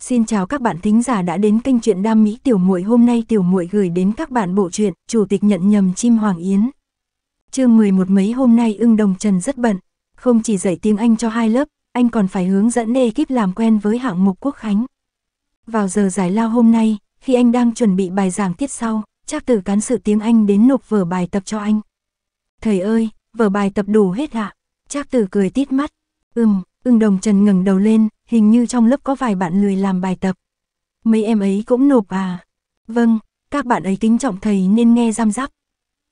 Xin chào các bạn thính giả đã đến kênh truyện đam mỹ tiểu muội hôm nay tiểu muội gửi đến các bạn bộ truyện Chủ tịch nhận nhầm chim hoàng yến. Chương 11 mấy hôm nay ưng đồng Trần rất bận, không chỉ dạy tiếng Anh cho hai lớp, anh còn phải hướng dẫn ekip làm quen với hạng mục quốc khánh. Vào giờ giải lao hôm nay, khi anh đang chuẩn bị bài giảng tiết sau, chắc từ cán sự tiếng Anh đến nộp vở bài tập cho anh. Thầy ơi, vở bài tập đủ hết ạ. À? Trác tử cười tít mắt. Ừm, Ưng đồng Trần ngẩng đầu lên, hình như trong lớp có vài bạn lười làm bài tập. Mấy em ấy cũng nộp à? Vâng, các bạn ấy kính trọng thầy nên nghe giam giáp.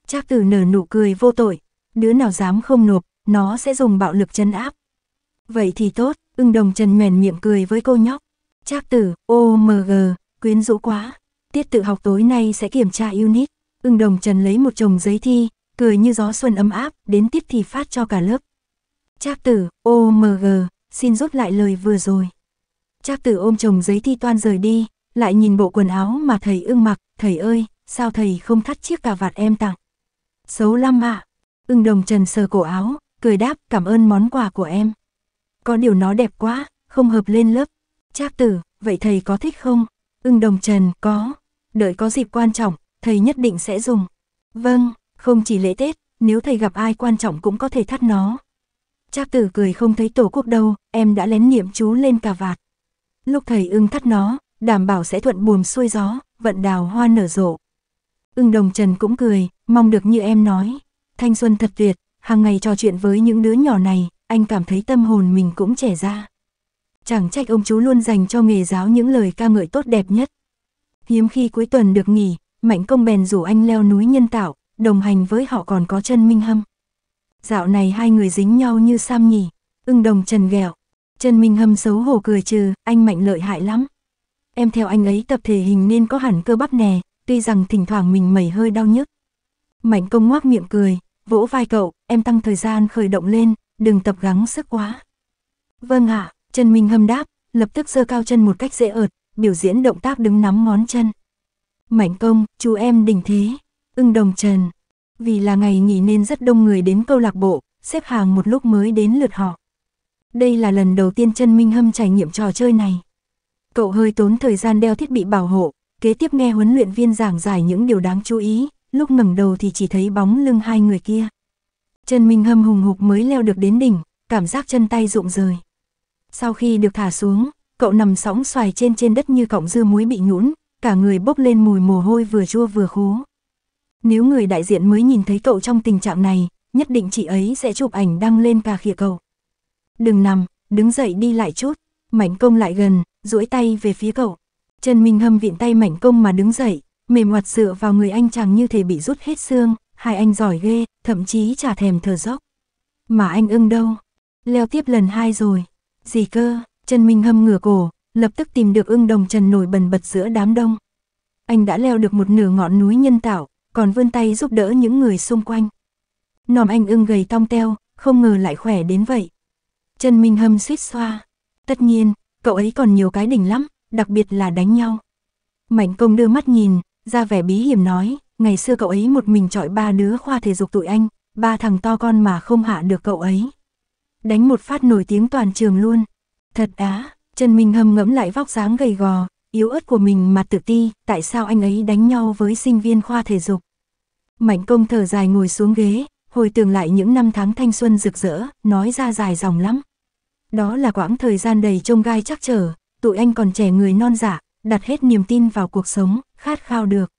Trác tử nở nụ cười vô tội, đứa nào dám không nộp, nó sẽ dùng bạo lực chân áp. Vậy thì tốt, ưng đồng Trần nhoèn miệng cười với cô nhóc. Trác tử, OMG, quyến rũ quá. Tiết tự học tối nay sẽ kiểm tra unit. Ưng đồng Trần lấy một chồng giấy thi, cười như gió xuân ấm áp, đến tiết thì phát cho cả lớp. Trác tử, OMG, xin rút lại lời vừa rồi. Trác tử ôm chồng giấy thi toan rời đi, lại nhìn bộ quần áo mà thầy ưng mặc, thầy ơi, sao thầy không thắt chiếc cà vạt em tặng. Xấu lắm ạ. Ưng đồng trần sờ cổ áo, cười đáp cảm ơn món quà của em. Có điều nó đẹp quá, không hợp lên lớp. Trác tử, vậy thầy có thích không? Ưng đồng trần, có. Đợi có dịp quan trọng, thầy nhất định sẽ dùng. Vâng, không chỉ lễ Tết, nếu thầy gặp ai quan trọng cũng có thể thắt nó. Trác tử cười không thấy tổ quốc đâu, em đã lén niệm chú lên cà vạt. Lúc thầy ưng thắt nó, đảm bảo sẽ thuận buồm xuôi gió, vận đào hoa nở rộ. Ưng đồng trần cũng cười, mong được như em nói. Thanh xuân thật tuyệt, hàng ngày trò chuyện với những đứa nhỏ này, anh cảm thấy tâm hồn mình cũng trẻ ra. Chẳng trách ông chú luôn dành cho nghề giáo những lời ca ngợi tốt đẹp nhất. Hiếm khi cuối tuần được nghỉ, Mạnh Công bèn rủ anh leo núi nhân tạo, đồng hành với họ còn có chân Minh Hâm. Dạo này hai người dính nhau như sam nhỉ. Ưng đồng trần ghẹo. Trần Minh Hâm xấu hổ cười trừ, anh mạnh lợi hại lắm. Em theo anh ấy tập thể hình nên có hẳn cơ bắp nè, tuy rằng thỉnh thoảng mình mẩy hơi đau nhức. Mạnh công ngoác miệng cười, vỗ vai cậu, em tăng thời gian khởi động lên, đừng tập gắng sức quá. Vâng ạ, Trần Minh Hâm đáp, lập tức giơ cao chân một cách dễ ợt, biểu diễn động tác đứng nắm ngón chân. Mạnh công, chú em đỉnh thế. Ưng đồng trần, vì là ngày nghỉ nên rất đông người đến câu lạc bộ, xếp hàng một lúc mới đến lượt họ. Đây là lần đầu tiên chân Minh Hâm trải nghiệm trò chơi này. Cậu hơi tốn thời gian đeo thiết bị bảo hộ, kế tiếp nghe huấn luyện viên giảng giải những điều đáng chú ý, lúc ngẩng đầu thì chỉ thấy bóng lưng hai người kia. Chân Minh Hâm hùng hục mới leo được đến đỉnh, cảm giác chân tay rụng rời. Sau khi được thả xuống, cậu nằm sóng xoài trên trên đất như cọng dưa muối bị nhũn, cả người bốc lên mùi mồ hôi vừa chua vừa khú. Nếu người đại diện mới nhìn thấy cậu trong tình trạng này, nhất định chị ấy sẽ chụp ảnh đăng lên cà khịa cậu. Đừng nằm, đứng dậy đi lại chút. Mảnh công lại gần, duỗi tay về phía cậu. Trần Minh Hâm vịn tay mảnh công mà đứng dậy, mềm hoạt dựa vào người anh chàng như thể bị rút hết xương, hai anh giỏi ghê, thậm chí chả thèm thở dốc. Mà anh ưng đâu? Leo tiếp lần hai rồi. Gì cơ? Trần Minh Hâm ngửa cổ, lập tức tìm được ưng đồng trần nổi bần bật giữa đám đông. Anh đã leo được một nửa ngọn núi nhân tạo, còn vươn tay giúp đỡ những người xung quanh. Nòm anh ưng gầy tong teo, không ngờ lại khỏe đến vậy. Trần Minh Hâm suýt xoa. Tất nhiên, cậu ấy còn nhiều cái đỉnh lắm, đặc biệt là đánh nhau. Mạnh công đưa mắt nhìn, ra vẻ bí hiểm nói, ngày xưa cậu ấy một mình chọi ba đứa khoa thể dục tụi anh, ba thằng to con mà không hạ được cậu ấy. Đánh một phát nổi tiếng toàn trường luôn. Thật á, Trần Minh Hâm ngẫm lại vóc dáng gầy gò, yếu ớt của mình mà tự ti, tại sao anh ấy đánh nhau với sinh viên khoa thể dục. Mạnh công thở dài ngồi xuống ghế, hồi tưởng lại những năm tháng thanh xuân rực rỡ, nói ra dài dòng lắm. Đó là quãng thời gian đầy trông gai chắc trở, tụi anh còn trẻ người non dạ, đặt hết niềm tin vào cuộc sống, khát khao được.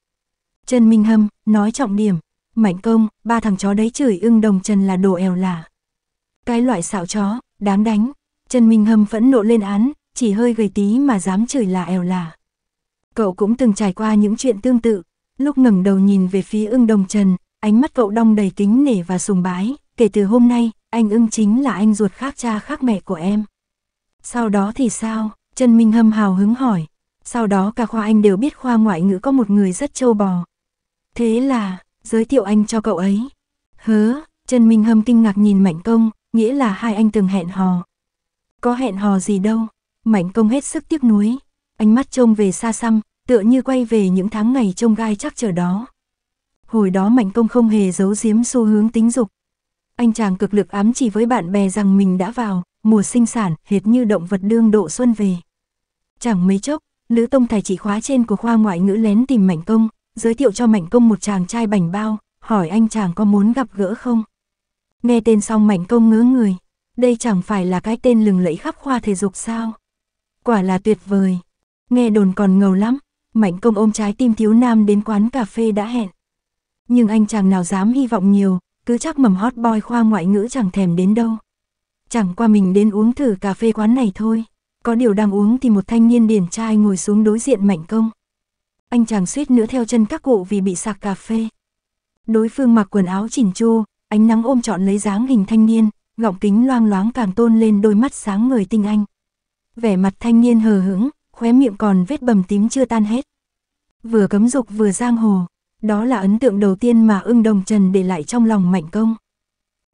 Trần Minh Hâm, nói trọng điểm, Mạnh công, ba thằng chó đấy chửi ưng đồng Trần là đồ èo là. Cái loại xạo chó, đáng đánh, Trần Minh Hâm phẫn nộ lên án, chỉ hơi gầy tí mà dám chửi là èo là. Cậu cũng từng trải qua những chuyện tương tự, Lúc ngẩng đầu nhìn về phía ưng đồng trần, ánh mắt cậu đong đầy kính nể và sùng bái, kể từ hôm nay, anh ưng chính là anh ruột khác cha khác mẹ của em. Sau đó thì sao? Trần Minh Hâm hào hứng hỏi. Sau đó cả khoa anh đều biết khoa ngoại ngữ có một người rất châu bò. Thế là, giới thiệu anh cho cậu ấy. hứ Trần Minh Hâm kinh ngạc nhìn Mạnh Công, nghĩa là hai anh từng hẹn hò. Có hẹn hò gì đâu, Mạnh Công hết sức tiếc nuối, ánh mắt trông về xa xăm, tựa như quay về những tháng ngày trông gai chắc chờ đó. Hồi đó Mạnh Công không hề giấu giếm xu hướng tính dục. Anh chàng cực lực ám chỉ với bạn bè rằng mình đã vào, mùa sinh sản, hệt như động vật đương độ xuân về. Chẳng mấy chốc, Lữ Tông Tài chỉ khóa trên của khoa ngoại ngữ lén tìm Mạnh Công, giới thiệu cho Mạnh Công một chàng trai bảnh bao, hỏi anh chàng có muốn gặp gỡ không. Nghe tên xong Mạnh Công ngớ người, đây chẳng phải là cái tên lừng lẫy khắp khoa thể dục sao. Quả là tuyệt vời, nghe đồn còn ngầu lắm, Mạnh công ôm trái tim thiếu nam đến quán cà phê đã hẹn. Nhưng anh chàng nào dám hy vọng nhiều, cứ chắc mầm hot boy khoa ngoại ngữ chẳng thèm đến đâu. Chẳng qua mình đến uống thử cà phê quán này thôi. Có điều đang uống thì một thanh niên điển trai ngồi xuống đối diện mạnh công. Anh chàng suýt nữa theo chân các cụ vì bị sạc cà phê. Đối phương mặc quần áo chỉnh chu, ánh nắng ôm trọn lấy dáng hình thanh niên, gọng kính loang loáng càng tôn lên đôi mắt sáng người tinh anh. Vẻ mặt thanh niên hờ hững, khóe miệng còn vết bầm tím chưa tan hết. Vừa cấm dục vừa giang hồ, đó là ấn tượng đầu tiên mà ưng đồng trần để lại trong lòng Mạnh Công.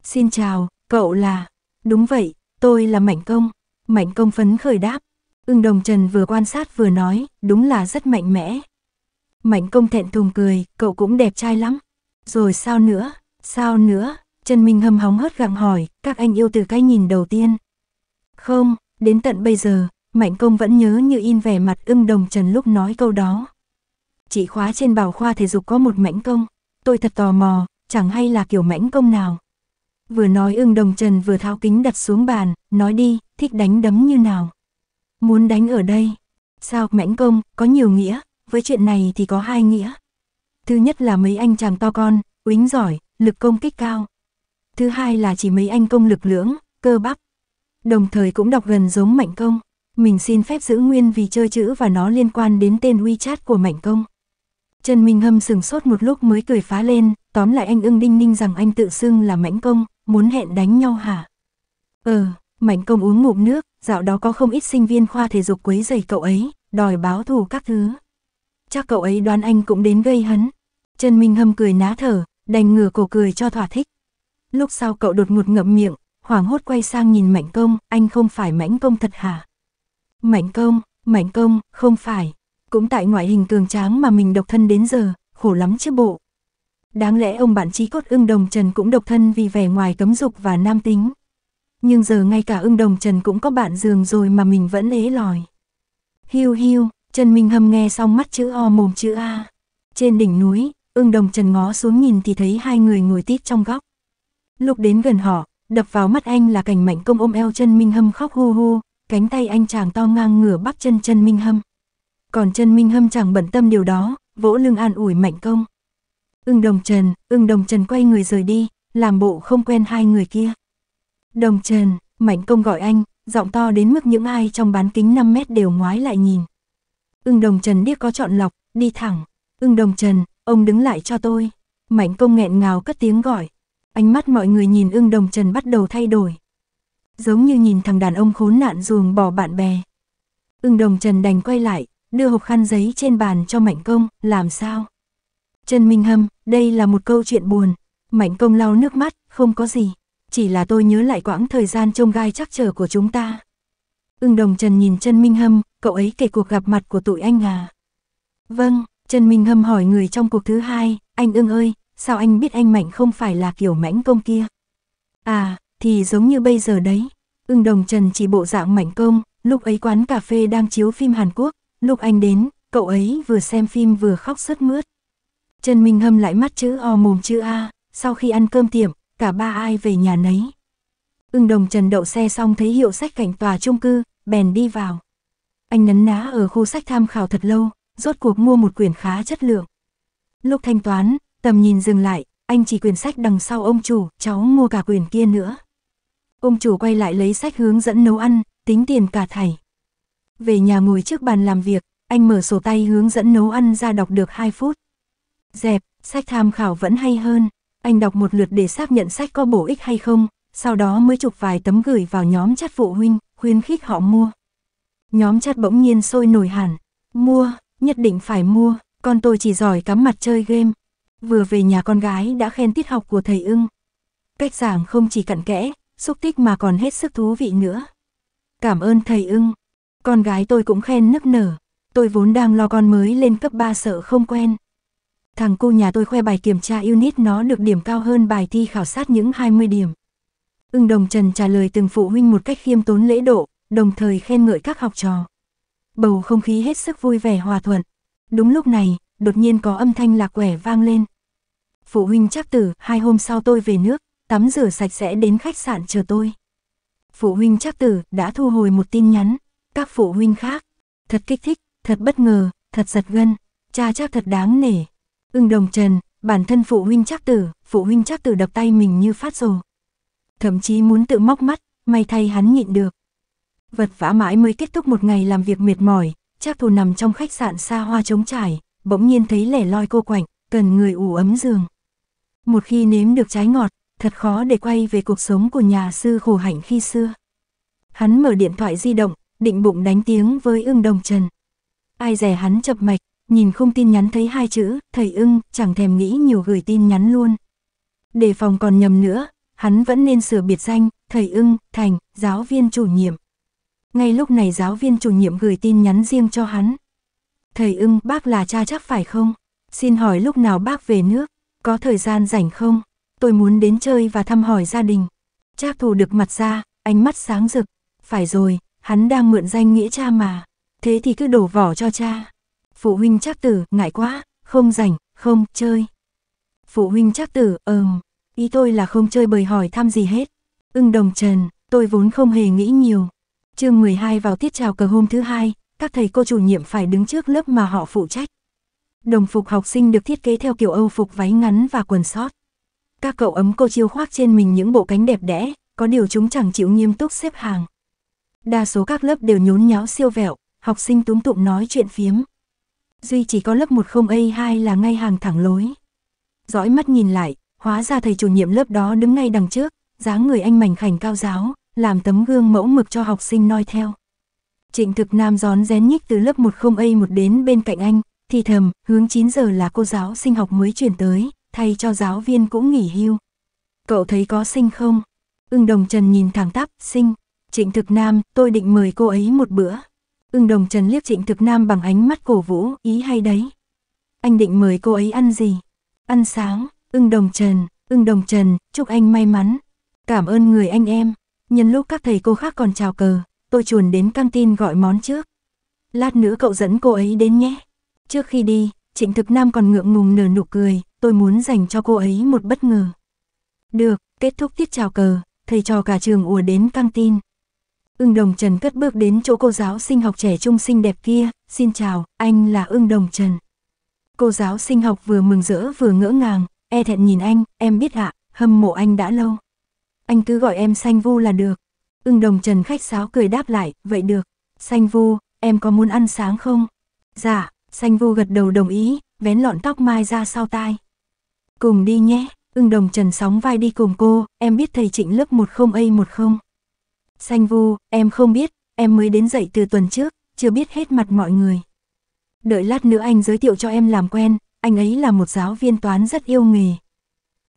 Xin chào, cậu là... Đúng vậy, tôi là Mạnh Công. Mạnh Công phấn khởi đáp. Ưng đồng trần vừa quan sát vừa nói, đúng là rất mạnh mẽ. Mạnh Công thẹn thùng cười, cậu cũng đẹp trai lắm. Rồi sao nữa, sao nữa, Trần Minh hâm hóng hớt gặng hỏi, các anh yêu từ cái nhìn đầu tiên. Không, đến tận bây giờ, Mạnh công vẫn nhớ như in vẻ mặt ưng đồng trần lúc nói câu đó. Chị khóa trên bảo khoa thể dục có một mãnh công, tôi thật tò mò, chẳng hay là kiểu mãnh công nào. Vừa nói ưng đồng trần vừa tháo kính đặt xuống bàn, nói đi, thích đánh đấm như nào. Muốn đánh ở đây. Sao mãnh công, có nhiều nghĩa, với chuyện này thì có hai nghĩa. Thứ nhất là mấy anh chàng to con, uính giỏi, lực công kích cao. Thứ hai là chỉ mấy anh công lực lưỡng, cơ bắp. Đồng thời cũng đọc gần giống mạnh công. Mình xin phép giữ nguyên vì chơi chữ và nó liên quan đến tên WeChat của Mạnh Công. Trần Minh Hâm sừng sốt một lúc mới cười phá lên, tóm lại anh ưng đinh ninh rằng anh tự xưng là Mạnh Công, muốn hẹn đánh nhau hả? Ờ, Mạnh Công uống ngụm nước, dạo đó có không ít sinh viên khoa thể dục quấy rầy cậu ấy, đòi báo thù các thứ. Chắc cậu ấy đoán anh cũng đến gây hấn. Trần Minh Hâm cười ná thở, đành ngửa cổ cười cho thỏa thích. Lúc sau cậu đột ngột ngậm miệng, hoảng hốt quay sang nhìn Mạnh Công, anh không phải Mạnh Công thật hả? Mạnh công, mạnh công, không phải. Cũng tại ngoại hình cường tráng mà mình độc thân đến giờ, khổ lắm chứ bộ. Đáng lẽ ông bạn trí cốt ưng đồng trần cũng độc thân vì vẻ ngoài cấm dục và nam tính. Nhưng giờ ngay cả ưng đồng trần cũng có bạn giường rồi mà mình vẫn ế lòi. Hiu hiu, Trần Minh Hâm nghe xong mắt chữ O mồm chữ A. Trên đỉnh núi, ưng đồng trần ngó xuống nhìn thì thấy hai người ngồi tít trong góc. Lúc đến gần họ, đập vào mắt anh là cảnh mạnh công ôm eo Trần Minh Hâm khóc hu hu, cánh tay anh chàng to ngang ngửa bắp chân chân Minh Hâm. Còn chân Minh Hâm chẳng bận tâm điều đó, vỗ lưng an ủi mạnh công. Ưng đồng trần, ưng đồng trần quay người rời đi, làm bộ không quen hai người kia. Đồng trần, mạnh công gọi anh, giọng to đến mức những ai trong bán kính 5 mét đều ngoái lại nhìn. Ưng đồng trần điếc có chọn lọc, đi thẳng. Ưng đồng trần, ông đứng lại cho tôi. Mạnh công nghẹn ngào cất tiếng gọi. Ánh mắt mọi người nhìn ưng đồng trần bắt đầu thay đổi giống như nhìn thằng đàn ông khốn nạn ruồng bỏ bạn bè. Ưng đồng Trần đành quay lại, đưa hộp khăn giấy trên bàn cho Mạnh Công, làm sao? Trần Minh Hâm, đây là một câu chuyện buồn. Mạnh Công lau nước mắt, không có gì. Chỉ là tôi nhớ lại quãng thời gian trông gai chắc trở của chúng ta. Ưng đồng Trần nhìn Trần Minh Hâm, cậu ấy kể cuộc gặp mặt của tụi anh à? Vâng, Trần Minh Hâm hỏi người trong cuộc thứ hai, anh ưng ơi, sao anh biết anh Mạnh không phải là kiểu Mạnh công kia? À, thì giống như bây giờ đấy. Ưng đồng Trần chỉ bộ dạng mảnh công, lúc ấy quán cà phê đang chiếu phim Hàn Quốc, lúc anh đến, cậu ấy vừa xem phim vừa khóc sướt mướt. Trần Minh Hâm lại mắt chữ O mồm chữ A, sau khi ăn cơm tiệm, cả ba ai về nhà nấy. Ưng đồng Trần đậu xe xong thấy hiệu sách cảnh tòa chung cư, bèn đi vào. Anh nấn ná ở khu sách tham khảo thật lâu, rốt cuộc mua một quyển khá chất lượng. Lúc thanh toán, tầm nhìn dừng lại, anh chỉ quyển sách đằng sau ông chủ, cháu mua cả quyển kia nữa ông chủ quay lại lấy sách hướng dẫn nấu ăn, tính tiền cả thảy. Về nhà ngồi trước bàn làm việc, anh mở sổ tay hướng dẫn nấu ăn ra đọc được 2 phút. Dẹp, sách tham khảo vẫn hay hơn, anh đọc một lượt để xác nhận sách có bổ ích hay không, sau đó mới chụp vài tấm gửi vào nhóm chat phụ huynh, khuyến khích họ mua. Nhóm chat bỗng nhiên sôi nổi hẳn, mua, nhất định phải mua, con tôi chỉ giỏi cắm mặt chơi game. Vừa về nhà con gái đã khen tiết học của thầy ưng. Cách giảng không chỉ cặn kẽ, xúc tích mà còn hết sức thú vị nữa. Cảm ơn thầy ưng. Con gái tôi cũng khen nức nở. Tôi vốn đang lo con mới lên cấp 3 sợ không quen. Thằng cô nhà tôi khoe bài kiểm tra unit nó được điểm cao hơn bài thi khảo sát những 20 điểm. Ưng Đồng Trần trả lời từng phụ huynh một cách khiêm tốn lễ độ, đồng thời khen ngợi các học trò. Bầu không khí hết sức vui vẻ hòa thuận. Đúng lúc này, đột nhiên có âm thanh lạc quẻ vang lên. Phụ huynh chắc tử, hai hôm sau tôi về nước, tắm rửa sạch sẽ đến khách sạn chờ tôi. Phụ huynh chắc tử đã thu hồi một tin nhắn, các phụ huynh khác. Thật kích thích, thật bất ngờ, thật giật gân, cha chắc thật đáng nể. Ưng đồng trần, bản thân phụ huynh chắc tử, phụ huynh chắc tử đập tay mình như phát rồ. Thậm chí muốn tự móc mắt, may thay hắn nhịn được. Vật vã mãi mới kết thúc một ngày làm việc mệt mỏi, chắc thù nằm trong khách sạn xa hoa trống trải, bỗng nhiên thấy lẻ loi cô quạnh, cần người ủ ấm giường. Một khi nếm được trái ngọt, thật khó để quay về cuộc sống của nhà sư khổ hạnh khi xưa. Hắn mở điện thoại di động, định bụng đánh tiếng với ưng đồng trần. Ai rẻ hắn chập mạch, nhìn không tin nhắn thấy hai chữ, thầy ưng, chẳng thèm nghĩ nhiều gửi tin nhắn luôn. Để phòng còn nhầm nữa, hắn vẫn nên sửa biệt danh, thầy ưng, thành, giáo viên chủ nhiệm. Ngay lúc này giáo viên chủ nhiệm gửi tin nhắn riêng cho hắn. Thầy ưng, bác là cha chắc phải không? Xin hỏi lúc nào bác về nước, có thời gian rảnh không? tôi muốn đến chơi và thăm hỏi gia đình. Trác thù được mặt ra, ánh mắt sáng rực. Phải rồi, hắn đang mượn danh nghĩa cha mà. Thế thì cứ đổ vỏ cho cha. Phụ huynh trác tử, ngại quá, không rảnh, không, chơi. Phụ huynh trác tử, ờm, ý tôi là không chơi bời hỏi thăm gì hết. Ưng đồng trần, tôi vốn không hề nghĩ nhiều. chương 12 vào tiết chào cờ hôm thứ hai, các thầy cô chủ nhiệm phải đứng trước lớp mà họ phụ trách. Đồng phục học sinh được thiết kế theo kiểu Âu phục váy ngắn và quần sót. Các cậu ấm cô chiêu khoác trên mình những bộ cánh đẹp đẽ, có điều chúng chẳng chịu nghiêm túc xếp hàng. Đa số các lớp đều nhốn nháo siêu vẹo, học sinh túm tụm nói chuyện phiếm. Duy chỉ có lớp 10A2 là ngay hàng thẳng lối. Dõi mắt nhìn lại, hóa ra thầy chủ nhiệm lớp đó đứng ngay đằng trước, dáng người anh mảnh khảnh cao giáo, làm tấm gương mẫu mực cho học sinh noi theo. Trịnh thực nam gión rén nhích từ lớp 10A1 đến bên cạnh anh, thì thầm, hướng 9 giờ là cô giáo sinh học mới chuyển tới, thay cho giáo viên cũng nghỉ hưu. Cậu thấy có sinh không? Ưng Đồng Trần nhìn thẳng tắp, sinh. Trịnh Thực Nam, tôi định mời cô ấy một bữa. Ưng Đồng Trần liếc Trịnh Thực Nam bằng ánh mắt cổ vũ, ý hay đấy. Anh định mời cô ấy ăn gì? Ăn sáng, Ưng Đồng Trần, Ưng Đồng Trần, chúc anh may mắn. Cảm ơn người anh em. Nhân lúc các thầy cô khác còn chào cờ, tôi chuồn đến căng tin gọi món trước. Lát nữa cậu dẫn cô ấy đến nhé. Trước khi đi, Trịnh Thực Nam còn ngượng ngùng nở nụ cười, tôi muốn dành cho cô ấy một bất ngờ. Được, kết thúc tiết chào cờ, thầy cho cả trường ùa đến căng tin. Ưng Đồng Trần cất bước đến chỗ cô giáo sinh học trẻ trung xinh đẹp kia, xin chào, anh là Ưng Đồng Trần. Cô giáo sinh học vừa mừng rỡ vừa ngỡ ngàng, e thẹn nhìn anh, em biết ạ, hâm mộ anh đã lâu. Anh cứ gọi em Xanh Vu là được. Ưng Đồng Trần khách sáo cười đáp lại, vậy được, Xanh Vu, em có muốn ăn sáng không? Dạ, Xanh Vu gật đầu đồng ý, vén lọn tóc mai ra sau tai. Cùng đi nhé, ưng đồng trần sóng vai đi cùng cô, em biết thầy trịnh lớp 10A10. Xanh vu, em không biết, em mới đến dậy từ tuần trước, chưa biết hết mặt mọi người. Đợi lát nữa anh giới thiệu cho em làm quen, anh ấy là một giáo viên toán rất yêu nghề.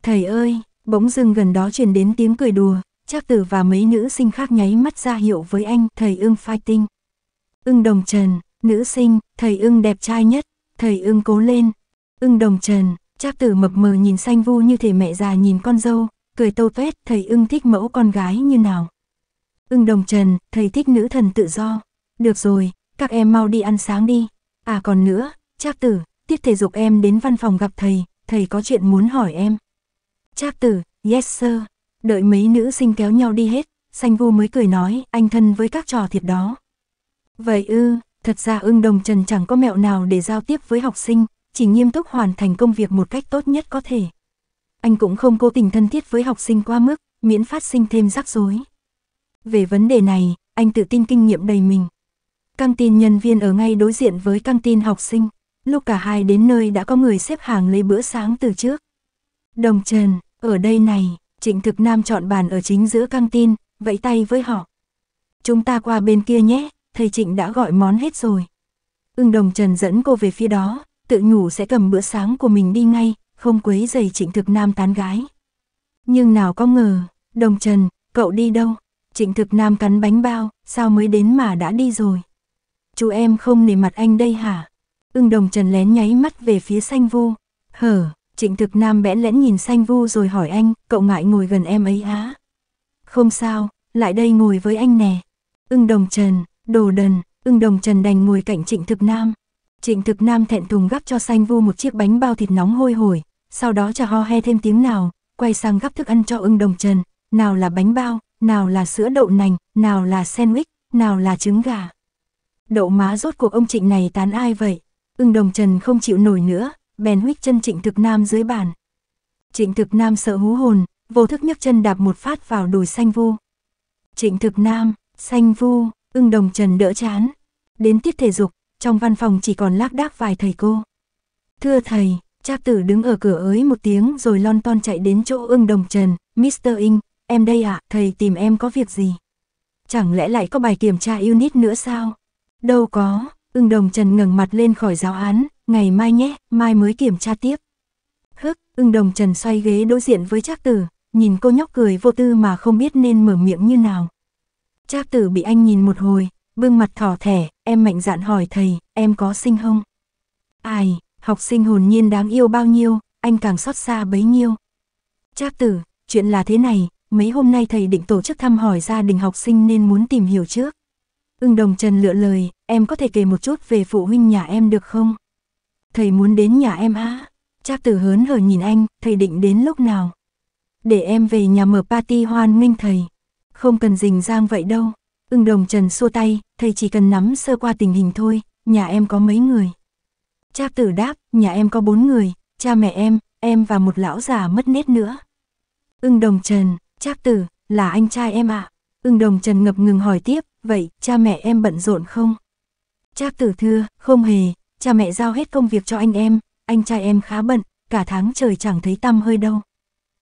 Thầy ơi, bỗng dưng gần đó truyền đến tiếng cười đùa, chắc tử và mấy nữ sinh khác nháy mắt ra hiệu với anh, thầy ưng fighting. Ưng đồng trần, nữ sinh, thầy ưng đẹp trai nhất, thầy ưng cố lên. Ưng đồng trần, Trác tử mập mờ nhìn xanh vu như thể mẹ già nhìn con dâu, cười tô pét, thầy ưng thích mẫu con gái như nào. Ưng đồng trần, thầy thích nữ thần tự do. Được rồi, các em mau đi ăn sáng đi. À còn nữa, Trác tử, tiết thể dục em đến văn phòng gặp thầy, thầy có chuyện muốn hỏi em. Trác tử, yes sir. Đợi mấy nữ sinh kéo nhau đi hết, xanh vu mới cười nói, anh thân với các trò thiệt đó. Vậy ư, thật ra ưng đồng trần chẳng có mẹo nào để giao tiếp với học sinh, chỉ nghiêm túc hoàn thành công việc một cách tốt nhất có thể. Anh cũng không cố tình thân thiết với học sinh quá mức, miễn phát sinh thêm rắc rối. Về vấn đề này, anh tự tin kinh nghiệm đầy mình. Căng tin nhân viên ở ngay đối diện với căng tin học sinh. Lúc cả hai đến nơi đã có người xếp hàng lấy bữa sáng từ trước. Đồng Trần, ở đây này, Trịnh Thực Nam chọn bàn ở chính giữa căng tin, vẫy tay với họ. Chúng ta qua bên kia nhé, thầy Trịnh đã gọi món hết rồi. Ưng Đồng Trần dẫn cô về phía đó, tự nhủ sẽ cầm bữa sáng của mình đi ngay, không quấy giày trịnh thực nam tán gái. Nhưng nào có ngờ, đồng trần, cậu đi đâu? Trịnh thực nam cắn bánh bao, sao mới đến mà đã đi rồi? Chú em không nể mặt anh đây hả? Ưng đồng trần lén nháy mắt về phía xanh vu. Hở, trịnh thực nam bẽn lẽn nhìn xanh vu rồi hỏi anh, cậu ngại ngồi gần em ấy á? Không sao, lại đây ngồi với anh nè. Ưng đồng trần, đồ đần, ưng đồng trần đành ngồi cạnh trịnh thực nam. Trịnh Thực Nam thẹn thùng gắp cho Xanh Vu một chiếc bánh bao thịt nóng hôi hổi, sau đó chả ho he thêm tiếng nào, quay sang gắp thức ăn cho ưng đồng trần, nào là bánh bao, nào là sữa đậu nành, nào là sandwich, nào là trứng gà. Đậu má rốt cuộc ông Trịnh này tán ai vậy? Ưng đồng trần không chịu nổi nữa, bèn huých chân Trịnh Thực Nam dưới bàn. Trịnh Thực Nam sợ hú hồn, vô thức nhấc chân đạp một phát vào đùi Xanh Vu. Trịnh Thực Nam, Xanh Vu, ưng đồng trần đỡ chán. Đến tiết thể dục, trong văn phòng chỉ còn lác đác vài thầy cô. Thưa thầy, Trác tử đứng ở cửa ới một tiếng rồi lon ton chạy đến chỗ ưng đồng trần, Mr. Ing, em đây ạ, à, thầy tìm em có việc gì? Chẳng lẽ lại có bài kiểm tra unit nữa sao? Đâu có, ưng đồng trần ngẩng mặt lên khỏi giáo án, ngày mai nhé, mai mới kiểm tra tiếp. Hức, ưng đồng trần xoay ghế đối diện với Trác tử, nhìn cô nhóc cười vô tư mà không biết nên mở miệng như nào. Trác tử bị anh nhìn một hồi, bưng mặt thỏ thẻ, em mạnh dạn hỏi thầy, em có sinh không? Ai, học sinh hồn nhiên đáng yêu bao nhiêu, anh càng xót xa bấy nhiêu. Trác tử, chuyện là thế này, mấy hôm nay thầy định tổ chức thăm hỏi gia đình học sinh nên muốn tìm hiểu trước. Ưng đồng trần lựa lời, em có thể kể một chút về phụ huynh nhà em được không? Thầy muốn đến nhà em á Trác tử hớn hở nhìn anh, thầy định đến lúc nào? Để em về nhà mở party hoan nghênh thầy. Không cần rình rang vậy đâu, Ưng đồng trần xua tay, thầy chỉ cần nắm sơ qua tình hình thôi, nhà em có mấy người. Trác tử đáp, nhà em có bốn người, cha mẹ em, em và một lão già mất nết nữa. Ưng đồng trần, trác tử, là anh trai em ạ. À? Ưng đồng trần ngập ngừng hỏi tiếp, vậy cha mẹ em bận rộn không? Trác tử thưa, không hề, cha mẹ giao hết công việc cho anh em, anh trai em khá bận, cả tháng trời chẳng thấy tăm hơi đâu.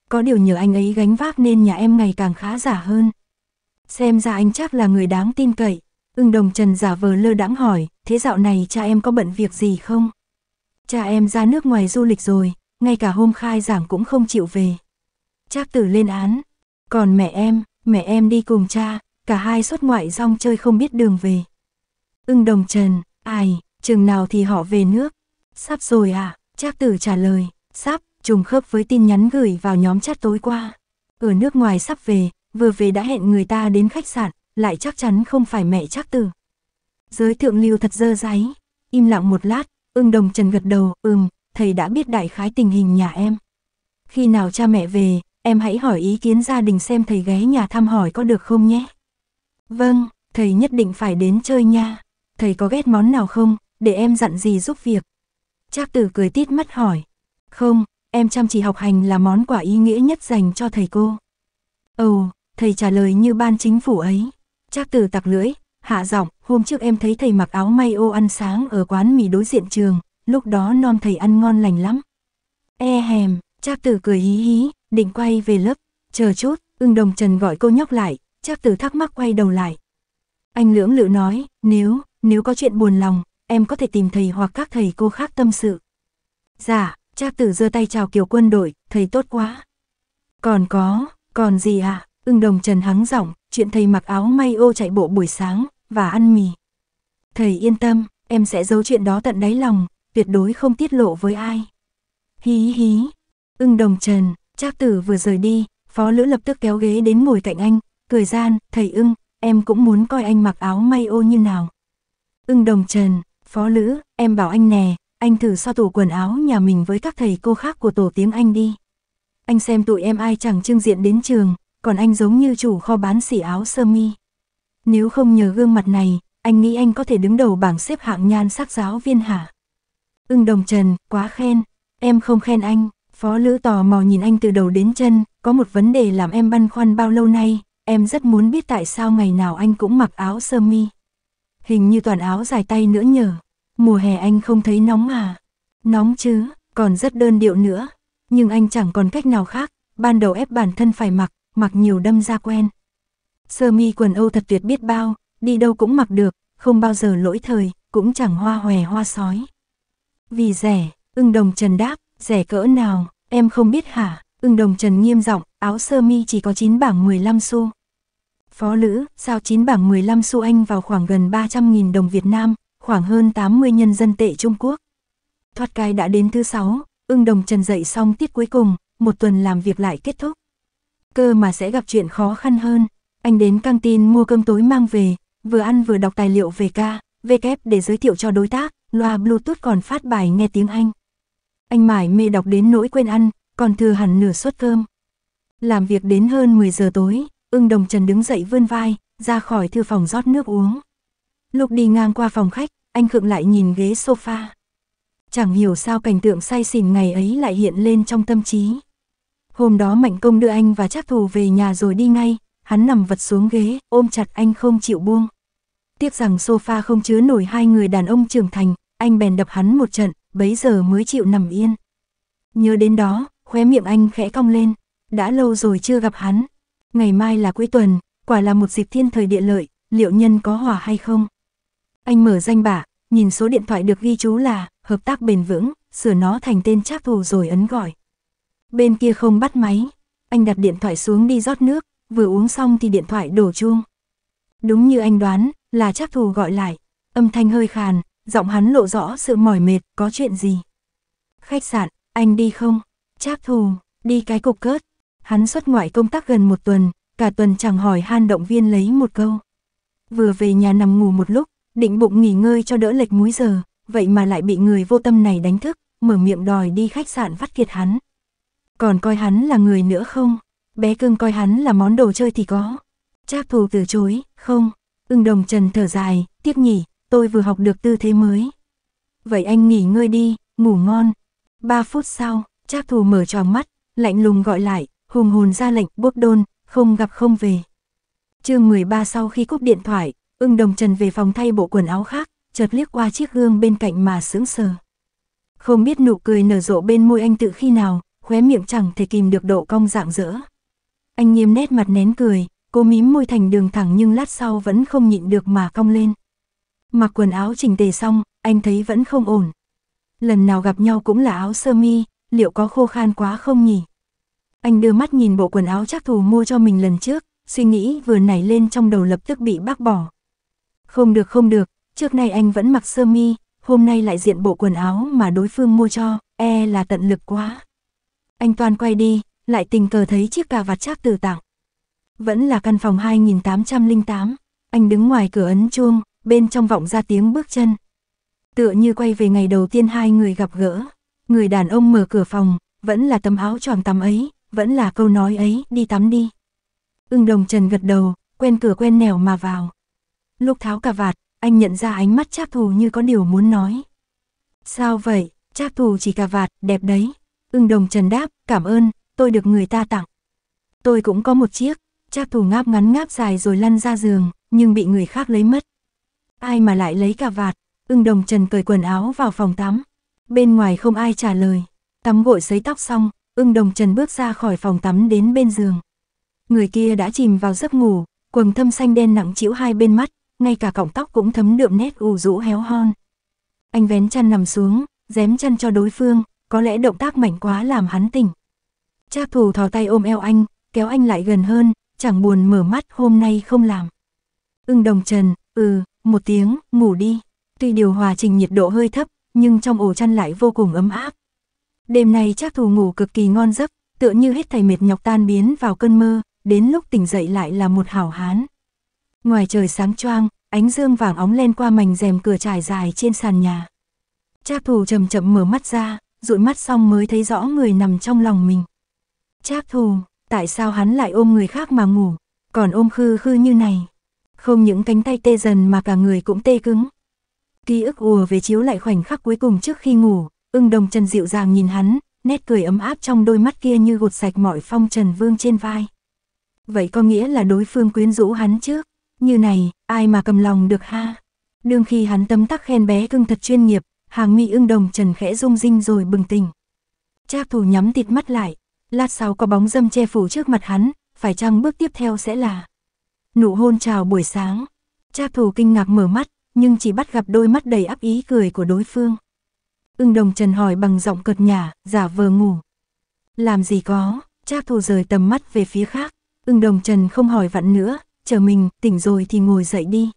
Có điều nhờ anh ấy gánh vác nên nhà em ngày càng khá giả hơn, Xem ra anh chắc là người đáng tin cậy. Ưng đồng trần giả vờ lơ đãng hỏi, thế dạo này cha em có bận việc gì không? Cha em ra nước ngoài du lịch rồi, ngay cả hôm khai giảng cũng không chịu về. Trác tử lên án, còn mẹ em, mẹ em đi cùng cha, cả hai xuất ngoại rong chơi không biết đường về. Ưng đồng trần, ai, chừng nào thì họ về nước? Sắp rồi à? Trác tử trả lời, sắp, trùng khớp với tin nhắn gửi vào nhóm chat tối qua. Ở nước ngoài sắp về, vừa về đã hẹn người ta đến khách sạn, lại chắc chắn không phải mẹ chắc Tử. Giới thượng lưu thật dơ giấy, im lặng một lát, ưng đồng trần gật đầu, ừm, thầy đã biết đại khái tình hình nhà em. Khi nào cha mẹ về, em hãy hỏi ý kiến gia đình xem thầy ghé nhà thăm hỏi có được không nhé. Vâng, thầy nhất định phải đến chơi nha. Thầy có ghét món nào không, để em dặn gì giúp việc. Trác tử cười tít mắt hỏi. Không, em chăm chỉ học hành là món quà ý nghĩa nhất dành cho thầy cô. Ồ, thầy trả lời như ban chính phủ ấy. Trác Từ tặc lưỡi, hạ giọng, hôm trước em thấy thầy mặc áo may ô ăn sáng ở quán mì đối diện trường, lúc đó non thầy ăn ngon lành lắm. E hèm, Trác Từ cười hí hí, định quay về lớp, chờ chút, ưng đồng trần gọi cô nhóc lại, Trác Từ thắc mắc quay đầu lại. Anh lưỡng lự nói, nếu, nếu có chuyện buồn lòng, em có thể tìm thầy hoặc các thầy cô khác tâm sự. Dạ, Trác Từ giơ tay chào kiểu quân đội, thầy tốt quá. Còn có, còn gì ạ? À? Ưng đồng Trần hắng giọng, chuyện thầy mặc áo may ô chạy bộ buổi sáng, và ăn mì. Thầy yên tâm, em sẽ giấu chuyện đó tận đáy lòng, tuyệt đối không tiết lộ với ai. Hí hí, ưng đồng Trần, trác tử vừa rời đi, phó lữ lập tức kéo ghế đến ngồi cạnh anh, cười gian, thầy ưng, em cũng muốn coi anh mặc áo may ô như nào. Ưng đồng Trần, phó lữ, em bảo anh nè, anh thử so tủ quần áo nhà mình với các thầy cô khác của tổ tiếng Anh đi. Anh xem tụi em ai chẳng trưng diện đến trường, còn anh giống như chủ kho bán xỉ áo sơ mi. Nếu không nhờ gương mặt này, anh nghĩ anh có thể đứng đầu bảng xếp hạng nhan sắc giáo viên hả? Ưng đồng trần, quá khen, em không khen anh, phó lữ tò mò nhìn anh từ đầu đến chân, có một vấn đề làm em băn khoăn bao lâu nay, em rất muốn biết tại sao ngày nào anh cũng mặc áo sơ mi. Hình như toàn áo dài tay nữa nhở, mùa hè anh không thấy nóng à? Nóng chứ, còn rất đơn điệu nữa, nhưng anh chẳng còn cách nào khác, ban đầu ép bản thân phải mặc, mặc nhiều đâm ra quen. Sơ mi quần Âu thật tuyệt biết bao, đi đâu cũng mặc được, không bao giờ lỗi thời, cũng chẳng hoa hòe hoa sói. Vì rẻ, ưng đồng trần đáp, rẻ cỡ nào, em không biết hả, ưng đồng trần nghiêm giọng áo sơ mi chỉ có 9 bảng 15 xu. Phó lữ, sao 9 bảng 15 xu anh vào khoảng gần 300.000 đồng Việt Nam, khoảng hơn 80 nhân dân tệ Trung Quốc. Thoát cái đã đến thứ sáu ưng đồng trần dậy xong tiết cuối cùng, một tuần làm việc lại kết thúc cơ mà sẽ gặp chuyện khó khăn hơn. Anh đến căng tin mua cơm tối mang về, vừa ăn vừa đọc tài liệu về ca, VK để giới thiệu cho đối tác, loa Bluetooth còn phát bài nghe tiếng Anh. Anh mải mê đọc đến nỗi quên ăn, còn thừa hẳn nửa suất cơm. Làm việc đến hơn 10 giờ tối, ưng đồng trần đứng dậy vươn vai, ra khỏi thư phòng rót nước uống. Lúc đi ngang qua phòng khách, anh khựng lại nhìn ghế sofa. Chẳng hiểu sao cảnh tượng say xỉn ngày ấy lại hiện lên trong tâm trí. Hôm đó Mạnh Công đưa anh và Trác Thù về nhà rồi đi ngay, hắn nằm vật xuống ghế, ôm chặt anh không chịu buông. Tiếc rằng sofa không chứa nổi hai người đàn ông trưởng thành, anh bèn đập hắn một trận, bấy giờ mới chịu nằm yên. Nhớ đến đó, khóe miệng anh khẽ cong lên, đã lâu rồi chưa gặp hắn. Ngày mai là cuối tuần, quả là một dịp thiên thời địa lợi, liệu nhân có hòa hay không? Anh mở danh bạ, nhìn số điện thoại được ghi chú là hợp tác bền vững, sửa nó thành tên trác thù rồi ấn gọi bên kia không bắt máy. Anh đặt điện thoại xuống đi rót nước, vừa uống xong thì điện thoại đổ chuông. Đúng như anh đoán, là chắc thù gọi lại. Âm thanh hơi khàn, giọng hắn lộ rõ sự mỏi mệt, có chuyện gì. Khách sạn, anh đi không? Chác thù, đi cái cục cớt. Hắn xuất ngoại công tác gần một tuần, cả tuần chẳng hỏi han động viên lấy một câu. Vừa về nhà nằm ngủ một lúc, định bụng nghỉ ngơi cho đỡ lệch múi giờ, vậy mà lại bị người vô tâm này đánh thức, mở miệng đòi đi khách sạn vắt kiệt hắn. Còn coi hắn là người nữa không? Bé cưng coi hắn là món đồ chơi thì có. Trác thù từ chối, không. Ưng đồng trần thở dài, tiếc nhỉ, tôi vừa học được tư thế mới. Vậy anh nghỉ ngơi đi, ngủ ngon. Ba phút sau, Trác thù mở tròn mắt, lạnh lùng gọi lại, hùng hồn ra lệnh bốc đôn, không gặp không về. chương 13 sau khi cúp điện thoại, ưng đồng trần về phòng thay bộ quần áo khác, chợt liếc qua chiếc gương bên cạnh mà sững sờ. Không biết nụ cười nở rộ bên môi anh tự khi nào, khóe miệng chẳng thể kìm được độ cong dạng dỡ. Anh nghiêm nét mặt nén cười, cô mím môi thành đường thẳng nhưng lát sau vẫn không nhịn được mà cong lên. Mặc quần áo chỉnh tề xong, anh thấy vẫn không ổn. Lần nào gặp nhau cũng là áo sơ mi, liệu có khô khan quá không nhỉ? Anh đưa mắt nhìn bộ quần áo chắc thù mua cho mình lần trước, suy nghĩ vừa nảy lên trong đầu lập tức bị bác bỏ. Không được không được, trước nay anh vẫn mặc sơ mi, hôm nay lại diện bộ quần áo mà đối phương mua cho, e là tận lực quá anh Toàn quay đi, lại tình cờ thấy chiếc cà vạt chắc từ tặng. Vẫn là căn phòng 2808, anh đứng ngoài cửa ấn chuông, bên trong vọng ra tiếng bước chân. Tựa như quay về ngày đầu tiên hai người gặp gỡ, người đàn ông mở cửa phòng, vẫn là tấm áo choàng tắm ấy, vẫn là câu nói ấy, đi tắm đi. Ưng đồng trần gật đầu, quen cửa quen nẻo mà vào. Lúc tháo cà vạt, anh nhận ra ánh mắt Trác Thù như có điều muốn nói. Sao vậy, Trác Thù chỉ cà vạt, đẹp đấy, Ưng đồng trần đáp, cảm ơn, tôi được người ta tặng. Tôi cũng có một chiếc, Trác thủ ngáp ngắn ngáp dài rồi lăn ra giường, nhưng bị người khác lấy mất. Ai mà lại lấy cả vạt, ưng đồng trần cởi quần áo vào phòng tắm. Bên ngoài không ai trả lời, tắm gội sấy tóc xong, ưng đồng trần bước ra khỏi phòng tắm đến bên giường. Người kia đã chìm vào giấc ngủ, quần thâm xanh đen nặng chịu hai bên mắt, ngay cả cọng tóc cũng thấm đượm nét u rũ héo hon. Anh vén chăn nằm xuống, dém chăn cho đối phương, có lẽ động tác mạnh quá làm hắn tỉnh. Trác thù thò tay ôm eo anh, kéo anh lại gần hơn, chẳng buồn mở mắt hôm nay không làm. Ưng đồng trần, ừ, một tiếng, ngủ đi. Tuy điều hòa trình nhiệt độ hơi thấp, nhưng trong ổ chăn lại vô cùng ấm áp. Đêm nay Trác thù ngủ cực kỳ ngon giấc, tựa như hết thầy mệt nhọc tan biến vào cơn mơ, đến lúc tỉnh dậy lại là một hảo hán. Ngoài trời sáng choang, ánh dương vàng óng len qua mảnh rèm cửa trải dài trên sàn nhà. Trác thù chậm chậm mở mắt ra, dụi mắt xong mới thấy rõ người nằm trong lòng mình. Trác thù, tại sao hắn lại ôm người khác mà ngủ, còn ôm khư khư như này. Không những cánh tay tê dần mà cả người cũng tê cứng. Ký ức ùa về chiếu lại khoảnh khắc cuối cùng trước khi ngủ, ưng đồng chân dịu dàng nhìn hắn, nét cười ấm áp trong đôi mắt kia như gột sạch mọi phong trần vương trên vai. Vậy có nghĩa là đối phương quyến rũ hắn trước, như này, ai mà cầm lòng được ha. Đương khi hắn tấm tắc khen bé cưng thật chuyên nghiệp, hàng mi ưng đồng trần khẽ rung rinh rồi bừng tỉnh. Cha thủ nhắm tịt mắt lại, lát sau có bóng dâm che phủ trước mặt hắn, phải chăng bước tiếp theo sẽ là nụ hôn chào buổi sáng. Cha thủ kinh ngạc mở mắt, nhưng chỉ bắt gặp đôi mắt đầy áp ý cười của đối phương. Ưng đồng trần hỏi bằng giọng cợt nhả, giả vờ ngủ. Làm gì có, cha thủ rời tầm mắt về phía khác, ưng đồng trần không hỏi vặn nữa, chờ mình, tỉnh rồi thì ngồi dậy đi.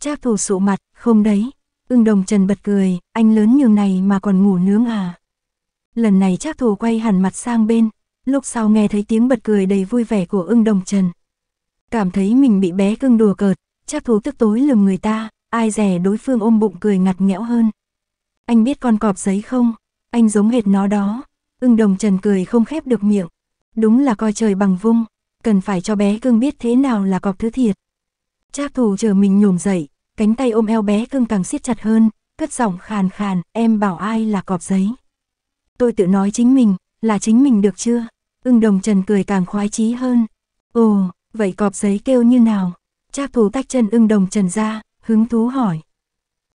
Cha thủ sụ mặt, không đấy, Ưng đồng trần bật cười, anh lớn như này mà còn ngủ nướng à. Lần này chắc thù quay hẳn mặt sang bên, lúc sau nghe thấy tiếng bật cười đầy vui vẻ của ưng đồng trần. Cảm thấy mình bị bé cưng đùa cợt, chắc thú tức tối lườm người ta, ai rẻ đối phương ôm bụng cười ngặt nghẽo hơn. Anh biết con cọp giấy không? Anh giống hệt nó đó. Ưng đồng trần cười không khép được miệng. Đúng là coi trời bằng vung, cần phải cho bé cưng biết thế nào là cọp thứ thiệt. Chắc thù chờ mình nhổm dậy, cánh tay ôm eo bé cưng càng siết chặt hơn, cất giọng khàn khàn, em bảo ai là cọp giấy. Tôi tự nói chính mình, là chính mình được chưa? Ưng đồng trần cười càng khoái chí hơn. Ồ, vậy cọp giấy kêu như nào? Trác thú tách chân ưng đồng trần ra, hứng thú hỏi.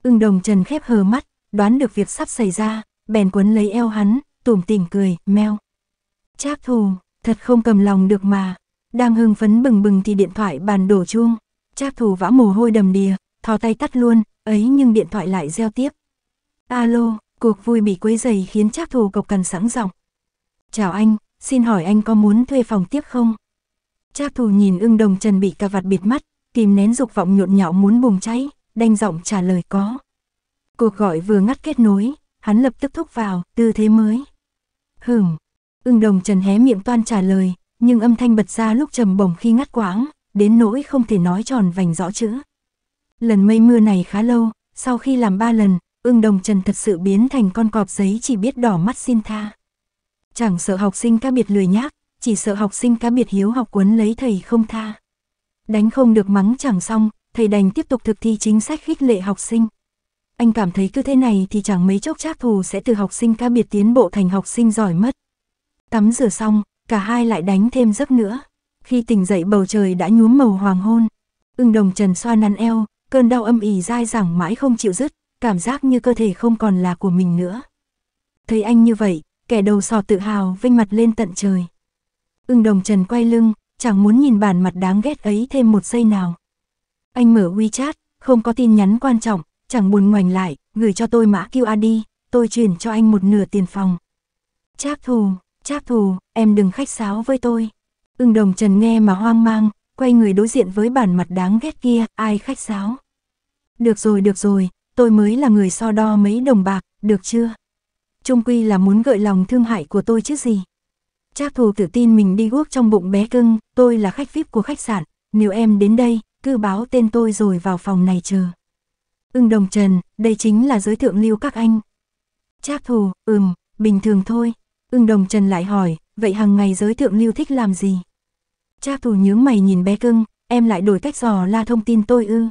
Ưng đồng trần khép hờ mắt, đoán được việc sắp xảy ra, bèn quấn lấy eo hắn, tủm tỉm cười, meo. Trác thù, thật không cầm lòng được mà. Đang hưng phấn bừng bừng thì điện thoại bàn đổ chuông. Trác thù vã mồ hôi đầm đìa, thò tay tắt luôn, ấy nhưng điện thoại lại reo tiếp. Alo, cuộc vui bị quấy dày khiến chắc thù cộc cần sẵn giọng. Chào anh, xin hỏi anh có muốn thuê phòng tiếp không? Trác thù nhìn ưng đồng trần bị cà vạt bịt mắt, kìm nén dục vọng nhộn nhạo muốn bùng cháy, đanh giọng trả lời có. Cuộc gọi vừa ngắt kết nối, hắn lập tức thúc vào, tư thế mới. Hửm, ưng đồng trần hé miệng toan trả lời, nhưng âm thanh bật ra lúc trầm bổng khi ngắt quãng, đến nỗi không thể nói tròn vành rõ chữ. Lần mây mưa này khá lâu, sau khi làm ba lần, ưng đồng trần thật sự biến thành con cọp giấy chỉ biết đỏ mắt xin tha. Chẳng sợ học sinh cá biệt lười nhác, chỉ sợ học sinh cá biệt hiếu học quấn lấy thầy không tha. Đánh không được mắng chẳng xong, thầy đành tiếp tục thực thi chính sách khích lệ học sinh. Anh cảm thấy cứ thế này thì chẳng mấy chốc chắc thù sẽ từ học sinh cá biệt tiến bộ thành học sinh giỏi mất. Tắm rửa xong, cả hai lại đánh thêm giấc nữa. Khi tỉnh dậy bầu trời đã nhuốm màu hoàng hôn, ưng đồng trần xoa năn eo, cơn đau âm ỉ dai dẳng mãi không chịu dứt, cảm giác như cơ thể không còn là của mình nữa. Thấy anh như vậy, kẻ đầu sò tự hào vinh mặt lên tận trời. Ưng đồng trần quay lưng, chẳng muốn nhìn bản mặt đáng ghét ấy thêm một giây nào. Anh mở WeChat, không có tin nhắn quan trọng, chẳng buồn ngoảnh lại, gửi cho tôi mã QR đi, tôi chuyển cho anh một nửa tiền phòng. Trác thù, trác thù, em đừng khách sáo với tôi. Ưng đồng trần nghe mà hoang mang, quay người đối diện với bản mặt đáng ghét kia, ai khách sáo. Được rồi được rồi, tôi mới là người so đo mấy đồng bạc, được chưa? Trung quy là muốn gợi lòng thương hại của tôi chứ gì. Trác thù tự tin mình đi guốc trong bụng bé cưng, tôi là khách VIP của khách sạn, nếu em đến đây, cứ báo tên tôi rồi vào phòng này chờ. Ưng đồng trần, đây chính là giới thượng lưu các anh. Trác thù, ừm, bình thường thôi. Ưng đồng trần lại hỏi, vậy hàng ngày giới thượng lưu thích làm gì? Trác thù nhướng mày nhìn bé cưng, em lại đổi cách dò la thông tin tôi ư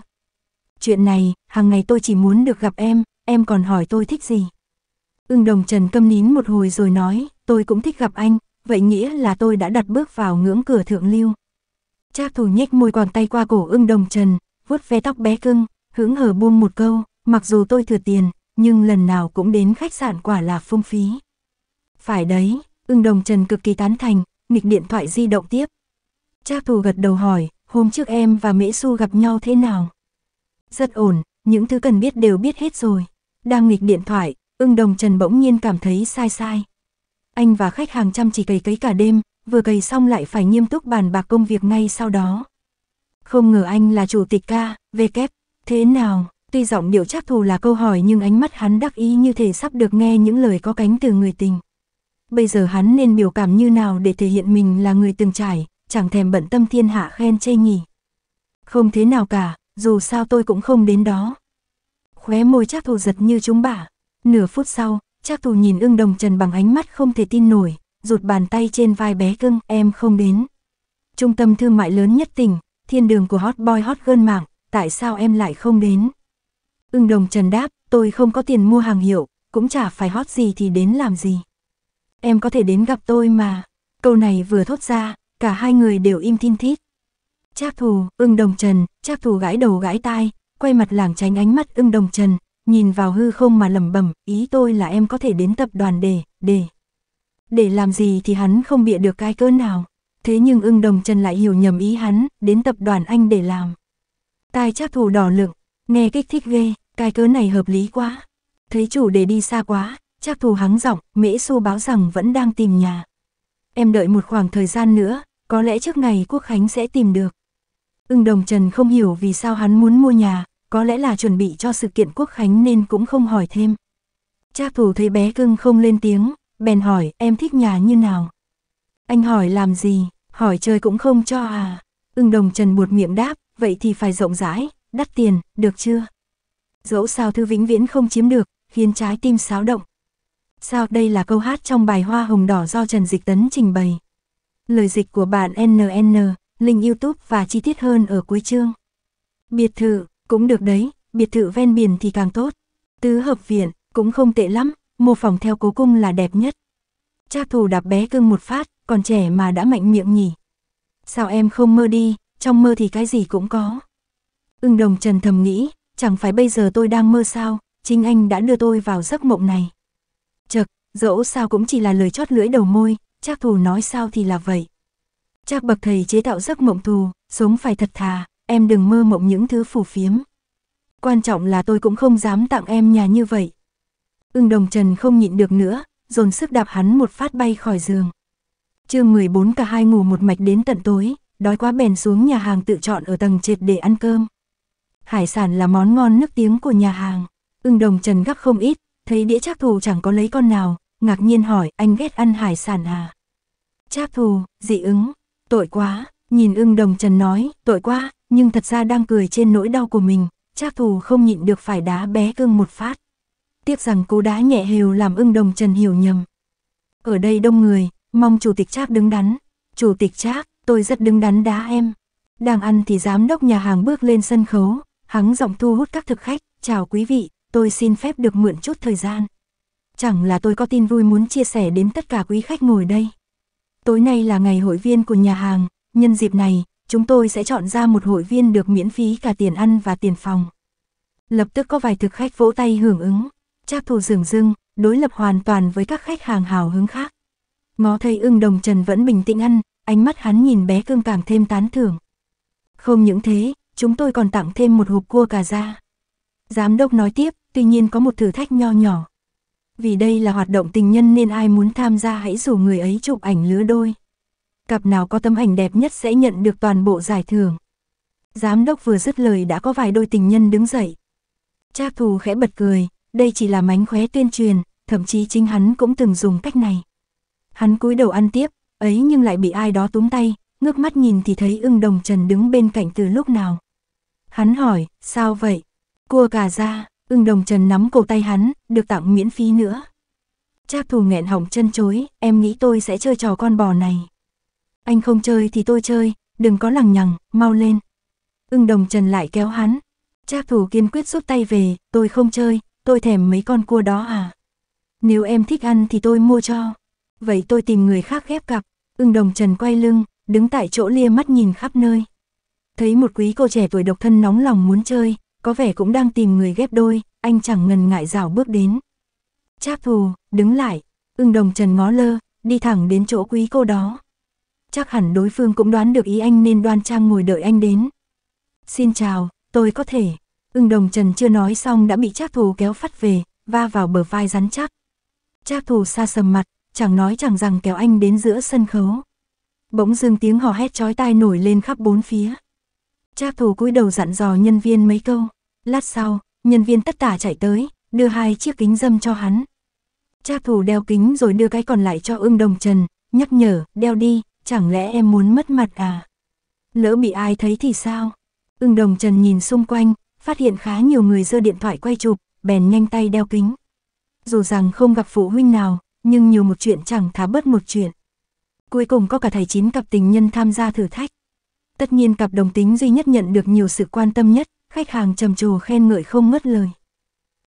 chuyện này, hàng ngày tôi chỉ muốn được gặp em, em còn hỏi tôi thích gì. Ưng đồng Trần câm nín một hồi rồi nói, tôi cũng thích gặp anh, vậy nghĩa là tôi đã đặt bước vào ngưỡng cửa thượng lưu. Trác thủ nhếch môi quàng tay qua cổ ưng đồng Trần, vuốt ve tóc bé cưng, hững hờ buông một câu, mặc dù tôi thừa tiền, nhưng lần nào cũng đến khách sạn quả là phung phí. Phải đấy, ưng đồng Trần cực kỳ tán thành, nghịch điện thoại di động tiếp. Trác thủ gật đầu hỏi, hôm trước em và Mễ Xu gặp nhau thế nào? Rất ổn, những thứ cần biết đều biết hết rồi. Đang nghịch điện thoại, ưng đồng Trần bỗng nhiên cảm thấy sai sai. Anh và khách hàng chăm chỉ cày cấy cả đêm, vừa cày xong lại phải nghiêm túc bàn bạc công việc ngay sau đó. Không ngờ anh là chủ tịch ca, V kép, thế nào? Tuy giọng điệu chắc thù là câu hỏi nhưng ánh mắt hắn đắc ý như thể sắp được nghe những lời có cánh từ người tình. Bây giờ hắn nên biểu cảm như nào để thể hiện mình là người từng trải, chẳng thèm bận tâm thiên hạ khen chê nhỉ. Không thế nào cả, dù sao tôi cũng không đến đó. Khóe môi chắc thù giật như chúng bả. Nửa phút sau, chắc thù nhìn ưng đồng trần bằng ánh mắt không thể tin nổi, rụt bàn tay trên vai bé cưng, em không đến. Trung tâm thương mại lớn nhất tỉnh, thiên đường của hot boy hot girl mạng, tại sao em lại không đến? Ưng đồng trần đáp, tôi không có tiền mua hàng hiệu, cũng chả phải hot gì thì đến làm gì. Em có thể đến gặp tôi mà. Câu này vừa thốt ra, cả hai người đều im tin thít. Cháp thù, ưng đồng trần, cháp thù gãi đầu gãi tai, quay mặt lảng tránh ánh mắt ưng đồng trần, nhìn vào hư không mà lẩm bẩm, ý tôi là em có thể đến tập đoàn để, để. Để làm gì thì hắn không bịa được cái cỡ nào. Thế nhưng ưng đồng trần lại hiểu nhầm ý hắn, đến tập đoàn anh để làm. Tai trác thù đỏ lượng, nghe kích thích ghê, cái cớ này hợp lý quá. Thấy chủ để đi xa quá, trác thù hắng giọng, mễ xu báo rằng vẫn đang tìm nhà. Em đợi một khoảng thời gian nữa, có lẽ trước ngày quốc khánh sẽ tìm được. Ưng Đồng Trần không hiểu vì sao hắn muốn mua nhà, có lẽ là chuẩn bị cho sự kiện quốc khánh nên cũng không hỏi thêm. Cha thủ thấy bé cưng không lên tiếng, bèn hỏi em thích nhà như nào. Anh hỏi làm gì, hỏi chơi cũng không cho à. Ưng Đồng Trần buột miệng đáp, vậy thì phải rộng rãi, đắt tiền, được chưa? Dẫu sao thư vĩnh viễn không chiếm được, khiến trái tim xáo động. Sao đây là câu hát trong bài Hoa Hồng Đỏ do Trần Dịch Tấn trình bày. Lời dịch của bạn NN link YouTube và chi tiết hơn ở cuối chương. Biệt thự, cũng được đấy, biệt thự ven biển thì càng tốt. Tứ hợp viện, cũng không tệ lắm, mô phòng theo cố cung là đẹp nhất. Cha thủ đạp bé cưng một phát, còn trẻ mà đã mạnh miệng nhỉ. Sao em không mơ đi, trong mơ thì cái gì cũng có. Ưng đồng trần thầm nghĩ, chẳng phải bây giờ tôi đang mơ sao, chính anh đã đưa tôi vào giấc mộng này. Chật, dẫu sao cũng chỉ là lời chót lưỡi đầu môi, Trác thủ nói sao thì là vậy. Chắc bậc thầy chế tạo giấc mộng thù, sống phải thật thà, em đừng mơ mộng những thứ phù phiếm. Quan trọng là tôi cũng không dám tặng em nhà như vậy. Ưng đồng trần không nhịn được nữa, dồn sức đạp hắn một phát bay khỏi giường. chương 14 cả hai ngủ một mạch đến tận tối, đói quá bèn xuống nhà hàng tự chọn ở tầng trệt để ăn cơm. Hải sản là món ngon nước tiếng của nhà hàng. Ưng đồng trần gắp không ít, thấy đĩa trác thù chẳng có lấy con nào, ngạc nhiên hỏi anh ghét ăn hải sản à. Trác thù, dị ứng, Tội quá, nhìn ưng đồng trần nói, tội quá, nhưng thật ra đang cười trên nỗi đau của mình, trác thù không nhịn được phải đá bé cưng một phát. Tiếc rằng cú đá nhẹ hều làm ưng đồng trần hiểu nhầm. Ở đây đông người, mong chủ tịch trác đứng đắn. Chủ tịch trác, tôi rất đứng đắn đá em. Đang ăn thì giám đốc nhà hàng bước lên sân khấu, hắn giọng thu hút các thực khách, chào quý vị, tôi xin phép được mượn chút thời gian. Chẳng là tôi có tin vui muốn chia sẻ đến tất cả quý khách ngồi đây. Tối nay là ngày hội viên của nhà hàng, nhân dịp này, chúng tôi sẽ chọn ra một hội viên được miễn phí cả tiền ăn và tiền phòng. Lập tức có vài thực khách vỗ tay hưởng ứng, Trác Thù dường dưng, đối lập hoàn toàn với các khách hàng hào hứng khác. Ngó thấy ưng đồng trần vẫn bình tĩnh ăn, ánh mắt hắn nhìn bé cương càng thêm tán thưởng. Không những thế, chúng tôi còn tặng thêm một hộp cua cà ra. Giám đốc nói tiếp, tuy nhiên có một thử thách nho nhỏ, vì đây là hoạt động tình nhân nên ai muốn tham gia hãy rủ người ấy chụp ảnh lứa đôi. Cặp nào có tấm ảnh đẹp nhất sẽ nhận được toàn bộ giải thưởng. Giám đốc vừa dứt lời đã có vài đôi tình nhân đứng dậy. cha thù khẽ bật cười, đây chỉ là mánh khóe tuyên truyền, thậm chí chính hắn cũng từng dùng cách này. Hắn cúi đầu ăn tiếp, ấy nhưng lại bị ai đó túm tay, ngước mắt nhìn thì thấy ưng đồng trần đứng bên cạnh từ lúc nào. Hắn hỏi, sao vậy? Cua cà ra, Ưng đồng trần nắm cổ tay hắn, được tặng miễn phí nữa. Trác thù nghẹn hỏng chân chối, em nghĩ tôi sẽ chơi trò con bò này. Anh không chơi thì tôi chơi, đừng có lằng nhằng, mau lên. Ưng đồng trần lại kéo hắn. Trác thù kiên quyết rút tay về, tôi không chơi, tôi thèm mấy con cua đó à. Nếu em thích ăn thì tôi mua cho. Vậy tôi tìm người khác ghép cặp. Ưng đồng trần quay lưng, đứng tại chỗ lia mắt nhìn khắp nơi. Thấy một quý cô trẻ tuổi độc thân nóng lòng muốn chơi, có vẻ cũng đang tìm người ghép đôi, anh chẳng ngần ngại rào bước đến. Trác thù, đứng lại, ưng đồng trần ngó lơ, đi thẳng đến chỗ quý cô đó. Chắc hẳn đối phương cũng đoán được ý anh nên đoan trang ngồi đợi anh đến. Xin chào, tôi có thể. Ưng đồng trần chưa nói xong đã bị trác thù kéo phát về, va vào bờ vai rắn chắc. Trác thù xa sầm mặt, chẳng nói chẳng rằng kéo anh đến giữa sân khấu. Bỗng dưng tiếng hò hét chói tai nổi lên khắp bốn phía. Trác thủ cúi đầu dặn dò nhân viên mấy câu. Lát sau, nhân viên tất tả chạy tới, đưa hai chiếc kính dâm cho hắn. Trác thủ đeo kính rồi đưa cái còn lại cho ưng đồng trần, nhắc nhở, đeo đi, chẳng lẽ em muốn mất mặt à? Lỡ bị ai thấy thì sao? Ưng đồng trần nhìn xung quanh, phát hiện khá nhiều người giơ điện thoại quay chụp, bèn nhanh tay đeo kính. Dù rằng không gặp phụ huynh nào, nhưng nhiều một chuyện chẳng thá bớt một chuyện. Cuối cùng có cả thầy chín cặp tình nhân tham gia thử thách. Tất nhiên cặp đồng tính duy nhất nhận được nhiều sự quan tâm nhất, khách hàng trầm trồ khen ngợi không ngớt lời.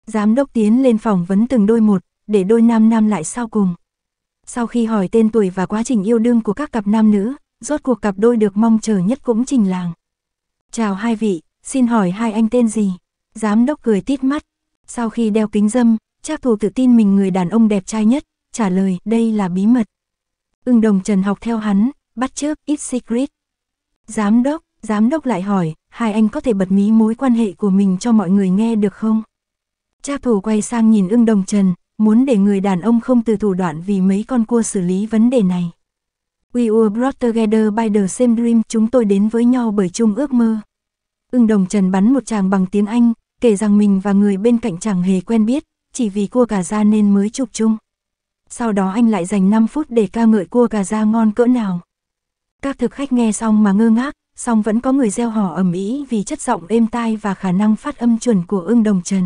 Giám đốc tiến lên phỏng vấn từng đôi một, để đôi nam nam lại sau cùng. Sau khi hỏi tên tuổi và quá trình yêu đương của các cặp nam nữ, rốt cuộc cặp đôi được mong chờ nhất cũng trình làng. Chào hai vị, xin hỏi hai anh tên gì? Giám đốc cười tít mắt. Sau khi đeo kính dâm, chắc Thù tự tin mình người đàn ông đẹp trai nhất, trả lời đây là bí mật. Ưng đồng Trần học theo hắn, bắt chước It's Secret. Giám đốc, giám đốc lại hỏi, hai anh có thể bật mí mối quan hệ của mình cho mọi người nghe được không? Cha thủ quay sang nhìn ưng đồng trần, muốn để người đàn ông không từ thủ đoạn vì mấy con cua xử lý vấn đề này. We were brought together by the same dream, chúng tôi đến với nhau bởi chung ước mơ. Ưng đồng trần bắn một chàng bằng tiếng Anh, kể rằng mình và người bên cạnh chẳng hề quen biết, chỉ vì cua cà ra nên mới chụp chung. Sau đó anh lại dành 5 phút để ca ngợi cua cà ra ngon cỡ nào. Các thực khách nghe xong mà ngơ ngác, song vẫn có người gieo hò ầm ĩ vì chất giọng êm tai và khả năng phát âm chuẩn của ưng đồng trần.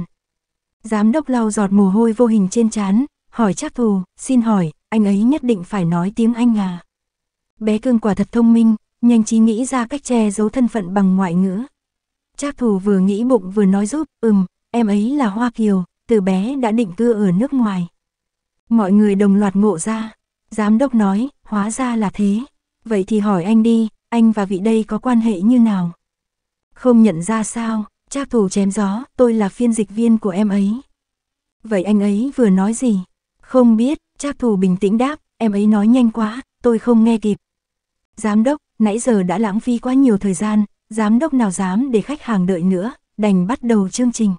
Giám đốc lau giọt mồ hôi vô hình trên trán, hỏi chắc thù, xin hỏi, anh ấy nhất định phải nói tiếng Anh à? Bé cương quả thật thông minh, nhanh trí nghĩ ra cách che giấu thân phận bằng ngoại ngữ. chắc thù vừa nghĩ bụng vừa nói giúp, ừm, em ấy là Hoa Kiều, từ bé đã định cư ở nước ngoài. Mọi người đồng loạt ngộ ra, giám đốc nói, hóa ra là thế. Vậy thì hỏi anh đi, anh và vị đây có quan hệ như nào? Không nhận ra sao, trác thủ chém gió, tôi là phiên dịch viên của em ấy. Vậy anh ấy vừa nói gì? Không biết, trác thủ bình tĩnh đáp, em ấy nói nhanh quá, tôi không nghe kịp. Giám đốc, nãy giờ đã lãng phí quá nhiều thời gian, giám đốc nào dám để khách hàng đợi nữa, đành bắt đầu chương trình.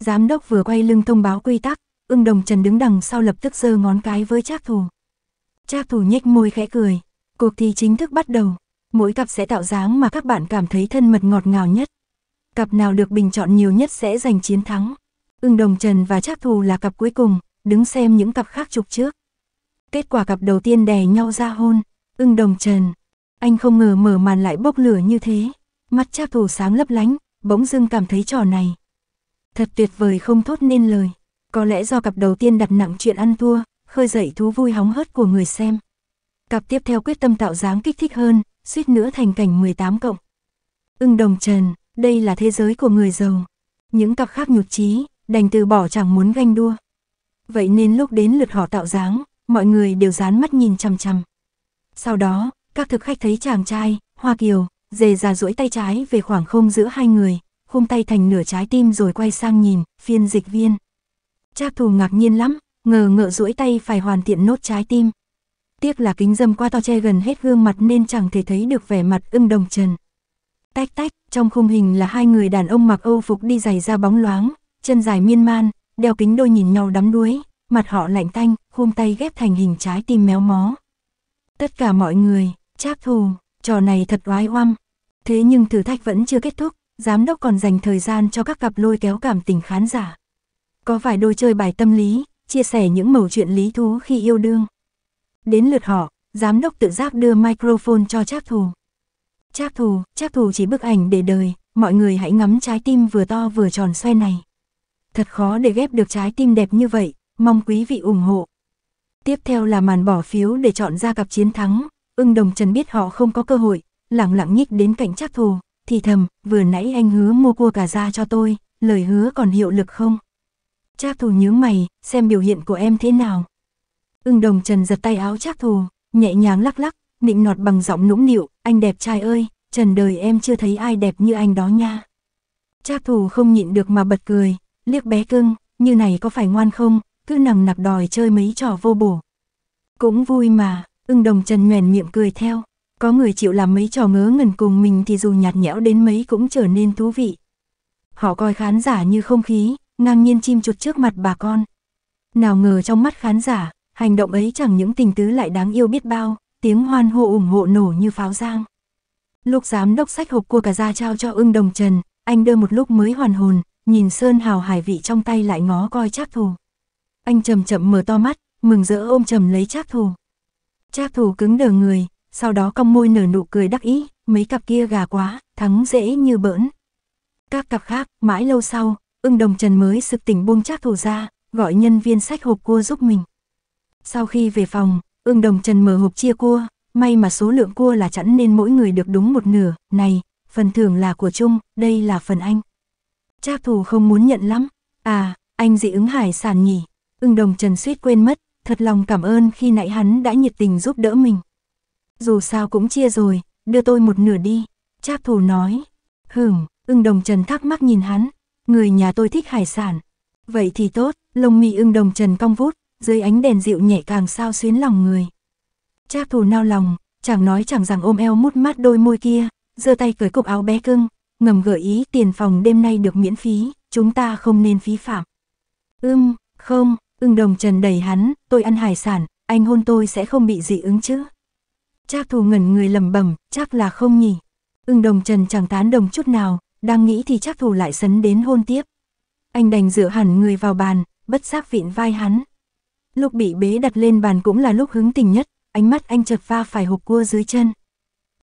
Giám đốc vừa quay lưng thông báo quy tắc, ưng đồng trần đứng đằng sau lập tức giơ ngón cái với trác thủ. Trác thủ nhếch môi khẽ cười, Cuộc thi chính thức bắt đầu. Mỗi cặp sẽ tạo dáng mà các bạn cảm thấy thân mật ngọt ngào nhất. Cặp nào được bình chọn nhiều nhất sẽ giành chiến thắng. Ưng Đồng Trần và Trác Thù là cặp cuối cùng, đứng xem những cặp khác chụp trước. Kết quả cặp đầu tiên đè nhau ra hôn. Ưng Đồng Trần. Anh không ngờ mở màn lại bốc lửa như thế. Mắt Trác Thù sáng lấp lánh, bỗng dưng cảm thấy trò này. Thật tuyệt vời không thốt nên lời. Có lẽ do cặp đầu tiên đặt nặng chuyện ăn thua, khơi dậy thú vui hóng hớt của người xem. Cặp tiếp theo quyết tâm tạo dáng kích thích hơn, suýt nữa thành cảnh 18 cộng. Ưng đồng trần, đây là thế giới của người giàu. Những cặp khác nhục trí, đành từ bỏ chẳng muốn ganh đua. Vậy nên lúc đến lượt họ tạo dáng, mọi người đều dán mắt nhìn chằm chằm. Sau đó, các thực khách thấy chàng trai, Hoa Kiều, dề ra duỗi tay trái về khoảng không giữa hai người, khung tay thành nửa trái tim rồi quay sang nhìn, phiên dịch viên. Trác thù ngạc nhiên lắm, ngờ ngợ duỗi tay phải hoàn thiện nốt trái tim tiếc là kính dâm quá to che gần hết gương mặt nên chẳng thể thấy được vẻ mặt ưng đồng trần. Tách tách, trong khung hình là hai người đàn ông mặc âu phục đi giày da bóng loáng, chân dài miên man, đeo kính đôi nhìn nhau đắm đuối, mặt họ lạnh tanh, khung tay ghép thành hình trái tim méo mó. Tất cả mọi người, trác thù, trò này thật oái oăm. Thế nhưng thử thách vẫn chưa kết thúc, giám đốc còn dành thời gian cho các cặp lôi kéo cảm tình khán giả. Có vài đôi chơi bài tâm lý, chia sẻ những mẩu chuyện lý thú khi yêu đương. Đến lượt họ, giám đốc tự giác đưa microphone cho Trác Thù. Trác Thù, Trác Thù chỉ bức ảnh để đời, mọi người hãy ngắm trái tim vừa to vừa tròn xoe này. Thật khó để ghép được trái tim đẹp như vậy, mong quý vị ủng hộ. Tiếp theo là màn bỏ phiếu để chọn ra cặp chiến thắng, ưng đồng trần biết họ không có cơ hội, lặng lặng nhích đến cạnh Trác Thù, thì thầm, vừa nãy anh hứa mua cua cả ra cho tôi, lời hứa còn hiệu lực không? Trác Thù nhướng mày, xem biểu hiện của em thế nào. Ưng đồng Trần giật tay áo trác thù, nhẹ nhàng lắc lắc, nịnh nọt bằng giọng nũng nịu, anh đẹp trai ơi, trần đời em chưa thấy ai đẹp như anh đó nha. Trác thù không nhịn được mà bật cười, liếc bé cưng, như này có phải ngoan không, cứ nằm nặc đòi chơi mấy trò vô bổ. Cũng vui mà, ưng đồng Trần nhoèn miệng cười theo, có người chịu làm mấy trò ngớ ngẩn cùng mình thì dù nhạt nhẽo đến mấy cũng trở nên thú vị. Họ coi khán giả như không khí, ngang nhiên chim chuột trước mặt bà con. Nào ngờ trong mắt khán giả, Hành động ấy chẳng những tình tứ lại đáng yêu biết bao, tiếng hoan hô ủng hộ nổ như pháo giang. Lúc giám đốc sách hộp cua cà ra trao cho ưng đồng trần, anh đưa một lúc mới hoàn hồn, nhìn Sơn Hào hải vị trong tay lại ngó coi trác thù. Anh chậm chậm mở to mắt, mừng rỡ ôm chầm lấy trác thù. Trác thù cứng đờ người, sau đó cong môi nở nụ cười đắc ý, mấy cặp kia gà quá, thắng dễ như bỡn. Các cặp khác, mãi lâu sau, ưng đồng trần mới sực tỉnh buông trác thù ra, gọi nhân viên sách hộp cua giúp mình. Sau khi về phòng, ương đồng trần mở hộp chia cua, may mà số lượng cua là chẵn nên mỗi người được đúng một nửa, này, phần thưởng là của chung, đây là phần anh. Trác thủ không muốn nhận lắm, à, anh dị ứng hải sản nhỉ, ương đồng trần suýt quên mất, thật lòng cảm ơn khi nãy hắn đã nhiệt tình giúp đỡ mình. Dù sao cũng chia rồi, đưa tôi một nửa đi, Trác thủ nói, hửm, ưng đồng trần thắc mắc nhìn hắn, người nhà tôi thích hải sản. Vậy thì tốt, lông mi ưng đồng trần cong vút, dưới ánh đèn dịu nhẹ càng sao xuyến lòng người. Trác thù nao lòng, chẳng nói chẳng rằng ôm eo mút mắt đôi môi kia, giơ tay cởi cục áo bé cưng, ngầm gợi ý tiền phòng đêm nay được miễn phí, chúng ta không nên phí phạm. Ưm, không, ưng đồng trần đầy hắn, tôi ăn hải sản, anh hôn tôi sẽ không bị dị ứng chứ. Trác thù ngẩn người lầm bẩm chắc là không nhỉ. Ưng đồng trần chẳng tán đồng chút nào, đang nghĩ thì trác thù lại sấn đến hôn tiếp. Anh đành dựa hẳn người vào bàn, bất giác vịn vai hắn. Lúc bị bế đặt lên bàn cũng là lúc hứng tình nhất, ánh mắt anh chợt va phải hộp cua dưới chân.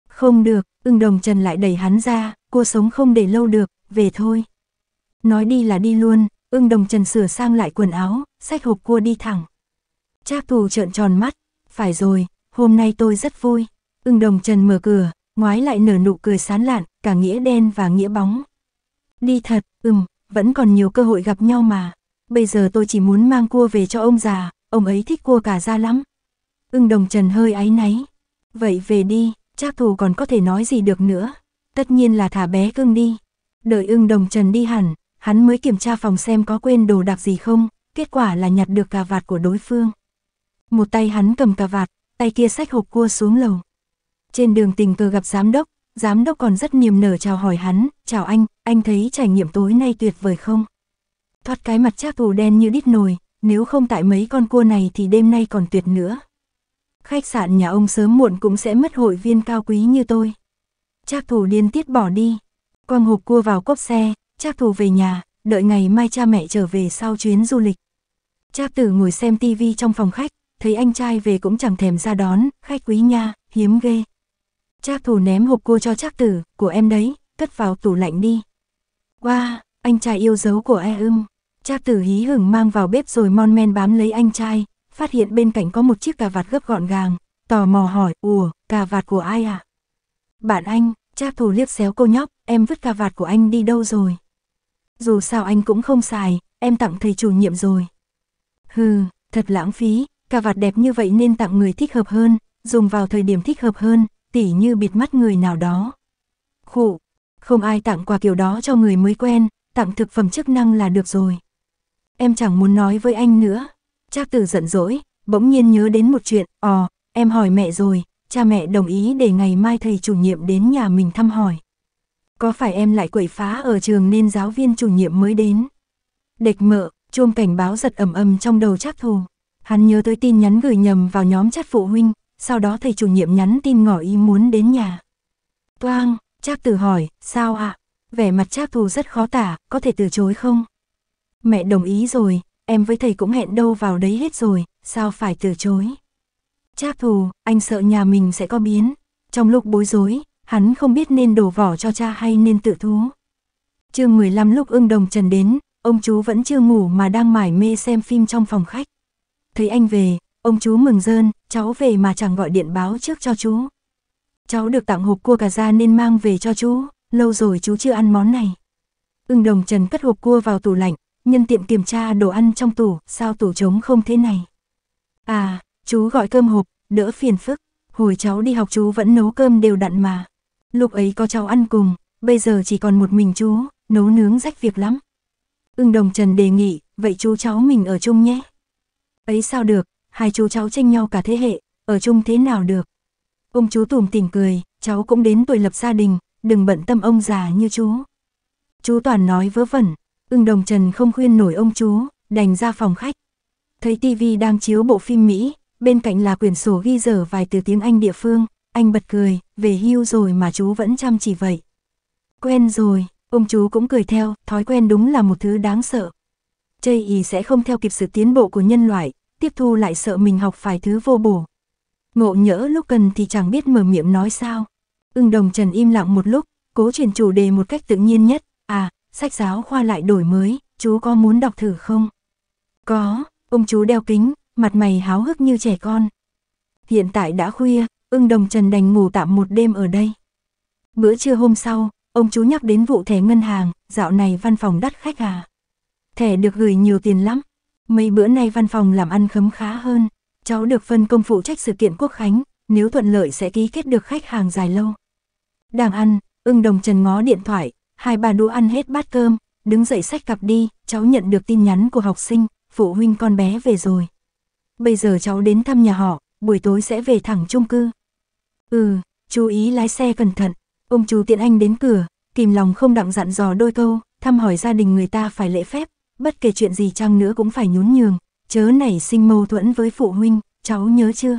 Không được, ưng đồng trần lại đẩy hắn ra, cua sống không để lâu được, về thôi. Nói đi là đi luôn, ưng đồng trần sửa sang lại quần áo, xách hộp cua đi thẳng. Trác thù trợn tròn mắt, phải rồi, hôm nay tôi rất vui. Ưng đồng trần mở cửa, ngoái lại nở nụ cười sán lạn, cả nghĩa đen và nghĩa bóng. Đi thật, ừm, vẫn còn nhiều cơ hội gặp nhau mà. Bây giờ tôi chỉ muốn mang cua về cho ông già, ông ấy thích cua cả ra lắm. Ưng đồng trần hơi áy náy. Vậy về đi, chắc thù còn có thể nói gì được nữa. Tất nhiên là thả bé cưng đi. Đợi ưng đồng trần đi hẳn, hắn mới kiểm tra phòng xem có quên đồ đạc gì không. Kết quả là nhặt được cà vạt của đối phương. Một tay hắn cầm cà vạt, tay kia xách hộp cua xuống lầu. Trên đường tình cờ gặp giám đốc, giám đốc còn rất niềm nở chào hỏi hắn, chào anh, anh thấy trải nghiệm tối nay tuyệt vời không? Thoát cái mặt Trác thù đen như đít nồi, nếu không tại mấy con cua này thì đêm nay còn tuyệt nữa. Khách sạn nhà ông sớm muộn cũng sẽ mất hội viên cao quý như tôi. Trác thủ điên tiết bỏ đi, quăng hộp cua vào cốp xe, Trác thủ về nhà, đợi ngày mai cha mẹ trở về sau chuyến du lịch. Trác tử ngồi xem tivi trong phòng khách, thấy anh trai về cũng chẳng thèm ra đón, khách quý nha, hiếm ghê. Trác thủ ném hộp cua cho Trác tử, của em đấy, cất vào tủ lạnh đi. Wow, anh trai yêu dấu của e Cha tử hí hửng mang vào bếp rồi mon men bám lấy anh trai, phát hiện bên cạnh có một chiếc cà vạt gấp gọn gàng, tò mò hỏi, ủa, cà vạt của ai à? Bạn anh, cha thù liếc xéo cô nhóc, em vứt cà vạt của anh đi đâu rồi? Dù sao anh cũng không xài, em tặng thầy chủ nhiệm rồi. Hừ, thật lãng phí, cà vạt đẹp như vậy nên tặng người thích hợp hơn, dùng vào thời điểm thích hợp hơn, tỉ như bịt mắt người nào đó. Khụ, không ai tặng quà kiểu đó cho người mới quen, tặng thực phẩm chức năng là được rồi em chẳng muốn nói với anh nữa. Trác tử giận dỗi, bỗng nhiên nhớ đến một chuyện, Ồ, ờ, em hỏi mẹ rồi, cha mẹ đồng ý để ngày mai thầy chủ nhiệm đến nhà mình thăm hỏi. Có phải em lại quậy phá ở trường nên giáo viên chủ nhiệm mới đến? Địch mợ, chuông cảnh báo giật ầm ầm trong đầu Trác Thù. Hắn nhớ tới tin nhắn gửi nhầm vào nhóm chat phụ huynh, sau đó thầy chủ nhiệm nhắn tin ngỏ ý muốn đến nhà. Toang, Trác Tử hỏi, sao ạ? À? Vẻ mặt Trác Thù rất khó tả, có thể từ chối không? Mẹ đồng ý rồi, em với thầy cũng hẹn đâu vào đấy hết rồi, sao phải từ chối. Trác thù, anh sợ nhà mình sẽ có biến. Trong lúc bối rối, hắn không biết nên đổ vỏ cho cha hay nên tự thú. chương 15 lúc ương đồng trần đến, ông chú vẫn chưa ngủ mà đang mải mê xem phim trong phòng khách. Thấy anh về, ông chú mừng rơn, cháu về mà chẳng gọi điện báo trước cho chú. Cháu được tặng hộp cua cà ra nên mang về cho chú, lâu rồi chú chưa ăn món này. Ưng đồng trần cất hộp cua vào tủ lạnh, nhân tiện kiểm tra đồ ăn trong tủ, sao tủ trống không thế này. À, chú gọi cơm hộp, đỡ phiền phức, hồi cháu đi học chú vẫn nấu cơm đều đặn mà. Lúc ấy có cháu ăn cùng, bây giờ chỉ còn một mình chú, nấu nướng rách việc lắm. Ưng đồng Trần đề nghị, vậy chú cháu mình ở chung nhé. Ấy sao được, hai chú cháu tranh nhau cả thế hệ, ở chung thế nào được. Ông chú tủm tỉm cười, cháu cũng đến tuổi lập gia đình, đừng bận tâm ông già như chú. Chú toàn nói vớ vẩn, Ưng Đồng Trần không khuyên nổi ông chú, đành ra phòng khách. Thấy tivi đang chiếu bộ phim Mỹ, bên cạnh là quyển sổ ghi dở vài từ tiếng Anh địa phương, anh bật cười, về hưu rồi mà chú vẫn chăm chỉ vậy. Quen rồi, ông chú cũng cười theo, thói quen đúng là một thứ đáng sợ. Chây ý sẽ không theo kịp sự tiến bộ của nhân loại, tiếp thu lại sợ mình học phải thứ vô bổ. Ngộ nhỡ lúc cần thì chẳng biết mở miệng nói sao. Ưng đồng Trần im lặng một lúc, cố chuyển chủ đề một cách tự nhiên nhất. À, sách giáo khoa lại đổi mới, chú có muốn đọc thử không? Có, ông chú đeo kính, mặt mày háo hức như trẻ con. Hiện tại đã khuya, ưng đồng trần đành ngủ tạm một đêm ở đây. Bữa trưa hôm sau, ông chú nhắc đến vụ thẻ ngân hàng, dạo này văn phòng đắt khách à. Thẻ được gửi nhiều tiền lắm, mấy bữa nay văn phòng làm ăn khấm khá hơn. Cháu được phân công phụ trách sự kiện quốc khánh, nếu thuận lợi sẽ ký kết được khách hàng dài lâu. Đang ăn, ưng đồng trần ngó điện thoại, hai ba đũa ăn hết bát cơm, đứng dậy sách cặp đi, cháu nhận được tin nhắn của học sinh, phụ huynh con bé về rồi. Bây giờ cháu đến thăm nhà họ, buổi tối sẽ về thẳng chung cư. Ừ, chú ý lái xe cẩn thận, ông chú tiện anh đến cửa, kìm lòng không đặng dặn dò đôi câu, thăm hỏi gia đình người ta phải lễ phép, bất kể chuyện gì chăng nữa cũng phải nhún nhường, chớ nảy sinh mâu thuẫn với phụ huynh, cháu nhớ chưa?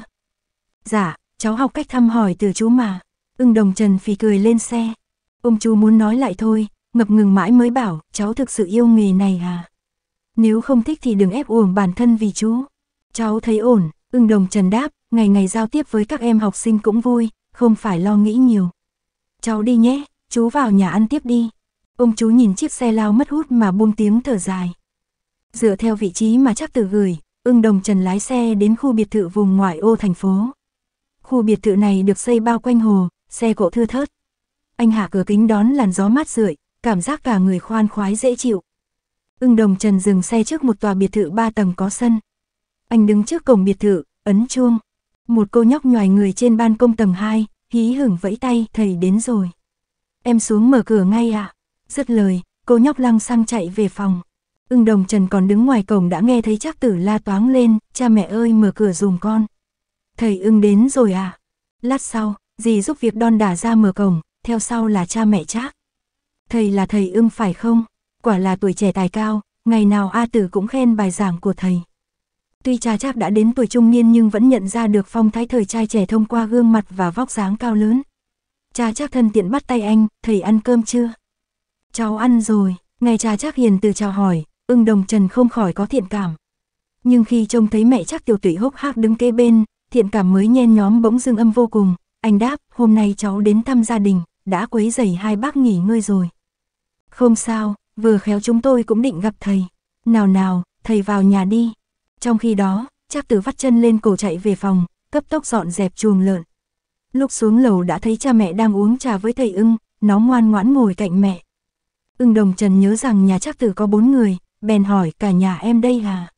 Dạ, cháu học cách thăm hỏi từ chú mà. Ưng đồng Trần phì cười lên xe, Ông chú muốn nói lại thôi, ngập ngừng mãi mới bảo, cháu thực sự yêu nghề này à? Nếu không thích thì đừng ép uổng bản thân vì chú. Cháu thấy ổn, ưng đồng trần đáp, ngày ngày giao tiếp với các em học sinh cũng vui, không phải lo nghĩ nhiều. Cháu đi nhé, chú vào nhà ăn tiếp đi. Ông chú nhìn chiếc xe lao mất hút mà buông tiếng thở dài. Dựa theo vị trí mà chắc tử gửi, ưng đồng trần lái xe đến khu biệt thự vùng ngoại ô thành phố. Khu biệt thự này được xây bao quanh hồ, xe cộ thưa thớt, anh hạ cửa kính đón làn gió mát rượi, cảm giác cả người khoan khoái dễ chịu. Ưng đồng Trần dừng xe trước một tòa biệt thự ba tầng có sân. Anh đứng trước cổng biệt thự, ấn chuông. Một cô nhóc nhòi người trên ban công tầng 2, hí hửng vẫy tay, thầy đến rồi. Em xuống mở cửa ngay ạ. À? Dứt lời, cô nhóc lăng sang chạy về phòng. Ưng đồng Trần còn đứng ngoài cổng đã nghe thấy chắc tử la toáng lên, cha mẹ ơi mở cửa dùm con. Thầy ưng đến rồi à? Lát sau, dì giúp việc đon đả ra mở cổng, theo sau là cha mẹ Trác. Thầy là thầy ưng phải không? Quả là tuổi trẻ tài cao, ngày nào A Tử cũng khen bài giảng của thầy. Tuy cha Trác đã đến tuổi trung niên nhưng vẫn nhận ra được phong thái thời trai trẻ thông qua gương mặt và vóc dáng cao lớn. Cha chắc thân tiện bắt tay anh, thầy ăn cơm chưa? Cháu ăn rồi, ngày cha chắc hiền từ chào hỏi, ưng đồng trần không khỏi có thiện cảm. Nhưng khi trông thấy mẹ chắc tiểu tụy hốc hác đứng kế bên, thiện cảm mới nhen nhóm bỗng dưng âm vô cùng, anh đáp, hôm nay cháu đến thăm gia đình đã quấy rầy hai bác nghỉ ngơi rồi. Không sao, vừa khéo chúng tôi cũng định gặp thầy. Nào nào, thầy vào nhà đi. Trong khi đó, Trác Tử vắt chân lên cổ chạy về phòng, cấp tốc dọn dẹp chuồng lợn. Lúc xuống lầu đã thấy cha mẹ đang uống trà với thầy ưng, nó ngoan ngoãn ngồi cạnh mẹ. Ưng đồng trần nhớ rằng nhà Trác Tử có bốn người, bèn hỏi cả nhà em đây à?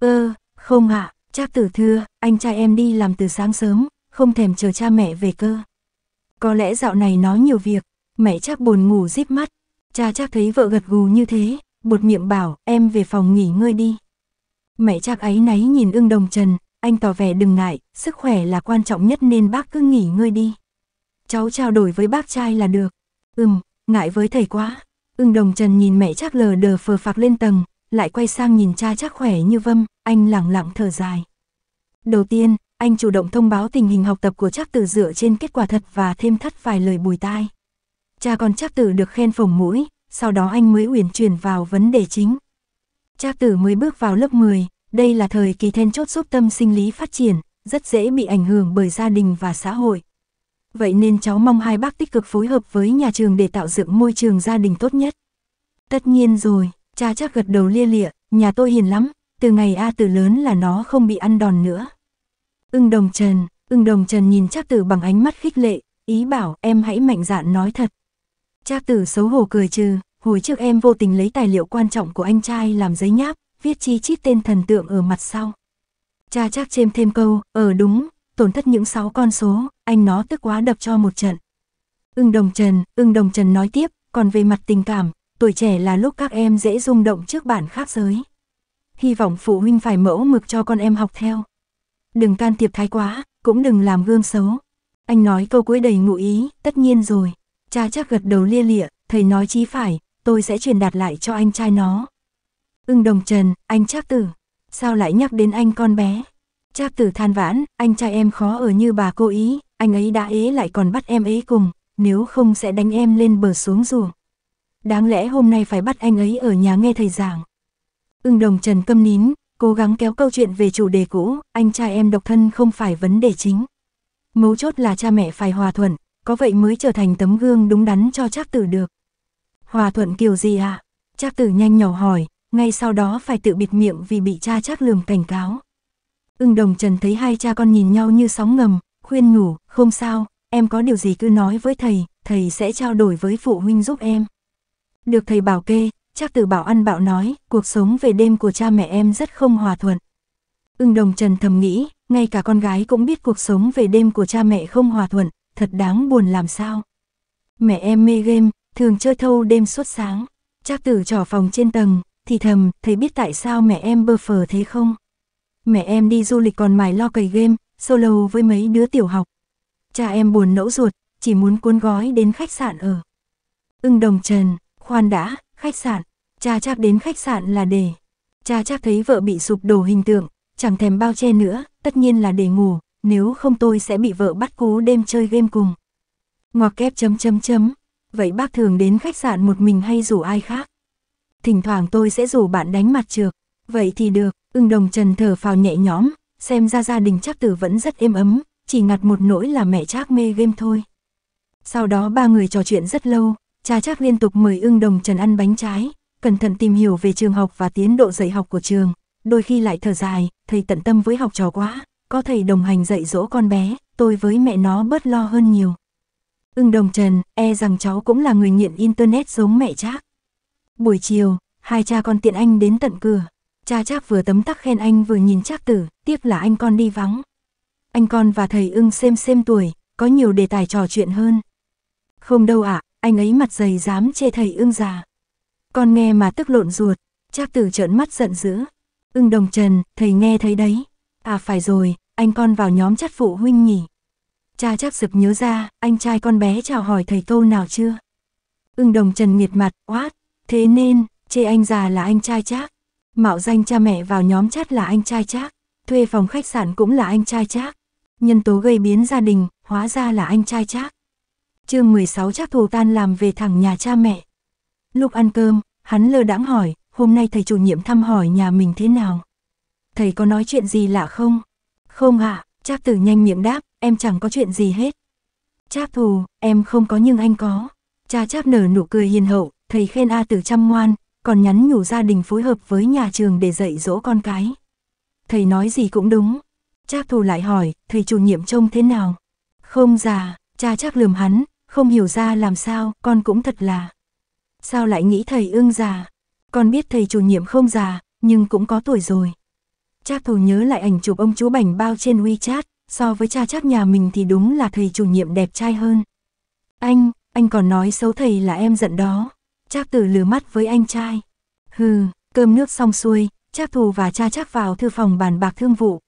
Ơ, ờ, không ạ, à, Trác Tử thưa, anh trai em đi làm từ sáng sớm, không thèm chờ cha mẹ về cơ. Có lẽ dạo này nói nhiều việc, mẹ chắc buồn ngủ díp mắt. Cha chắc thấy vợ gật gù như thế, bột miệng bảo em về phòng nghỉ ngơi đi. Mẹ chắc ấy náy nhìn ưng đồng trần, anh tỏ vẻ đừng ngại, sức khỏe là quan trọng nhất nên bác cứ nghỉ ngơi đi. Cháu trao đổi với bác trai là được. Ừm, ngại với thầy quá. Ưng đồng trần nhìn mẹ chắc lờ đờ phờ phạc lên tầng, lại quay sang nhìn cha chắc khỏe như vâm, anh lặng lặng thở dài. Đầu tiên, anh chủ động thông báo tình hình học tập của Trác Tử dựa trên kết quả thật và thêm thắt vài lời bùi tai. Cha con Trác Tử được khen phồng mũi, sau đó anh mới uyển chuyển vào vấn đề chính. Trác Tử mới bước vào lớp 10, đây là thời kỳ then chốt giúp tâm sinh lý phát triển, rất dễ bị ảnh hưởng bởi gia đình và xã hội. Vậy nên cháu mong hai bác tích cực phối hợp với nhà trường để tạo dựng môi trường gia đình tốt nhất. Tất nhiên rồi, cha chắc gật đầu lia lịa, nhà tôi hiền lắm, từ ngày A Tử lớn là nó không bị ăn đòn nữa. Ưng đồng trần, ưng đồng trần nhìn Trác Tử bằng ánh mắt khích lệ, ý bảo em hãy mạnh dạn nói thật. Trác Tử xấu hổ cười trừ, hồi trước em vô tình lấy tài liệu quan trọng của anh trai làm giấy nháp, viết chi chít tên thần tượng ở mặt sau. Cha chắc chêm thêm câu, ở ờ đúng, tổn thất những sáu con số, anh nó tức quá đập cho một trận. Ưng đồng trần, ưng đồng trần nói tiếp, còn về mặt tình cảm, tuổi trẻ là lúc các em dễ rung động trước bản khác giới hy vọng phụ huynh phải mẫu mực cho con em học theo. Đừng can thiệp thái quá, cũng đừng làm gương xấu. Anh nói câu cuối đầy ngụ ý, tất nhiên rồi. Cha chắc gật đầu lia lịa, thầy nói chí phải, tôi sẽ truyền đạt lại cho anh trai nó. Ưng đồng trần, anh chắc tử, sao lại nhắc đến anh con bé? Trác tử than vãn, anh trai em khó ở như bà cô ý, anh ấy đã ế lại còn bắt em ấy cùng, nếu không sẽ đánh em lên bờ xuống ruộng. Đáng lẽ hôm nay phải bắt anh ấy ở nhà nghe thầy giảng. Ưng đồng Trần câm nín, cố gắng kéo câu chuyện về chủ đề cũ, anh trai em độc thân không phải vấn đề chính. Mấu chốt là cha mẹ phải hòa thuận, có vậy mới trở thành tấm gương đúng đắn cho Trác Tử được. Hòa thuận kiểu gì ạ? À? Trác Tử nhanh nhỏ hỏi, ngay sau đó phải tự bịt miệng vì bị cha Trác lườm cảnh cáo. Ưng đồng Trần thấy hai cha con nhìn nhau như sóng ngầm, khuyên nhủ, không sao, em có điều gì cứ nói với thầy, thầy sẽ trao đổi với phụ huynh giúp em. Được thầy bảo kê, Trác Tử Bảo ăn bạo nói, cuộc sống về đêm của cha mẹ em rất không hòa thuận. Ưng Đồng Trần thầm nghĩ, ngay cả con gái cũng biết cuộc sống về đêm của cha mẹ không hòa thuận, thật đáng buồn làm sao. Mẹ em mê game, thường chơi thâu đêm suốt sáng. Trác Tử Trò phòng trên tầng, thì thầm, thầy biết tại sao mẹ em bơ phờ thế không? Mẹ em đi du lịch còn mài lo cày game, solo với mấy đứa tiểu học. Cha em buồn nẫu ruột, chỉ muốn cuốn gói đến khách sạn ở. Ưng Đồng Trần, khoan đã, khách sạn, cha chắc đến khách sạn là để. Cha chắc thấy vợ bị sụp đổ hình tượng, chẳng thèm bao che nữa, tất nhiên là để ngủ, nếu không tôi sẽ bị vợ bắt cú đêm chơi game cùng. Ngoặc kép chấm chấm chấm, vậy bác thường đến khách sạn một mình hay rủ ai khác? Thỉnh thoảng tôi sẽ rủ bạn đánh mặt trược, vậy thì được, ưng đồng trần thở phào nhẹ nhõm, xem ra gia đình chắc tử vẫn rất êm ấm, chỉ ngặt một nỗi là mẹ chắc mê game thôi. Sau đó ba người trò chuyện rất lâu, Cha chắc liên tục mời ưng đồng trần ăn bánh trái, cẩn thận tìm hiểu về trường học và tiến độ dạy học của trường, đôi khi lại thở dài, thầy tận tâm với học trò quá, có thầy đồng hành dạy dỗ con bé, tôi với mẹ nó bớt lo hơn nhiều. Ưng đồng trần, e rằng cháu cũng là người nghiện internet giống mẹ chắc. Buổi chiều, hai cha con tiện anh đến tận cửa, cha chắc vừa tấm tắc khen anh vừa nhìn chắc tử, tiếc là anh con đi vắng. Anh con và thầy ưng xem xem tuổi, có nhiều đề tài trò chuyện hơn. Không đâu ạ, à, anh ấy mặt dày dám chê thầy ương già. Con nghe mà tức lộn ruột, trác tử trợn mắt giận dữ. Ưng đồng trần, thầy nghe thấy đấy. À phải rồi, anh con vào nhóm chắt phụ huynh nhỉ. Cha chắc sực nhớ ra, anh trai con bé chào hỏi thầy câu nào chưa? Ưng đồng trần nghiệt mặt, oát, thế nên, chê anh già là anh trai chắc. Mạo danh cha mẹ vào nhóm chắt là anh trai chắc. Thuê phòng khách sạn cũng là anh trai chắc. Nhân tố gây biến gia đình, hóa ra là anh trai chắc chương 16 chắc thù tan làm về thẳng nhà cha mẹ. Lúc ăn cơm, hắn lơ đãng hỏi, hôm nay thầy chủ nhiệm thăm hỏi nhà mình thế nào? Thầy có nói chuyện gì lạ không? Không ạ, à, Trác tử nhanh miệng đáp, em chẳng có chuyện gì hết. chắc thù, em không có nhưng anh có. Cha chắc nở nụ cười hiền hậu, thầy khen A tử chăm ngoan, còn nhắn nhủ gia đình phối hợp với nhà trường để dạy dỗ con cái. Thầy nói gì cũng đúng. chắc thù lại hỏi, thầy chủ nhiệm trông thế nào? Không già, cha chắc lườm hắn, không hiểu ra làm sao, con cũng thật là. Sao lại nghĩ thầy ương già? Con biết thầy chủ nhiệm không già, nhưng cũng có tuổi rồi. cha thù nhớ lại ảnh chụp ông chú bảnh bao trên WeChat, so với cha chắc nhà mình thì đúng là thầy chủ nhiệm đẹp trai hơn. Anh, anh còn nói xấu thầy là em giận đó. Trác từ lừa mắt với anh trai. Hừ, cơm nước xong xuôi, Trác thù và cha chắc vào thư phòng bàn bạc thương vụ.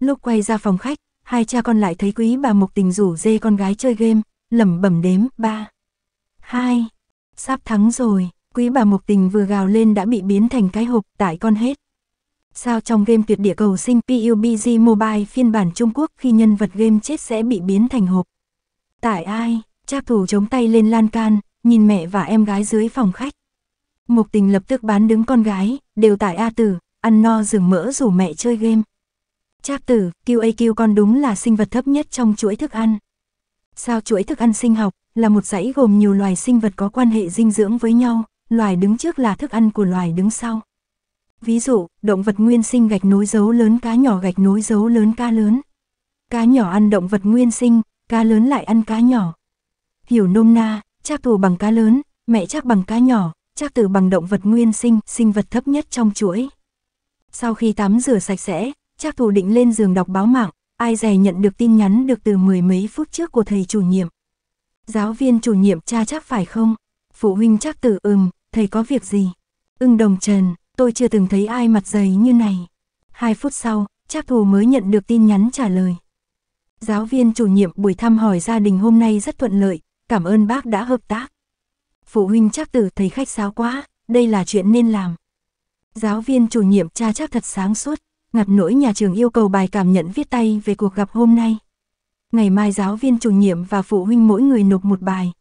Lúc quay ra phòng khách, hai cha con lại thấy quý bà Mộc Tình rủ dê con gái chơi game, lẩm bẩm đếm, ba, hai, sắp thắng rồi, quý bà mục tình vừa gào lên đã bị biến thành cái hộp tại con hết. Sao trong game tuyệt địa cầu sinh PUBG Mobile phiên bản Trung Quốc khi nhân vật game chết sẽ bị biến thành hộp? Tại ai, trác thủ chống tay lên lan can, nhìn mẹ và em gái dưới phòng khách. Mục tình lập tức bán đứng con gái, đều tại A tử, ăn no rừng mỡ rủ mẹ chơi game. Trác tử, QAQ con đúng là sinh vật thấp nhất trong chuỗi thức ăn. Sao chuỗi thức ăn sinh học là một dãy gồm nhiều loài sinh vật có quan hệ dinh dưỡng với nhau, loài đứng trước là thức ăn của loài đứng sau. Ví dụ, động vật nguyên sinh gạch nối dấu lớn cá nhỏ gạch nối dấu lớn cá lớn. Cá nhỏ ăn động vật nguyên sinh, cá lớn lại ăn cá nhỏ. Hiểu nôm na, chắc tù bằng cá lớn, mẹ chắc bằng cá nhỏ, chắc từ bằng động vật nguyên sinh, sinh vật thấp nhất trong chuỗi. Sau khi tắm rửa sạch sẽ, chắc tù định lên giường đọc báo mạng, Ai dè nhận được tin nhắn được từ mười mấy phút trước của thầy chủ nhiệm. Giáo viên chủ nhiệm cha chắc phải không? Phụ huynh chắc tử ừm, thầy có việc gì? Ưng đồng trần, tôi chưa từng thấy ai mặt dày như này. Hai phút sau, chắc thù mới nhận được tin nhắn trả lời. Giáo viên chủ nhiệm buổi thăm hỏi gia đình hôm nay rất thuận lợi, cảm ơn bác đã hợp tác. Phụ huynh chắc tử thấy khách sáo quá, đây là chuyện nên làm. Giáo viên chủ nhiệm cha chắc thật sáng suốt, Ngặt nỗi nhà trường yêu cầu bài cảm nhận viết tay về cuộc gặp hôm nay. Ngày mai giáo viên chủ nhiệm và phụ huynh mỗi người nộp một bài.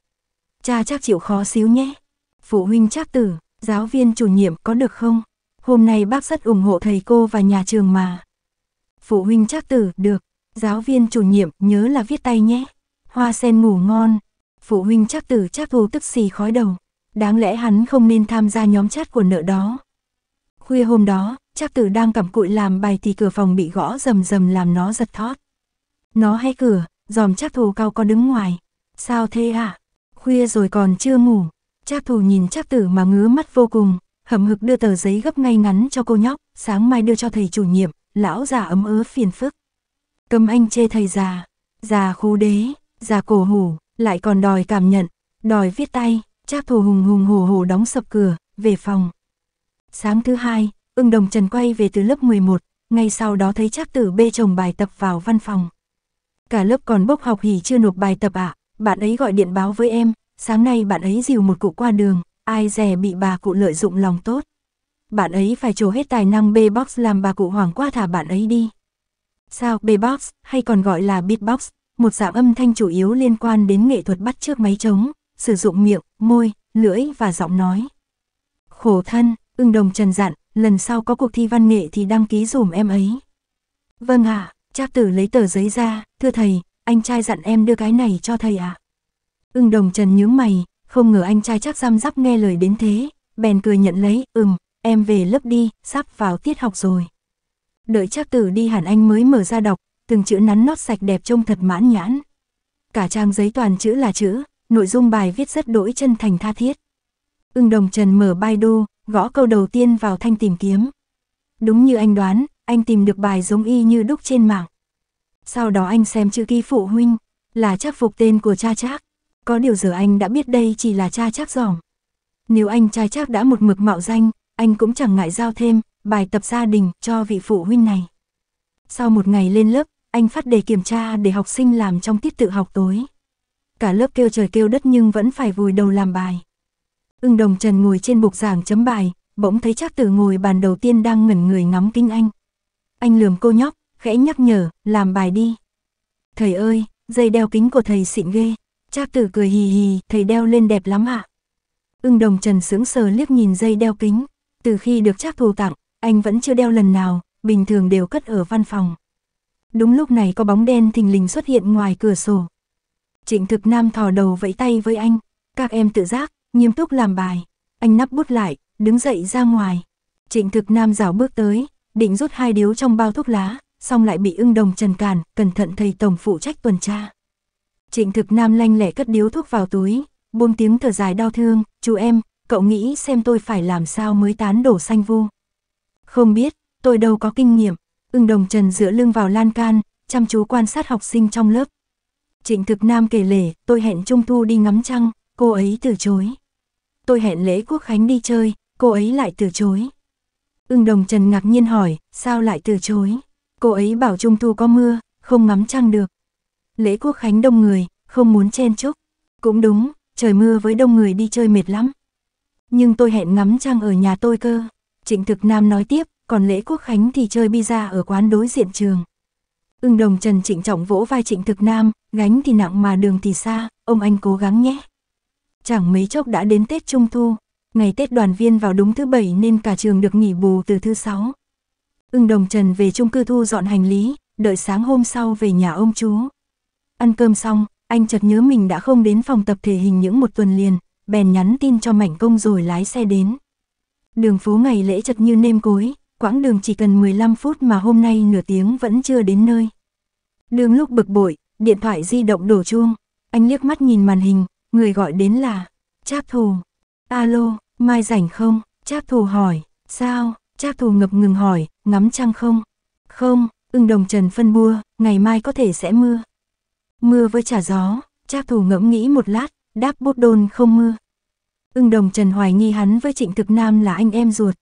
Cha chắc chịu khó xíu nhé. Phụ huynh chắc tử, giáo viên chủ nhiệm có được không? Hôm nay bác rất ủng hộ thầy cô và nhà trường mà. Phụ huynh chắc tử, được. Giáo viên chủ nhiệm nhớ là viết tay nhé. Hoa sen ngủ ngon. Phụ huynh chắc tử chắc thù tức xì khói đầu. Đáng lẽ hắn không nên tham gia nhóm chat của nợ đó. Khuya hôm đó, Trác tử đang cầm cụi làm bài thì cửa phòng bị gõ rầm rầm làm nó giật thót. Nó hay cửa, dòm trác thù cao con đứng ngoài. Sao thế ạ? À? Khuya rồi còn chưa ngủ. Trác thù nhìn trác tử mà ngứa mắt vô cùng, hầm hực đưa tờ giấy gấp ngay ngắn cho cô nhóc, sáng mai đưa cho thầy chủ nhiệm, lão già ấm ớ phiền phức. Cầm anh chê thầy già, già khu đế, già cổ hủ, lại còn đòi cảm nhận, đòi viết tay, trác thù hùng hùng hổ hổ đóng sập cửa, về phòng. Sáng thứ hai, Ưng Đồng Trần quay về từ lớp 11, ngay sau đó thấy Trác Tử bê chồng bài tập vào văn phòng. Cả lớp còn bốc học hỉ chưa nộp bài tập ạ, à? bạn ấy gọi điện báo với em, sáng nay bạn ấy dìu một cụ qua đường, ai dè bị bà cụ lợi dụng lòng tốt. Bạn ấy phải trổ hết tài năng B-box làm bà cụ hoảng qua thả bạn ấy đi. Sao B-box, hay còn gọi là beatbox, một dạng âm thanh chủ yếu liên quan đến nghệ thuật bắt chước máy trống, sử dụng miệng, môi, lưỡi và giọng nói. Khổ thân, ưng đồng trần dặn, lần sau có cuộc thi văn nghệ thì đăng ký dùm em ấy. Vâng ạ, à, trác tử lấy tờ giấy ra, thưa thầy, anh trai dặn em đưa cái này cho thầy ạ. À? Ưng đồng trần nhướng mày, không ngờ anh trai chắc giam giáp nghe lời đến thế, bèn cười nhận lấy, ừm, em về lớp đi, sắp vào tiết học rồi. Đợi trác tử đi hẳn anh mới mở ra đọc, từng chữ nắn nót sạch đẹp trông thật mãn nhãn. Cả trang giấy toàn chữ là chữ, nội dung bài viết rất đỗi chân thành tha thiết. Ưng đồng trần mở Baidu, gõ câu đầu tiên vào thanh tìm kiếm. Đúng như anh đoán, anh tìm được bài giống y như đúc trên mạng. Sau đó anh xem chữ ký phụ huynh, là chắc phục tên của cha chắc. Có điều giờ anh đã biết đây chỉ là cha chắc giỏng. Nếu anh trai chắc đã một mực mạo danh, anh cũng chẳng ngại giao thêm bài tập gia đình cho vị phụ huynh này. Sau một ngày lên lớp, anh phát đề kiểm tra để học sinh làm trong tiết tự học tối. Cả lớp kêu trời kêu đất nhưng vẫn phải vùi đầu làm bài. Ưng đồng trần ngồi trên bục giảng chấm bài, bỗng thấy Trác tử ngồi bàn đầu tiên đang ngẩn người ngắm kinh anh. Anh lườm cô nhóc, khẽ nhắc nhở, làm bài đi. Thầy ơi, dây đeo kính của thầy xịn ghê. Trác tử cười hì hì, thầy đeo lên đẹp lắm ạ. Ưng đồng trần sững sờ liếc nhìn dây đeo kính. Từ khi được trác thù tặng, anh vẫn chưa đeo lần nào, bình thường đều cất ở văn phòng. Đúng lúc này có bóng đen thình lình xuất hiện ngoài cửa sổ. Trịnh thực nam thò đầu vẫy tay với anh. Các em tự giác, nghiêm túc làm bài. Anh nắp bút lại, đứng dậy ra ngoài. Trịnh thực nam rảo bước tới, định rút hai điếu trong bao thuốc lá, xong lại bị ưng đồng trần cản, cẩn thận thầy tổng phụ trách tuần tra. Trịnh thực nam lanh lẻ cất điếu thuốc vào túi, buông tiếng thở dài đau thương, chú em, cậu nghĩ xem tôi phải làm sao mới tán đổ xanh vu? Không biết, tôi đâu có kinh nghiệm, ưng đồng trần dựa lưng vào lan can, chăm chú quan sát học sinh trong lớp. Trịnh thực nam kể lể, tôi hẹn Trung Thu đi ngắm trăng, cô ấy từ chối tôi hẹn lễ quốc khánh đi chơi, cô ấy lại từ chối. Ưng đồng trần ngạc nhiên hỏi, sao lại từ chối? Cô ấy bảo trung thu có mưa, không ngắm trăng được. Lễ quốc khánh đông người, không muốn chen chúc. Cũng đúng, trời mưa với đông người đi chơi mệt lắm. Nhưng tôi hẹn ngắm trăng ở nhà tôi cơ. Trịnh Thực Nam nói tiếp, còn lễ quốc khánh thì chơi pizza ở quán đối diện trường. Ưng đồng Trần trịnh trọng vỗ vai Trịnh Thực Nam, gánh thì nặng mà đường thì xa, ông anh cố gắng nhé chẳng mấy chốc đã đến Tết Trung Thu. Ngày Tết đoàn viên vào đúng thứ bảy nên cả trường được nghỉ bù từ thứ sáu. Ưng Đồng Trần về chung cư thu dọn hành lý, đợi sáng hôm sau về nhà ông chú. Ăn cơm xong, anh chợt nhớ mình đã không đến phòng tập thể hình những một tuần liền, bèn nhắn tin cho mảnh Công rồi lái xe đến. Đường phố ngày lễ chật như nêm cối, quãng đường chỉ cần 15 phút mà hôm nay nửa tiếng vẫn chưa đến nơi. Đường lúc bực bội, điện thoại di động đổ chuông, anh liếc mắt nhìn màn hình, Người gọi đến là, Tráp Thù. Alo, mai rảnh không? Tráp Thù hỏi, sao? Tráp Thù ngập ngừng hỏi, ngắm trăng không? Không, ưng đồng trần phân bua, ngày mai có thể sẽ mưa. Mưa với trả gió, Tráp Thù ngẫm nghĩ một lát, đáp bút đôn không mưa. Ưng đồng trần hoài nghi hắn với trịnh thực nam là anh em ruột.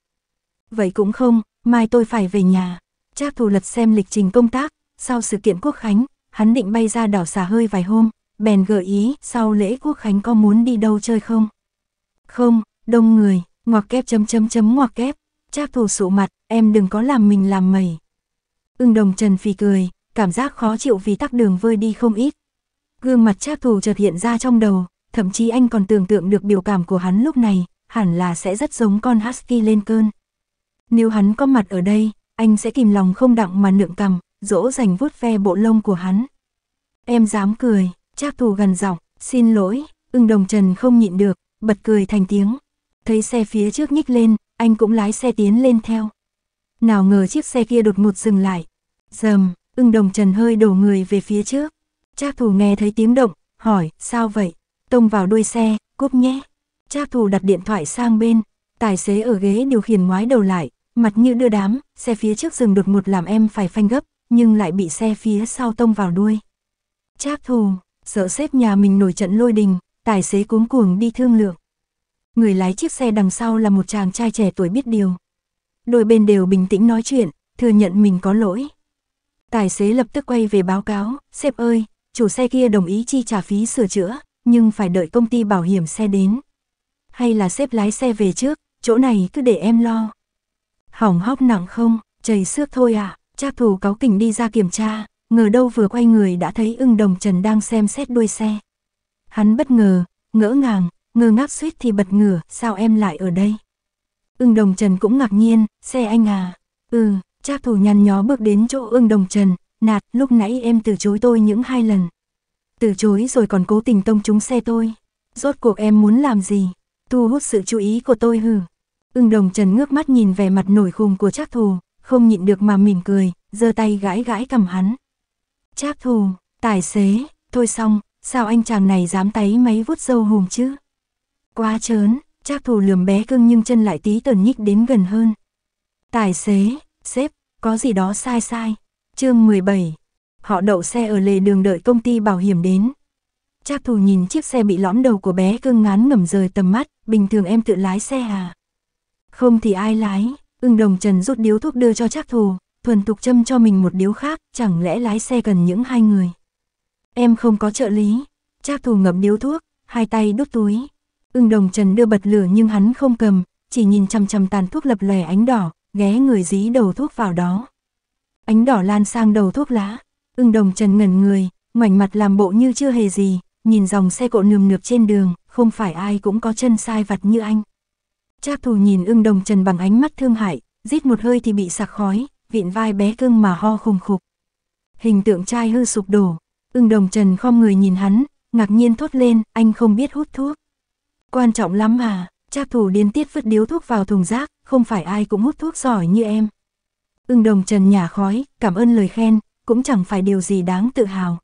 Vậy cũng không, mai tôi phải về nhà. Trác thù lật xem lịch trình công tác, sau sự kiện quốc khánh, hắn định bay ra đảo xà hơi vài hôm, bèn gợi ý sau lễ quốc khánh có muốn đi đâu chơi không? Không, đông người, ngoặc kép chấm chấm chấm ngoặc kép, trác thủ sụ mặt, em đừng có làm mình làm mẩy. Ưng đồng trần phì cười, cảm giác khó chịu vì tắc đường vơi đi không ít. Gương mặt trác thủ chợt hiện ra trong đầu, thậm chí anh còn tưởng tượng được biểu cảm của hắn lúc này, hẳn là sẽ rất giống con husky lên cơn. Nếu hắn có mặt ở đây, anh sẽ kìm lòng không đặng mà nượng cằm dỗ dành vuốt ve bộ lông của hắn. Em dám cười, Trác Thù gần giọng, xin lỗi, ưng đồng trần không nhịn được, bật cười thành tiếng. Thấy xe phía trước nhích lên, anh cũng lái xe tiến lên theo. Nào ngờ chiếc xe kia đột ngột dừng lại. Dầm, ưng đồng trần hơi đổ người về phía trước. Trác Thù nghe thấy tiếng động, hỏi, sao vậy? Tông vào đuôi xe, cúp nhé. Trác Thù đặt điện thoại sang bên, tài xế ở ghế điều khiển ngoái đầu lại, mặt như đưa đám, xe phía trước dừng đột ngột làm em phải phanh gấp, nhưng lại bị xe phía sau tông vào đuôi. Trác Thù, sợ xếp nhà mình nổi trận lôi đình, tài xế cuống cuồng đi thương lượng. Người lái chiếc xe đằng sau là một chàng trai trẻ tuổi biết điều. Đôi bên đều bình tĩnh nói chuyện, thừa nhận mình có lỗi. Tài xế lập tức quay về báo cáo, xếp ơi, chủ xe kia đồng ý chi trả phí sửa chữa, nhưng phải đợi công ty bảo hiểm xe đến. Hay là xếp lái xe về trước, chỗ này cứ để em lo. Hỏng hóc nặng không, chảy xước thôi à, cha thủ cáo kỉnh đi ra kiểm tra, ngờ đâu vừa quay người đã thấy ưng đồng trần đang xem xét đuôi xe. Hắn bất ngờ, ngỡ ngàng, ngơ ngác suýt thì bật ngửa, sao em lại ở đây? Ưng đồng trần cũng ngạc nhiên, xe anh à? Ừ, Trác thủ nhăn nhó bước đến chỗ ưng đồng trần, nạt, lúc nãy em từ chối tôi những hai lần. Từ chối rồi còn cố tình tông trúng xe tôi. Rốt cuộc em muốn làm gì? Thu hút sự chú ý của tôi hừ. Ưng đồng trần ngước mắt nhìn vẻ mặt nổi khùng của Trác thủ, không nhịn được mà mỉm cười, giơ tay gãi gãi cầm hắn. Trác thù, tài xế, thôi xong, sao anh chàng này dám tay máy vuốt dâu hùm chứ? Quá chớn, Trác thù lườm bé cưng nhưng chân lại tí tần nhích đến gần hơn. Tài xế, sếp, có gì đó sai sai. Chương 17. Họ đậu xe ở lề đường đợi công ty bảo hiểm đến. Trác thù nhìn chiếc xe bị lõm đầu của bé cưng ngán ngẩm rời tầm mắt, bình thường em tự lái xe à? Không thì ai lái, ưng đồng trần rút điếu thuốc đưa cho Trác thù, thuần tục châm cho mình một điếu khác, chẳng lẽ lái xe cần những hai người. Em không có trợ lý, Trác Thù ngập điếu thuốc, hai tay đút túi. Ưng Đồng Trần đưa bật lửa nhưng hắn không cầm, chỉ nhìn chằm chằm tàn thuốc lập lòe ánh đỏ, ghé người dí đầu thuốc vào đó. Ánh đỏ lan sang đầu thuốc lá, Ưng Đồng Trần ngẩn người, ngoảnh mặt làm bộ như chưa hề gì, nhìn dòng xe cộ nườm nượp trên đường, không phải ai cũng có chân sai vặt như anh. Trác Thù nhìn Ưng Đồng Trần bằng ánh mắt thương hại, rít một hơi thì bị sặc khói, vịn vai bé cưng mà ho khùng khục. Hình tượng trai hư sụp đổ, ưng đồng trần khom người nhìn hắn, ngạc nhiên thốt lên, anh không biết hút thuốc. Quan trọng lắm à, cha thủ điên tiết vứt điếu thuốc vào thùng rác, không phải ai cũng hút thuốc giỏi như em. Ưng đồng trần nhả khói, cảm ơn lời khen, cũng chẳng phải điều gì đáng tự hào.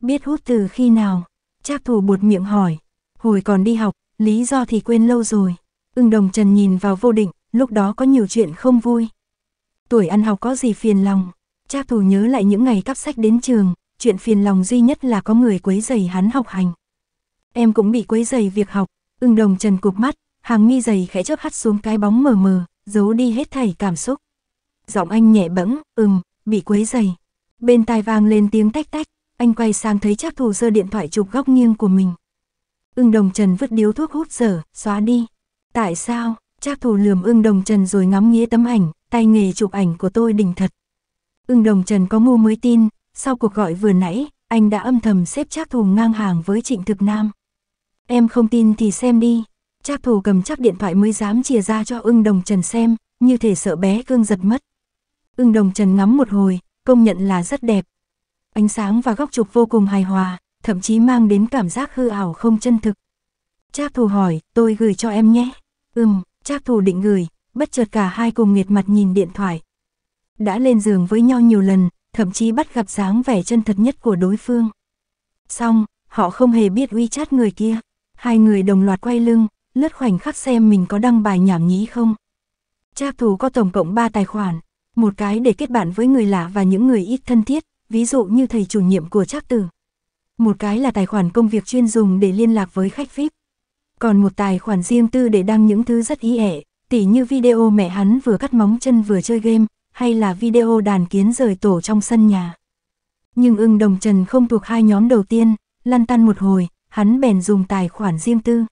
Biết hút từ khi nào? cha thủ buột miệng hỏi. Hồi còn đi học, lý do thì quên lâu rồi. Ưng đồng trần nhìn vào vô định, lúc đó có nhiều chuyện không vui tuổi ăn học có gì phiền lòng. Cha thù nhớ lại những ngày cắp sách đến trường, chuyện phiền lòng duy nhất là có người quấy giày hắn học hành. Em cũng bị quấy giày việc học, ưng đồng trần cụp mắt, hàng mi dày khẽ chớp hắt xuống cái bóng mờ mờ, giấu đi hết thảy cảm xúc. Giọng anh nhẹ bẫng, ừm, bị quấy giày. Bên tai vang lên tiếng tách tách, anh quay sang thấy chắc thù giơ điện thoại chụp góc nghiêng của mình. Ưng đồng trần vứt điếu thuốc hút dở, xóa đi. Tại sao? Chắc thù lườm ưng đồng trần rồi ngắm nghĩa tấm ảnh, tay nghề chụp ảnh của tôi đỉnh thật. Ưng đồng Trần có ngu mới tin, sau cuộc gọi vừa nãy, anh đã âm thầm xếp Trác Thù ngang hàng với Trịnh Thực Nam. Em không tin thì xem đi. Trác Thù cầm chắc điện thoại mới dám chìa ra cho ưng đồng Trần xem, như thể sợ bé cương giật mất. Ưng đồng Trần ngắm một hồi, công nhận là rất đẹp. Ánh sáng và góc chụp vô cùng hài hòa, thậm chí mang đến cảm giác hư ảo không chân thực. Trác Thù hỏi, tôi gửi cho em nhé. Ừm, Trác Thù định gửi, bất chợt cả hai cùng nghiệt mặt nhìn điện thoại. Đã lên giường với nhau nhiều lần, thậm chí bắt gặp dáng vẻ chân thật nhất của đối phương. Xong, họ không hề biết uy chát người kia. Hai người đồng loạt quay lưng, lướt khoảnh khắc xem mình có đăng bài nhảm nhí không. Trác thù có tổng cộng 3 tài khoản, một cái để kết bạn với người lạ và những người ít thân thiết, ví dụ như thầy chủ nhiệm của Trác Tử. Một cái là tài khoản công việc chuyên dùng để liên lạc với khách VIP. Còn một tài khoản riêng tư để đăng những thứ rất ý ẻ, tỉ như video mẹ hắn vừa cắt móng chân vừa chơi game, hay là video đàn kiến rời tổ trong sân nhà. Nhưng ưng đồng trần không thuộc hai nhóm đầu tiên, lăn tăn một hồi, hắn bèn dùng tài khoản riêng tư.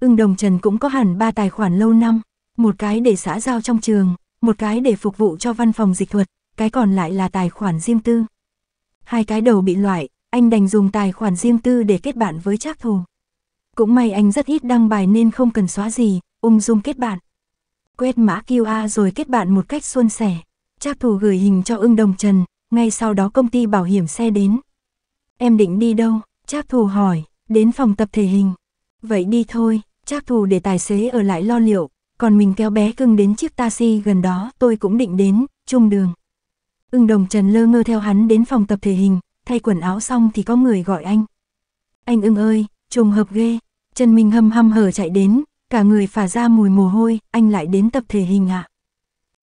Ưng đồng trần cũng có hẳn ba tài khoản lâu năm, một cái để xã giao trong trường, một cái để phục vụ cho văn phòng dịch thuật, cái còn lại là tài khoản riêng tư. Hai cái đầu bị loại, anh đành dùng tài khoản riêng tư để kết bạn với trác thù. Cũng may anh rất ít đăng bài nên không cần xóa gì, ung dung kết bạn quét mã QR rồi kết bạn một cách suôn sẻ. Trác Thủ gửi hình cho ưng đồng trần, ngay sau đó công ty bảo hiểm xe đến. Em định đi đâu? Trác Thủ hỏi, đến phòng tập thể hình. Vậy đi thôi, Trác Thủ để tài xế ở lại lo liệu, còn mình kéo bé cưng đến chiếc taxi gần đó, tôi cũng định đến, chung đường. Ưng đồng trần lơ ngơ theo hắn đến phòng tập thể hình, thay quần áo xong thì có người gọi anh. Anh ưng ơi, trùng hợp ghê, Trần Minh hâm hâm hở chạy đến, Cả người phả ra mùi mồ hôi, anh lại đến tập thể hình ạ. À?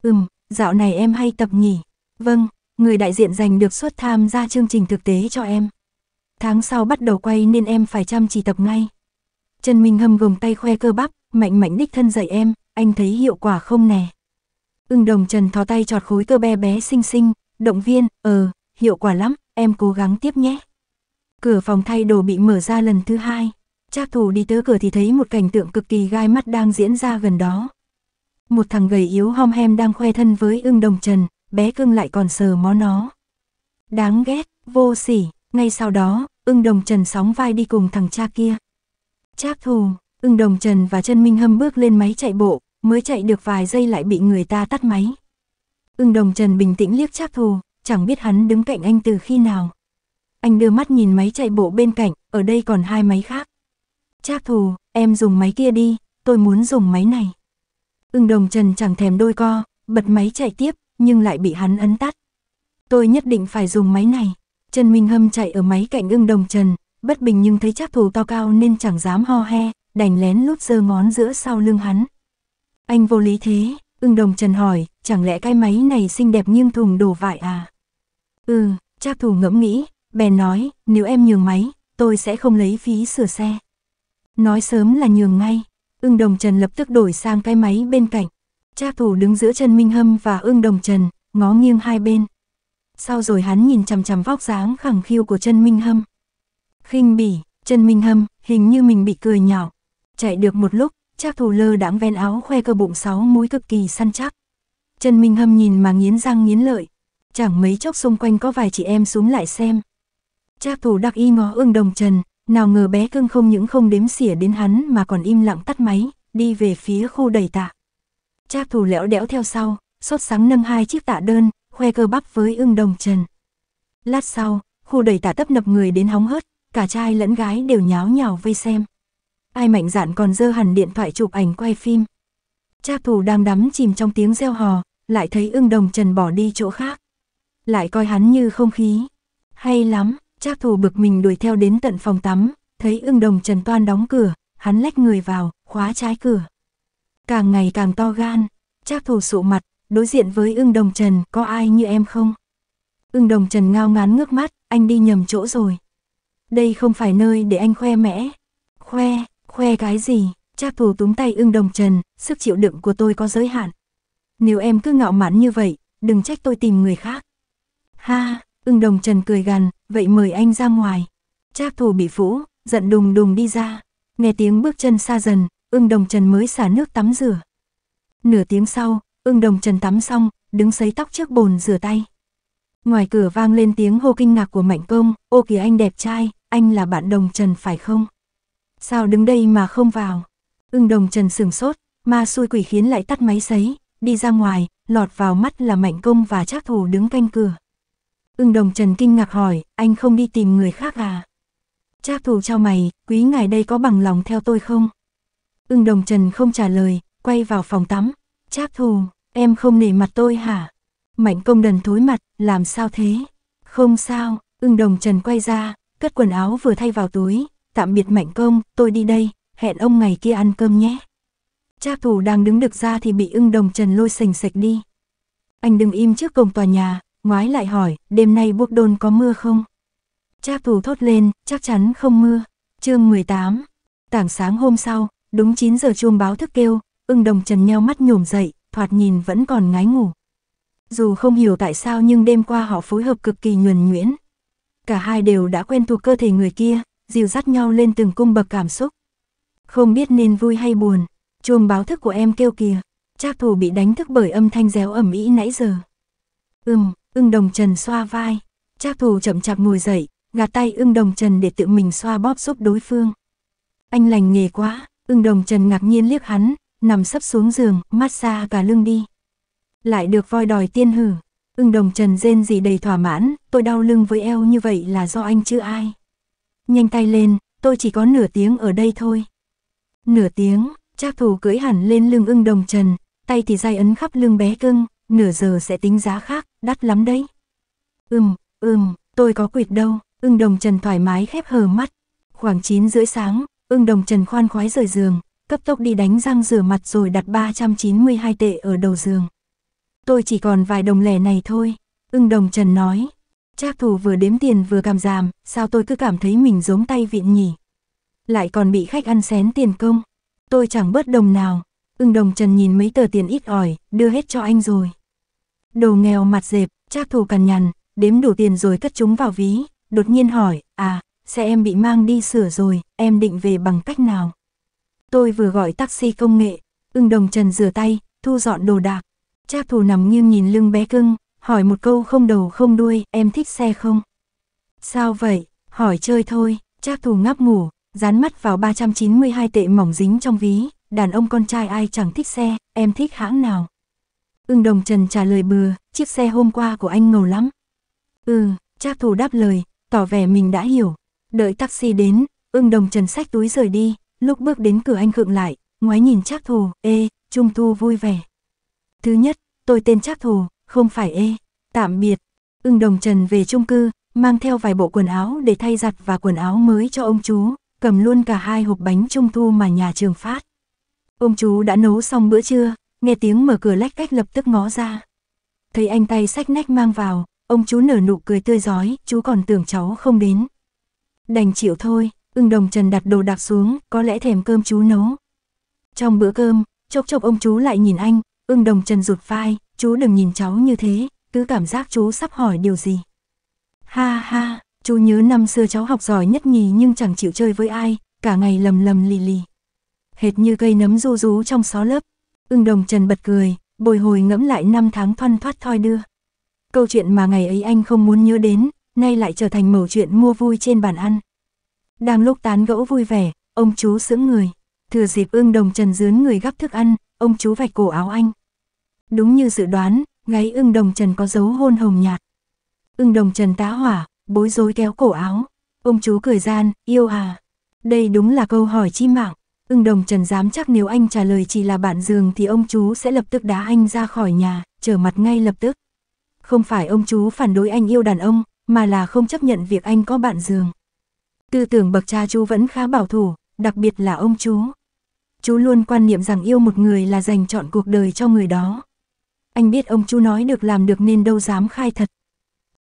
Ừm, dạo này em hay tập nhỉ? Vâng, người đại diện giành được suất tham gia chương trình thực tế cho em. Tháng sau bắt đầu quay nên em phải chăm chỉ tập ngay. Trần Minh Hâm gồng tay khoe cơ bắp, mạnh mạnh đích thân dạy em, anh thấy hiệu quả không nè? Ưng đồng Trần thò tay trọt khối cơ bé bé xinh xinh, động viên, ờ, hiệu quả lắm, em cố gắng tiếp nhé. Cửa phòng thay đồ bị mở ra lần thứ hai. Trác thủ đi tới cửa thì thấy một cảnh tượng cực kỳ gai mắt đang diễn ra gần đó. Một thằng gầy yếu hom hem đang khoe thân với ưng đồng trần, bé cưng lại còn sờ mó nó. Đáng ghét, vô sỉ, ngay sau đó, ưng đồng trần sóng vai đi cùng thằng cha kia. Trác thù, ưng đồng trần và chân minh hâm bước lên máy chạy bộ, mới chạy được vài giây lại bị người ta tắt máy. Ưng đồng trần bình tĩnh liếc trác thù, chẳng biết hắn đứng cạnh anh từ khi nào. Anh đưa mắt nhìn máy chạy bộ bên cạnh, ở đây còn hai máy khác. Trác thù, em dùng máy kia đi, tôi muốn dùng máy này. Ưng đồng trần chẳng thèm đôi co, bật máy chạy tiếp, nhưng lại bị hắn ấn tắt. Tôi nhất định phải dùng máy này. Trần Minh Hâm chạy ở máy cạnh ưng đồng trần, bất bình nhưng thấy chắc thù to cao nên chẳng dám ho he, đành lén lút giơ ngón giữa sau lưng hắn. Anh vô lý thế, ưng đồng trần hỏi, chẳng lẽ cái máy này xinh đẹp nghiêng thùng đổ vải à? Ừ, chắc thù ngẫm nghĩ, bèn nói, nếu em nhường máy, tôi sẽ không lấy phí sửa xe. Nói sớm là nhường ngay. Ưng Đồng Trần lập tức đổi sang cái máy bên cạnh. Cha thủ đứng giữa chân Minh Hâm và Ưng Đồng Trần, ngó nghiêng hai bên. Sau rồi hắn nhìn chằm chằm vóc dáng khẳng khiu của chân Minh Hâm. khinh bỉ, chân Minh Hâm, hình như mình bị cười nhạo. Chạy được một lúc, cha Thủ Lơ đãng ven áo khoe cơ bụng sáu múi cực kỳ săn chắc. chân Minh Hâm nhìn mà nghiến răng nghiến lợi, chẳng mấy chốc xung quanh có vài chị em xuống lại xem. cha Thủ đặc y ngó Ưng Đồng Trần, nào ngờ bé cưng không những không đếm xỉa đến hắn mà còn im lặng tắt máy, đi về phía khu đầy tạ. Cha thù lẽo đẽo theo sau, sốt sáng nâng hai chiếc tạ đơn, khoe cơ bắp với ưng đồng trần. Lát sau, khu đầy tạ tấp nập người đến hóng hớt, cả trai lẫn gái đều nháo nhào vây xem. Ai mạnh dạn còn dơ hẳn điện thoại chụp ảnh quay phim. Cha thù đang đắm chìm trong tiếng reo hò, lại thấy ưng đồng trần bỏ đi chỗ khác. Lại coi hắn như không khí. Hay lắm, Trác Thù bực mình đuổi theo đến tận phòng tắm, thấy ưng đồng Trần Toan đóng cửa, hắn lách người vào, khóa trái cửa. Càng ngày càng to gan, Trác Thù sụ mặt, đối diện với ưng đồng Trần có ai như em không? Ưng đồng Trần ngao ngán ngước mắt, anh đi nhầm chỗ rồi. Đây không phải nơi để anh khoe mẽ. Khoe, khoe cái gì? Trác Thù túm tay ưng đồng Trần, sức chịu đựng của tôi có giới hạn. Nếu em cứ ngạo mạn như vậy, đừng trách tôi tìm người khác. Ha, ưng đồng Trần cười gằn, vậy mời anh ra ngoài. Trác thù bị phũ, giận đùng đùng đi ra, nghe tiếng bước chân xa dần, ưng đồng trần mới xả nước tắm rửa. Nửa tiếng sau, ưng đồng trần tắm xong, đứng sấy tóc trước bồn rửa tay. Ngoài cửa vang lên tiếng hô kinh ngạc của Mạnh Công, ô kìa anh đẹp trai, anh là bạn đồng trần phải không? Sao đứng đây mà không vào? Ưng đồng trần sừng sốt, ma xui quỷ khiến lại tắt máy sấy, đi ra ngoài, lọt vào mắt là Mạnh Công và Trác thù đứng canh cửa. Ưng đồng trần kinh ngạc hỏi, anh không đi tìm người khác à? Trác thù trao mày, quý ngài đây có bằng lòng theo tôi không? Ưng đồng trần không trả lời, quay vào phòng tắm. Trác thù, em không nể mặt tôi hả? Mạnh công đần thối mặt, làm sao thế? Không sao, ưng đồng trần quay ra, cất quần áo vừa thay vào túi. Tạm biệt mạnh công, tôi đi đây, hẹn ông ngày kia ăn cơm nhé. Trác Thù đang đứng được ra thì bị ưng đồng trần lôi sành sạch đi. Anh đừng im trước cổng tòa nhà, ngoái lại hỏi, đêm nay buộc đôn có mưa không? Trác tù thốt lên, chắc chắn không mưa. chương 18, tảng sáng hôm sau, đúng 9 giờ chuông báo thức kêu, ưng đồng trần nheo mắt nhổm dậy, thoạt nhìn vẫn còn ngái ngủ. Dù không hiểu tại sao nhưng đêm qua họ phối hợp cực kỳ nhuần nhuyễn. Cả hai đều đã quen thuộc cơ thể người kia, dìu dắt nhau lên từng cung bậc cảm xúc. Không biết nên vui hay buồn, chuông báo thức của em kêu kìa, Trác Thù bị đánh thức bởi âm thanh réo ẩm ĩ nãy giờ. Ừm, Ưng đồng trần xoa vai, Trác thù chậm chạp ngồi dậy, gạt tay ưng đồng trần để tự mình xoa bóp giúp đối phương. Anh lành nghề quá, ưng đồng trần ngạc nhiên liếc hắn, nằm sấp xuống giường, mát xa cả lưng đi. Lại được voi đòi tiên hử, ưng đồng trần rên gì đầy thỏa mãn, tôi đau lưng với eo như vậy là do anh chứ ai. Nhanh tay lên, tôi chỉ có nửa tiếng ở đây thôi. Nửa tiếng, Trác thù cưỡi hẳn lên lưng ưng đồng trần, tay thì dai ấn khắp lưng bé cưng, nửa giờ sẽ tính giá khác, đắt lắm đấy. Ừm, ừm, tôi có quyệt đâu, ưng đồng trần thoải mái khép hờ mắt. Khoảng 9 rưỡi sáng, ưng đồng trần khoan khoái rời giường, cấp tốc đi đánh răng rửa mặt rồi đặt 392 tệ ở đầu giường. Tôi chỉ còn vài đồng lẻ này thôi, ưng đồng trần nói. Trác thủ vừa đếm tiền vừa cảm giảm, sao tôi cứ cảm thấy mình giống tay vịn nhỉ. Lại còn bị khách ăn xén tiền công. Tôi chẳng bớt đồng nào. Ưng đồng trần nhìn mấy tờ tiền ít ỏi, đưa hết cho anh rồi. Đồ nghèo mặt dẹp, trác thủ cằn nhằn, đếm đủ tiền rồi cất chúng vào ví, đột nhiên hỏi, à, xe em bị mang đi sửa rồi, em định về bằng cách nào? Tôi vừa gọi taxi công nghệ, ưng đồng trần rửa tay, thu dọn đồ đạc. Trác thủ nằm nghiêng nhìn lưng bé cưng, hỏi một câu không đầu không đuôi, em thích xe không? Sao vậy? Hỏi chơi thôi, Trác thủ ngáp ngủ, dán mắt vào 392 tệ mỏng dính trong ví, đàn ông con trai ai chẳng thích xe, em thích hãng nào? Ưng đồng trần trả lời bừa, chiếc xe hôm qua của anh ngầu lắm. Ừ, trác Thù đáp lời, tỏ vẻ mình đã hiểu. Đợi taxi đến, ưng đồng trần xách túi rời đi, lúc bước đến cửa anh khựng lại, ngoái nhìn trác Thù, ê, trung thu vui vẻ. Thứ nhất, tôi tên trác Thù, không phải ê, tạm biệt. Ưng đồng trần về chung cư, mang theo vài bộ quần áo để thay giặt và quần áo mới cho ông chú, cầm luôn cả hai hộp bánh trung thu mà nhà trường phát. Ông chú đã nấu xong bữa trưa, nghe tiếng mở cửa lách cách lập tức ngó ra. Thấy anh tay sách nách mang vào, ông chú nở nụ cười tươi giói, chú còn tưởng cháu không đến. Đành chịu thôi, ưng đồng trần đặt đồ đạc xuống, có lẽ thèm cơm chú nấu. Trong bữa cơm, chốc chốc ông chú lại nhìn anh, ưng đồng trần rụt vai, chú đừng nhìn cháu như thế, cứ cảm giác chú sắp hỏi điều gì. Ha ha, chú nhớ năm xưa cháu học giỏi nhất nhì nhưng chẳng chịu chơi với ai, cả ngày lầm lầm lì lì. Hệt như cây nấm ru rú trong xó lớp, Ưng đồng trần bật cười, bồi hồi ngẫm lại năm tháng thoăn thoát thoi đưa. Câu chuyện mà ngày ấy anh không muốn nhớ đến, nay lại trở thành mẩu chuyện mua vui trên bàn ăn. Đang lúc tán gẫu vui vẻ, ông chú sững người. Thừa dịp ưng đồng trần dướn người gắp thức ăn, ông chú vạch cổ áo anh. Đúng như dự đoán, gáy ưng đồng trần có dấu hôn hồng nhạt. Ưng đồng trần tá hỏa, bối rối kéo cổ áo. Ông chú cười gian, yêu à. Đây đúng là câu hỏi chi mạng. Ưng đồng trần dám chắc nếu anh trả lời chỉ là bạn giường thì ông chú sẽ lập tức đá anh ra khỏi nhà, trở mặt ngay lập tức. Không phải ông chú phản đối anh yêu đàn ông, mà là không chấp nhận việc anh có bạn giường. Tư tưởng bậc cha chú vẫn khá bảo thủ, đặc biệt là ông chú. Chú luôn quan niệm rằng yêu một người là dành chọn cuộc đời cho người đó. Anh biết ông chú nói được làm được nên đâu dám khai thật.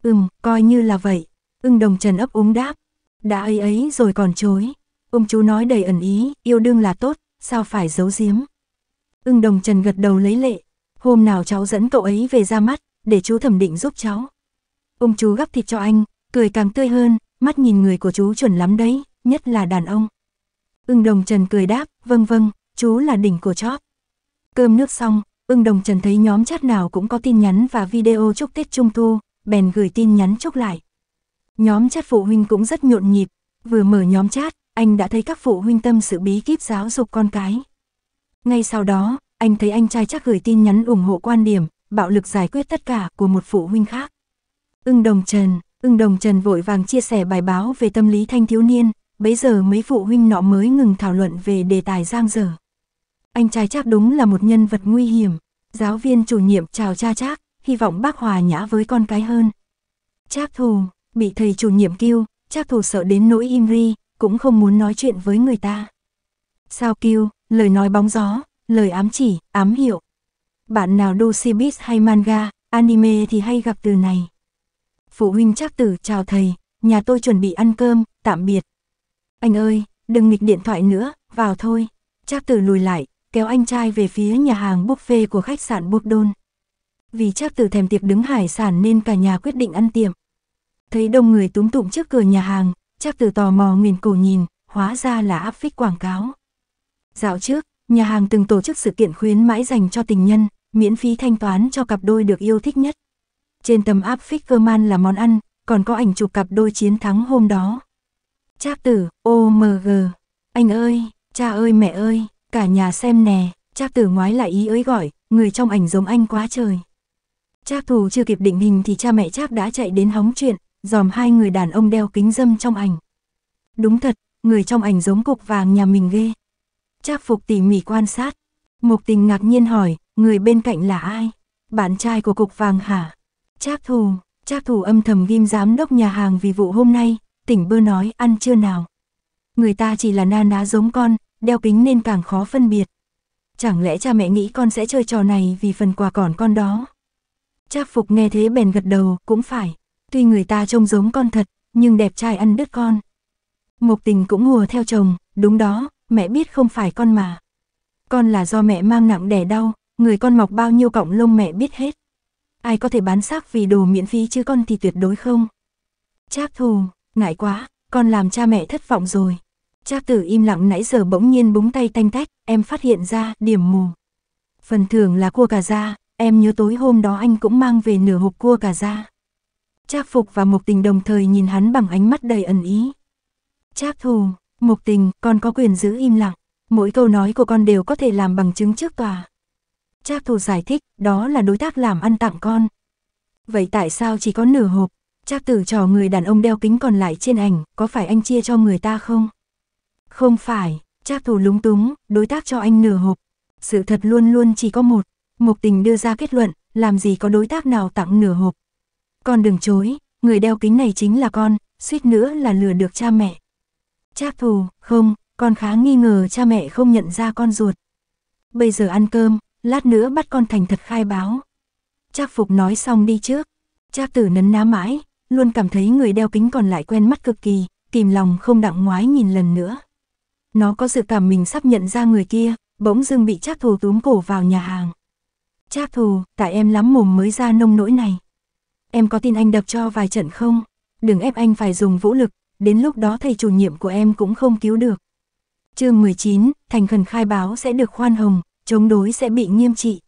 Ừm, coi như là vậy. Ưng đồng trần ấp úng đáp. Đã ấy ấy rồi còn chối. Ông chú nói đầy ẩn ý, yêu đương là tốt, sao phải giấu giếm. Ưng đồng trần gật đầu lấy lệ, hôm nào cháu dẫn cậu ấy về ra mắt, để chú thẩm định giúp cháu. Ông chú gắp thịt cho anh, cười càng tươi hơn, mắt nhìn người của chú chuẩn lắm đấy, nhất là đàn ông. Ưng đồng trần cười đáp, vâng vâng, chú là đỉnh của chóp. Cơm nước xong, ưng đồng trần thấy nhóm chat nào cũng có tin nhắn và video chúc Tết Trung Thu, bèn gửi tin nhắn chúc lại. Nhóm chat phụ huynh cũng rất nhộn nhịp, vừa mở nhóm chat, anh đã thấy các phụ huynh tâm sự bí kíp giáo dục con cái. Ngay sau đó, anh thấy anh trai chắc gửi tin nhắn ủng hộ quan điểm, bạo lực giải quyết tất cả của một phụ huynh khác. Ưng Đồng Trần, Ưng Đồng Trần vội vàng chia sẻ bài báo về tâm lý thanh thiếu niên, bấy giờ mấy phụ huynh nọ mới ngừng thảo luận về đề tài giang dở. Anh trai chắc đúng là một nhân vật nguy hiểm, giáo viên chủ nhiệm chào cha chắc, hy vọng bác hòa nhã với con cái hơn. Chắc thù, bị thầy chủ nhiệm kêu, chắc thù sợ đến nỗi im ri, cũng không muốn nói chuyện với người ta. Sao kêu, lời nói bóng gió, lời ám chỉ, ám hiệu. Bạn nào đô showbiz hay manga, anime thì hay gặp từ này. Phụ huynh chắc tử chào thầy, nhà tôi chuẩn bị ăn cơm, tạm biệt. Anh ơi, đừng nghịch điện thoại nữa, vào thôi. Chắc tử lùi lại, kéo anh trai về phía nhà hàng buffet của khách sạn Bogdon. Vì chắc tử thèm tiệc đứng hải sản nên cả nhà quyết định ăn tiệm. Thấy đông người túm tụm trước cửa nhà hàng, Chắc từ tò mò nguyền cổ nhìn, hóa ra là áp phích quảng cáo. Dạo trước, nhà hàng từng tổ chức sự kiện khuyến mãi dành cho tình nhân, miễn phí thanh toán cho cặp đôi được yêu thích nhất. Trên tấm áp phích cơ man là món ăn, còn có ảnh chụp cặp đôi chiến thắng hôm đó. Trác tử, OMG, anh ơi, cha ơi mẹ ơi, cả nhà xem nè, trác tử ngoái lại ý ới gọi, người trong ảnh giống anh quá trời. Trác thù chưa kịp định hình thì cha mẹ trác đã chạy đến hóng chuyện, dòm hai người đàn ông đeo kính dâm trong ảnh. Đúng thật, người trong ảnh giống cục vàng nhà mình ghê. Trác Phục tỉ mỉ quan sát, Mục Tình ngạc nhiên hỏi, người bên cạnh là ai? Bạn trai của cục vàng hả? Trác Thù, Trác Thù âm thầm ghim giám đốc nhà hàng vì vụ hôm nay, tỉnh bơ nói ăn chưa nào. Người ta chỉ là na ná giống con, đeo kính nên càng khó phân biệt. Chẳng lẽ cha mẹ nghĩ con sẽ chơi trò này vì phần quà còn con đó? Trác Phục nghe thế bèn gật đầu, cũng phải. Tuy người ta trông giống con thật, nhưng đẹp trai ăn đứt con. Mộc tình cũng hùa theo chồng, đúng đó, mẹ biết không phải con mà. Con là do mẹ mang nặng đẻ đau, người con mọc bao nhiêu cọng lông mẹ biết hết. Ai có thể bán xác vì đồ miễn phí chứ con thì tuyệt đối không. Trác thù, ngại quá, con làm cha mẹ thất vọng rồi. Trác tử im lặng nãy giờ bỗng nhiên búng tay tanh tách, em phát hiện ra điểm mù. Phần thưởng là cua cà ra, em nhớ tối hôm đó anh cũng mang về nửa hộp cua cà ra. Trác Phục và Mộc Tình đồng thời nhìn hắn bằng ánh mắt đầy ẩn ý. Trác thù, Mộc Tình, con có quyền giữ im lặng. Mỗi câu nói của con đều có thể làm bằng chứng trước tòa. Trác thù giải thích, đó là đối tác làm ăn tặng con. Vậy tại sao chỉ có nửa hộp? Trác tử trò người đàn ông đeo kính còn lại trên ảnh, có phải anh chia cho người ta không? Không phải, Trác thù lúng túng, đối tác cho anh nửa hộp. Sự thật luôn luôn chỉ có một. Mộc tình đưa ra kết luận, làm gì có đối tác nào tặng nửa hộp. Con đừng chối, người đeo kính này chính là con, suýt nữa là lừa được cha mẹ. cha thù, không, con khá nghi ngờ cha mẹ không nhận ra con ruột. Bây giờ ăn cơm, lát nữa bắt con thành thật khai báo. Trác phục nói xong đi trước. Trác tử nấn ná mãi, luôn cảm thấy người đeo kính còn lại quen mắt cực kỳ, kìm lòng không đặng ngoái nhìn lần nữa. Nó có sự cảm mình sắp nhận ra người kia, bỗng dưng bị Trác thù túm cổ vào nhà hàng. Trác thù, tại em lắm mồm mới ra nông nỗi này em có tin anh đập cho vài trận không? Đừng ép anh phải dùng vũ lực, đến lúc đó thầy chủ nhiệm của em cũng không cứu được. chương 19, thành khẩn khai báo sẽ được khoan hồng, chống đối sẽ bị nghiêm trị.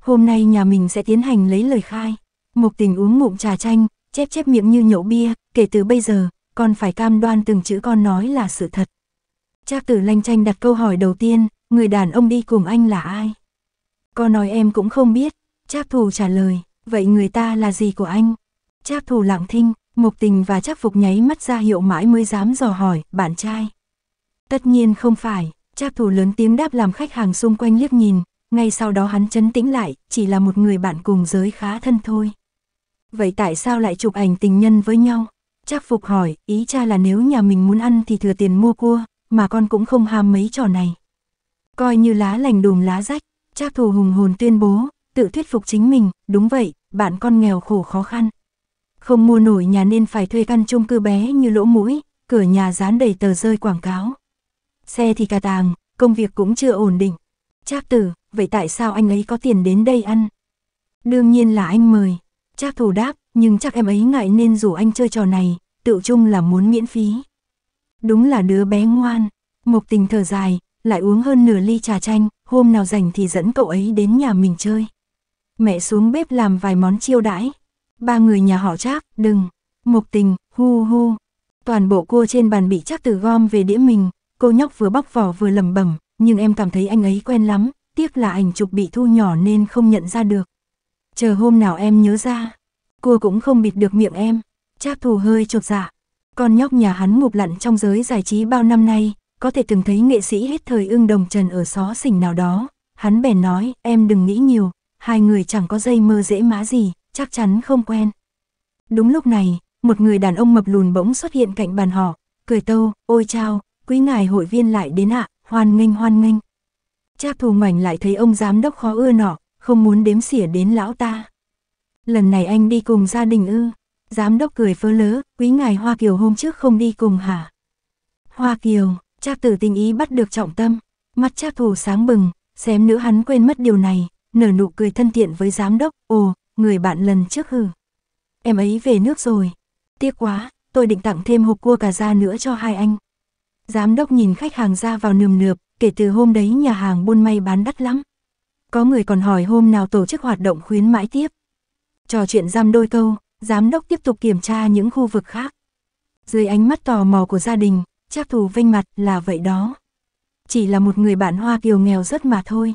Hôm nay nhà mình sẽ tiến hành lấy lời khai. Mục tình uống ngụm trà chanh, chép chép miệng như nhậu bia, kể từ bây giờ, con phải cam đoan từng chữ con nói là sự thật. Trác tử lanh chanh đặt câu hỏi đầu tiên, người đàn ông đi cùng anh là ai? Con nói em cũng không biết, Trác thù trả lời, vậy người ta là gì của anh? Trác thủ lặng thinh, mục tình và trác phục nháy mắt ra hiệu mãi mới dám dò hỏi, bạn trai. Tất nhiên không phải, trác thủ lớn tiếng đáp làm khách hàng xung quanh liếc nhìn, ngay sau đó hắn chấn tĩnh lại, chỉ là một người bạn cùng giới khá thân thôi. Vậy tại sao lại chụp ảnh tình nhân với nhau? Trác phục hỏi, ý cha là nếu nhà mình muốn ăn thì thừa tiền mua cua, mà con cũng không ham mấy trò này. Coi như lá lành đùm lá rách, Trác thủ hùng hồn tuyên bố, tự thuyết phục chính mình, đúng vậy, bạn con nghèo khổ khó khăn. Không mua nổi nhà nên phải thuê căn chung cư bé như lỗ mũi, cửa nhà dán đầy tờ rơi quảng cáo. Xe thì cà tàng, công việc cũng chưa ổn định. Trác tử, vậy tại sao anh ấy có tiền đến đây ăn? Đương nhiên là anh mời. Trác thủ đáp, nhưng chắc em ấy ngại nên rủ anh chơi trò này, tự chung là muốn miễn phí. Đúng là đứa bé ngoan, Mộc tình thở dài, lại uống hơn nửa ly trà chanh, hôm nào rảnh thì dẫn cậu ấy đến nhà mình chơi. Mẹ xuống bếp làm vài món chiêu đãi. Ba người nhà họ Trác, đừng, Mộc Tình, hu hu. Toàn bộ cua trên bàn bị chắc từ gom về đĩa mình, cô nhóc vừa bóc vỏ vừa lẩm bẩm, nhưng em cảm thấy anh ấy quen lắm, tiếc là ảnh chụp bị thu nhỏ nên không nhận ra được. Chờ hôm nào em nhớ ra, cua cũng không bịt được miệng em. chắc Thù hơi chột dạ. Con nhóc nhà hắn ngụp lặn trong giới giải trí bao năm nay, có thể từng thấy nghệ sĩ hết thời ương đồng trần ở xó xỉnh nào đó. Hắn bèn nói, em đừng nghĩ nhiều, hai người chẳng có dây mơ dễ má gì, chắc chắn không quen. Đúng lúc này, một người đàn ông mập lùn bỗng xuất hiện cạnh bàn họ, cười tâu, ôi chao, quý ngài hội viên lại đến ạ, à, hoan nghênh hoan nghênh. cha thù ngoảnh lại thấy ông giám đốc khó ưa nọ, không muốn đếm xỉa đến lão ta. Lần này anh đi cùng gia đình ư, giám đốc cười phớ lớ, quý ngài Hoa Kiều hôm trước không đi cùng hả? Hoa Kiều, cha tử tình ý bắt được trọng tâm, mắt cha thù sáng bừng, xém nữa hắn quên mất điều này, nở nụ cười thân thiện với giám đốc, ồ, người bạn lần trước hừ. Em ấy về nước rồi. Tiếc quá, tôi định tặng thêm hộp cua cà ra nữa cho hai anh. Giám đốc nhìn khách hàng ra vào nườm nượp, kể từ hôm đấy nhà hàng buôn may bán đắt lắm. Có người còn hỏi hôm nào tổ chức hoạt động khuyến mãi tiếp. Trò chuyện giam đôi câu, giám đốc tiếp tục kiểm tra những khu vực khác. Dưới ánh mắt tò mò của gia đình, chắc thù vinh mặt là vậy đó. Chỉ là một người bạn Hoa Kiều nghèo rất mà thôi.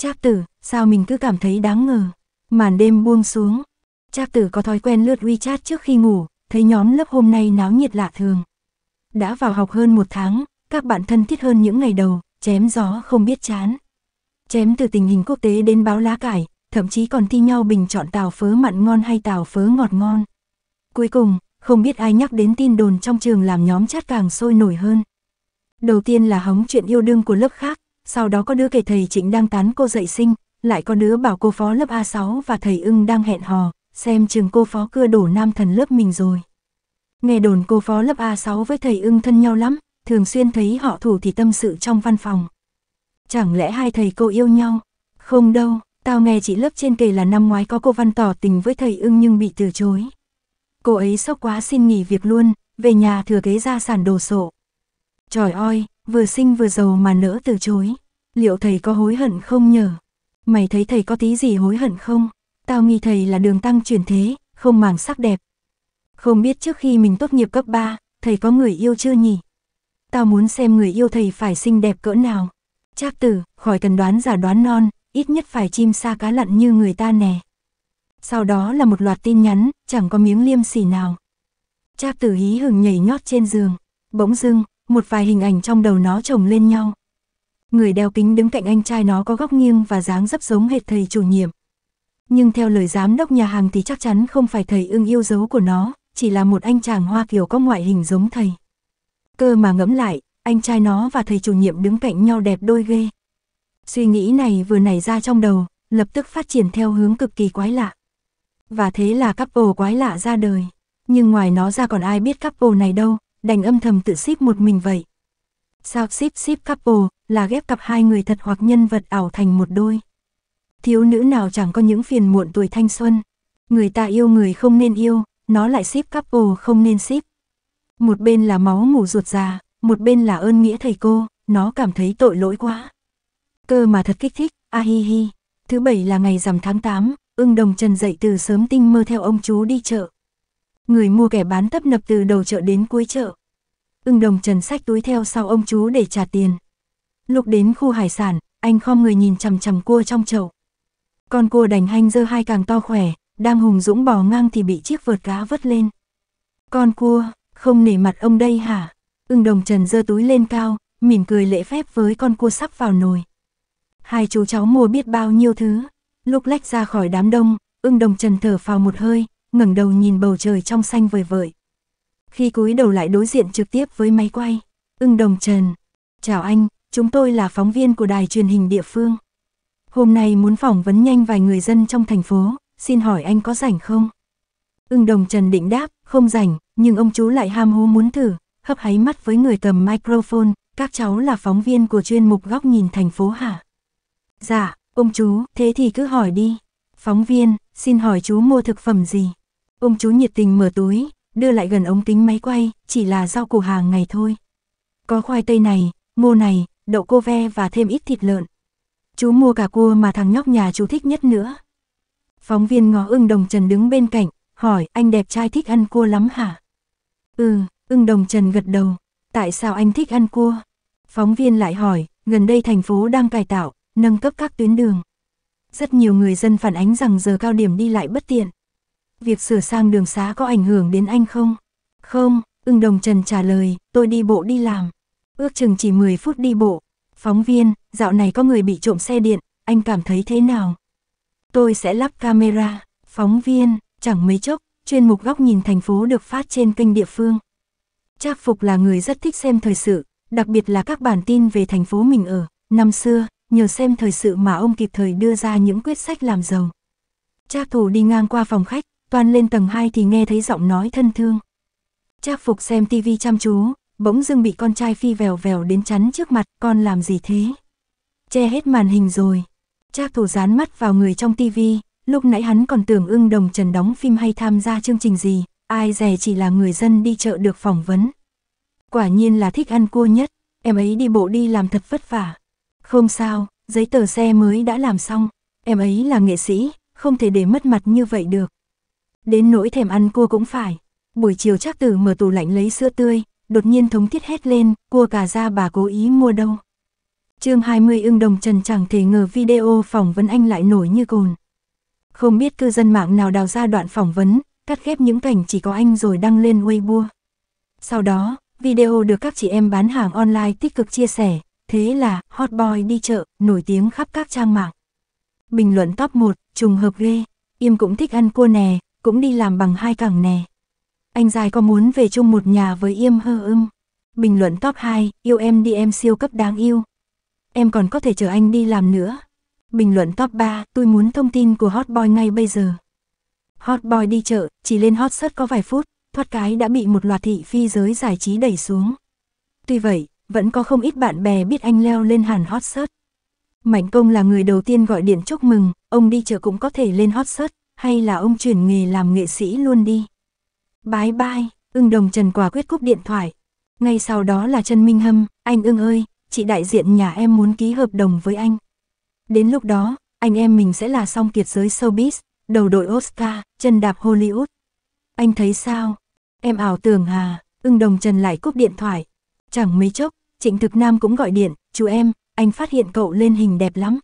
chắc tử, Sao mình cứ cảm thấy đáng ngờ. Màn đêm buông xuống. Trác tử có thói quen lướt WeChat trước khi ngủ, thấy nhóm lớp hôm nay náo nhiệt lạ thường. Đã vào học hơn một tháng, các bạn thân thiết hơn những ngày đầu, chém gió không biết chán. Chém từ tình hình quốc tế đến báo lá cải, thậm chí còn thi nhau bình chọn tàu phớ mặn ngon hay tàu phớ ngọt ngon. Cuối cùng, không biết ai nhắc đến tin đồn trong trường làm nhóm chat càng sôi nổi hơn. Đầu tiên là hóng chuyện yêu đương của lớp khác, sau đó có đứa kể thầy Trịnh đang tán cô dạy sinh, lại có đứa bảo cô phó lớp A6 và thầy ưng đang hẹn hò, xem chừng cô phó cưa đổ nam thần lớp mình rồi. Nghe đồn cô phó lớp A6 với thầy ưng thân nhau lắm, thường xuyên thấy họ thủ thì tâm sự trong văn phòng. Chẳng lẽ hai thầy cô yêu nhau? Không đâu, tao nghe chị lớp trên kể là năm ngoái có cô văn tỏ tình với thầy ưng nhưng bị từ chối. Cô ấy sốc quá xin nghỉ việc luôn, về nhà thừa kế gia sản đồ sộ. Trời ơi, vừa sinh vừa giàu mà nỡ từ chối. Liệu thầy có hối hận không nhờ Mày thấy thầy có tí gì hối hận không? Tao nghi thầy là đường tăng chuyển thế, không màng sắc đẹp. Không biết trước khi mình tốt nghiệp cấp 3, thầy có người yêu chưa nhỉ? Tao muốn xem người yêu thầy phải xinh đẹp cỡ nào. Trác tử, khỏi cần đoán giả đoán non, ít nhất phải chim sa cá lặn như người ta nè. Sau đó là một loạt tin nhắn, chẳng có miếng liêm sỉ nào. Trác tử hí hửng nhảy nhót trên giường, bỗng dưng, một vài hình ảnh trong đầu nó chồng lên nhau, Người đeo kính đứng cạnh anh trai nó có góc nghiêng và dáng dấp giống hệt thầy chủ nhiệm. Nhưng theo lời giám đốc nhà hàng thì chắc chắn không phải thầy ưng yêu dấu của nó, chỉ là một anh chàng Hoa Kiều có ngoại hình giống thầy. Cơ mà ngẫm lại, anh trai nó và thầy chủ nhiệm đứng cạnh nhau đẹp đôi ghê. Suy nghĩ này vừa nảy ra trong đầu, lập tức phát triển theo hướng cực kỳ quái lạ. Và thế là couple quái lạ ra đời. Nhưng ngoài nó ra còn ai biết couple này đâu, đành âm thầm tự ship một mình vậy. Sao ship ship couple, là ghép cặp hai người thật hoặc nhân vật ảo thành một đôi. Thiếu nữ nào chẳng có những phiền muộn tuổi thanh xuân. Người ta yêu người không nên yêu, nó lại ship couple không nên ship. Một bên là máu mủ ruột già, một bên là ơn nghĩa thầy cô, nó cảm thấy tội lỗi quá. Cơ mà thật kích thích, a hi hi. Thứ bảy là ngày rằm tháng 8, ưng đồng trần dậy từ sớm tinh mơ theo ông chú đi chợ. Người mua kẻ bán tấp nập từ đầu chợ đến cuối chợ. Ưng đồng trần sách túi theo sau ông chú để trả tiền. Lúc đến khu hải sản, anh khom người nhìn chằm chằm cua trong chậu. Con cua đành hanh dơ hai càng to khỏe, đang hùng dũng bò ngang thì bị chiếc vợt cá vớt lên. Con cua, không nể mặt ông đây hả? Ưng đồng trần dơ túi lên cao, mỉm cười lễ phép với con cua sắp vào nồi. Hai chú cháu mua biết bao nhiêu thứ. Lúc lách ra khỏi đám đông, ưng đồng trần thở phào một hơi, ngẩng đầu nhìn bầu trời trong xanh vời vợi. Khi cúi đầu lại đối diện trực tiếp với máy quay, ưng đồng trần. Chào anh, chúng tôi là phóng viên của đài truyền hình địa phương. Hôm nay muốn phỏng vấn nhanh vài người dân trong thành phố, xin hỏi anh có rảnh không? Ưng đồng Trần định đáp, không rảnh, nhưng ông chú lại ham hố muốn thử, hấp háy mắt với người cầm microphone, các cháu là phóng viên của chuyên mục góc nhìn thành phố hả? Dạ, ông chú, thế thì cứ hỏi đi. Phóng viên, xin hỏi chú mua thực phẩm gì? Ông chú nhiệt tình mở túi, đưa lại gần ống kính máy quay, chỉ là rau củ hàng ngày thôi. Có khoai tây này, ngô này, đậu cô ve và thêm ít thịt lợn. Chú mua cả cua mà thằng nhóc nhà chú thích nhất nữa. Phóng viên ngó ưng đồng trần đứng bên cạnh, hỏi anh đẹp trai thích ăn cua lắm hả? Ừ, ưng đồng trần gật đầu, tại sao anh thích ăn cua? Phóng viên lại hỏi, gần đây thành phố đang cải tạo, nâng cấp các tuyến đường. Rất nhiều người dân phản ánh rằng giờ cao điểm đi lại bất tiện. Việc sửa sang đường xá có ảnh hưởng đến anh không? Không, ưng đồng trần trả lời, tôi đi bộ đi làm ước chừng chỉ 10 phút đi bộ. Phóng viên, dạo này có người bị trộm xe điện, anh cảm thấy thế nào? Tôi sẽ lắp camera, phóng viên, chẳng mấy chốc, chuyên mục góc nhìn thành phố được phát trên kênh địa phương. Trác Phục là người rất thích xem thời sự, đặc biệt là các bản tin về thành phố mình ở. Năm xưa, nhờ xem thời sự mà ông kịp thời đưa ra những quyết sách làm giàu. Trác Thủ đi ngang qua phòng khách, toàn lên tầng 2 thì nghe thấy giọng nói thân thương. Trác Phục xem TV chăm chú, bỗng dưng bị con trai phi vèo vèo đến chắn trước mặt, con làm gì thế? Che hết màn hình rồi. cha thủ dán mắt vào người trong tivi, lúc nãy hắn còn tưởng ưng đồng trần đóng phim hay tham gia chương trình gì, ai dè chỉ là người dân đi chợ được phỏng vấn. Quả nhiên là thích ăn cua nhất, em ấy đi bộ đi làm thật vất vả. Không sao, giấy tờ xe mới đã làm xong, em ấy là nghệ sĩ, không thể để mất mặt như vậy được. Đến nỗi thèm ăn cua cũng phải. Buổi chiều chắc từ mở tủ lạnh lấy sữa tươi, đột nhiên thống thiết hét lên, cua cả ra bà cố ý mua đâu. chương 20 ưng đồng trần chẳng thể ngờ video phỏng vấn anh lại nổi như cồn. Không biết cư dân mạng nào đào ra đoạn phỏng vấn, cắt ghép những cảnh chỉ có anh rồi đăng lên Weibo. Sau đó, video được các chị em bán hàng online tích cực chia sẻ, thế là hot boy đi chợ, nổi tiếng khắp các trang mạng. Bình luận top 1, trùng hợp ghê, im cũng thích ăn cua nè, cũng đi làm bằng hai cẳng nè anh dài có muốn về chung một nhà với Yêm Hơ Ưm? Bình luận top 2, yêu em đi em siêu cấp đáng yêu. Em còn có thể chờ anh đi làm nữa. Bình luận top 3, tôi muốn thông tin của hot boy ngay bây giờ. Hot boy đi chợ, chỉ lên hot search có vài phút, thoát cái đã bị một loạt thị phi giới giải trí đẩy xuống. Tuy vậy, vẫn có không ít bạn bè biết anh leo lên hàn hot search. Mạnh công là người đầu tiên gọi điện chúc mừng, ông đi chợ cũng có thể lên hot search, hay là ông chuyển nghề làm nghệ sĩ luôn đi. Bái bai, ưng đồng Trần quả quyết cúp điện thoại. Ngay sau đó là Trần Minh Hâm, anh ưng ơi, chị đại diện nhà em muốn ký hợp đồng với anh. Đến lúc đó, anh em mình sẽ là song kiệt giới showbiz, đầu đội Oscar, chân đạp Hollywood. Anh thấy sao? Em ảo tưởng hà, ưng đồng Trần lại cúp điện thoại. Chẳng mấy chốc, Trịnh Thực Nam cũng gọi điện, chú em, anh phát hiện cậu lên hình đẹp lắm.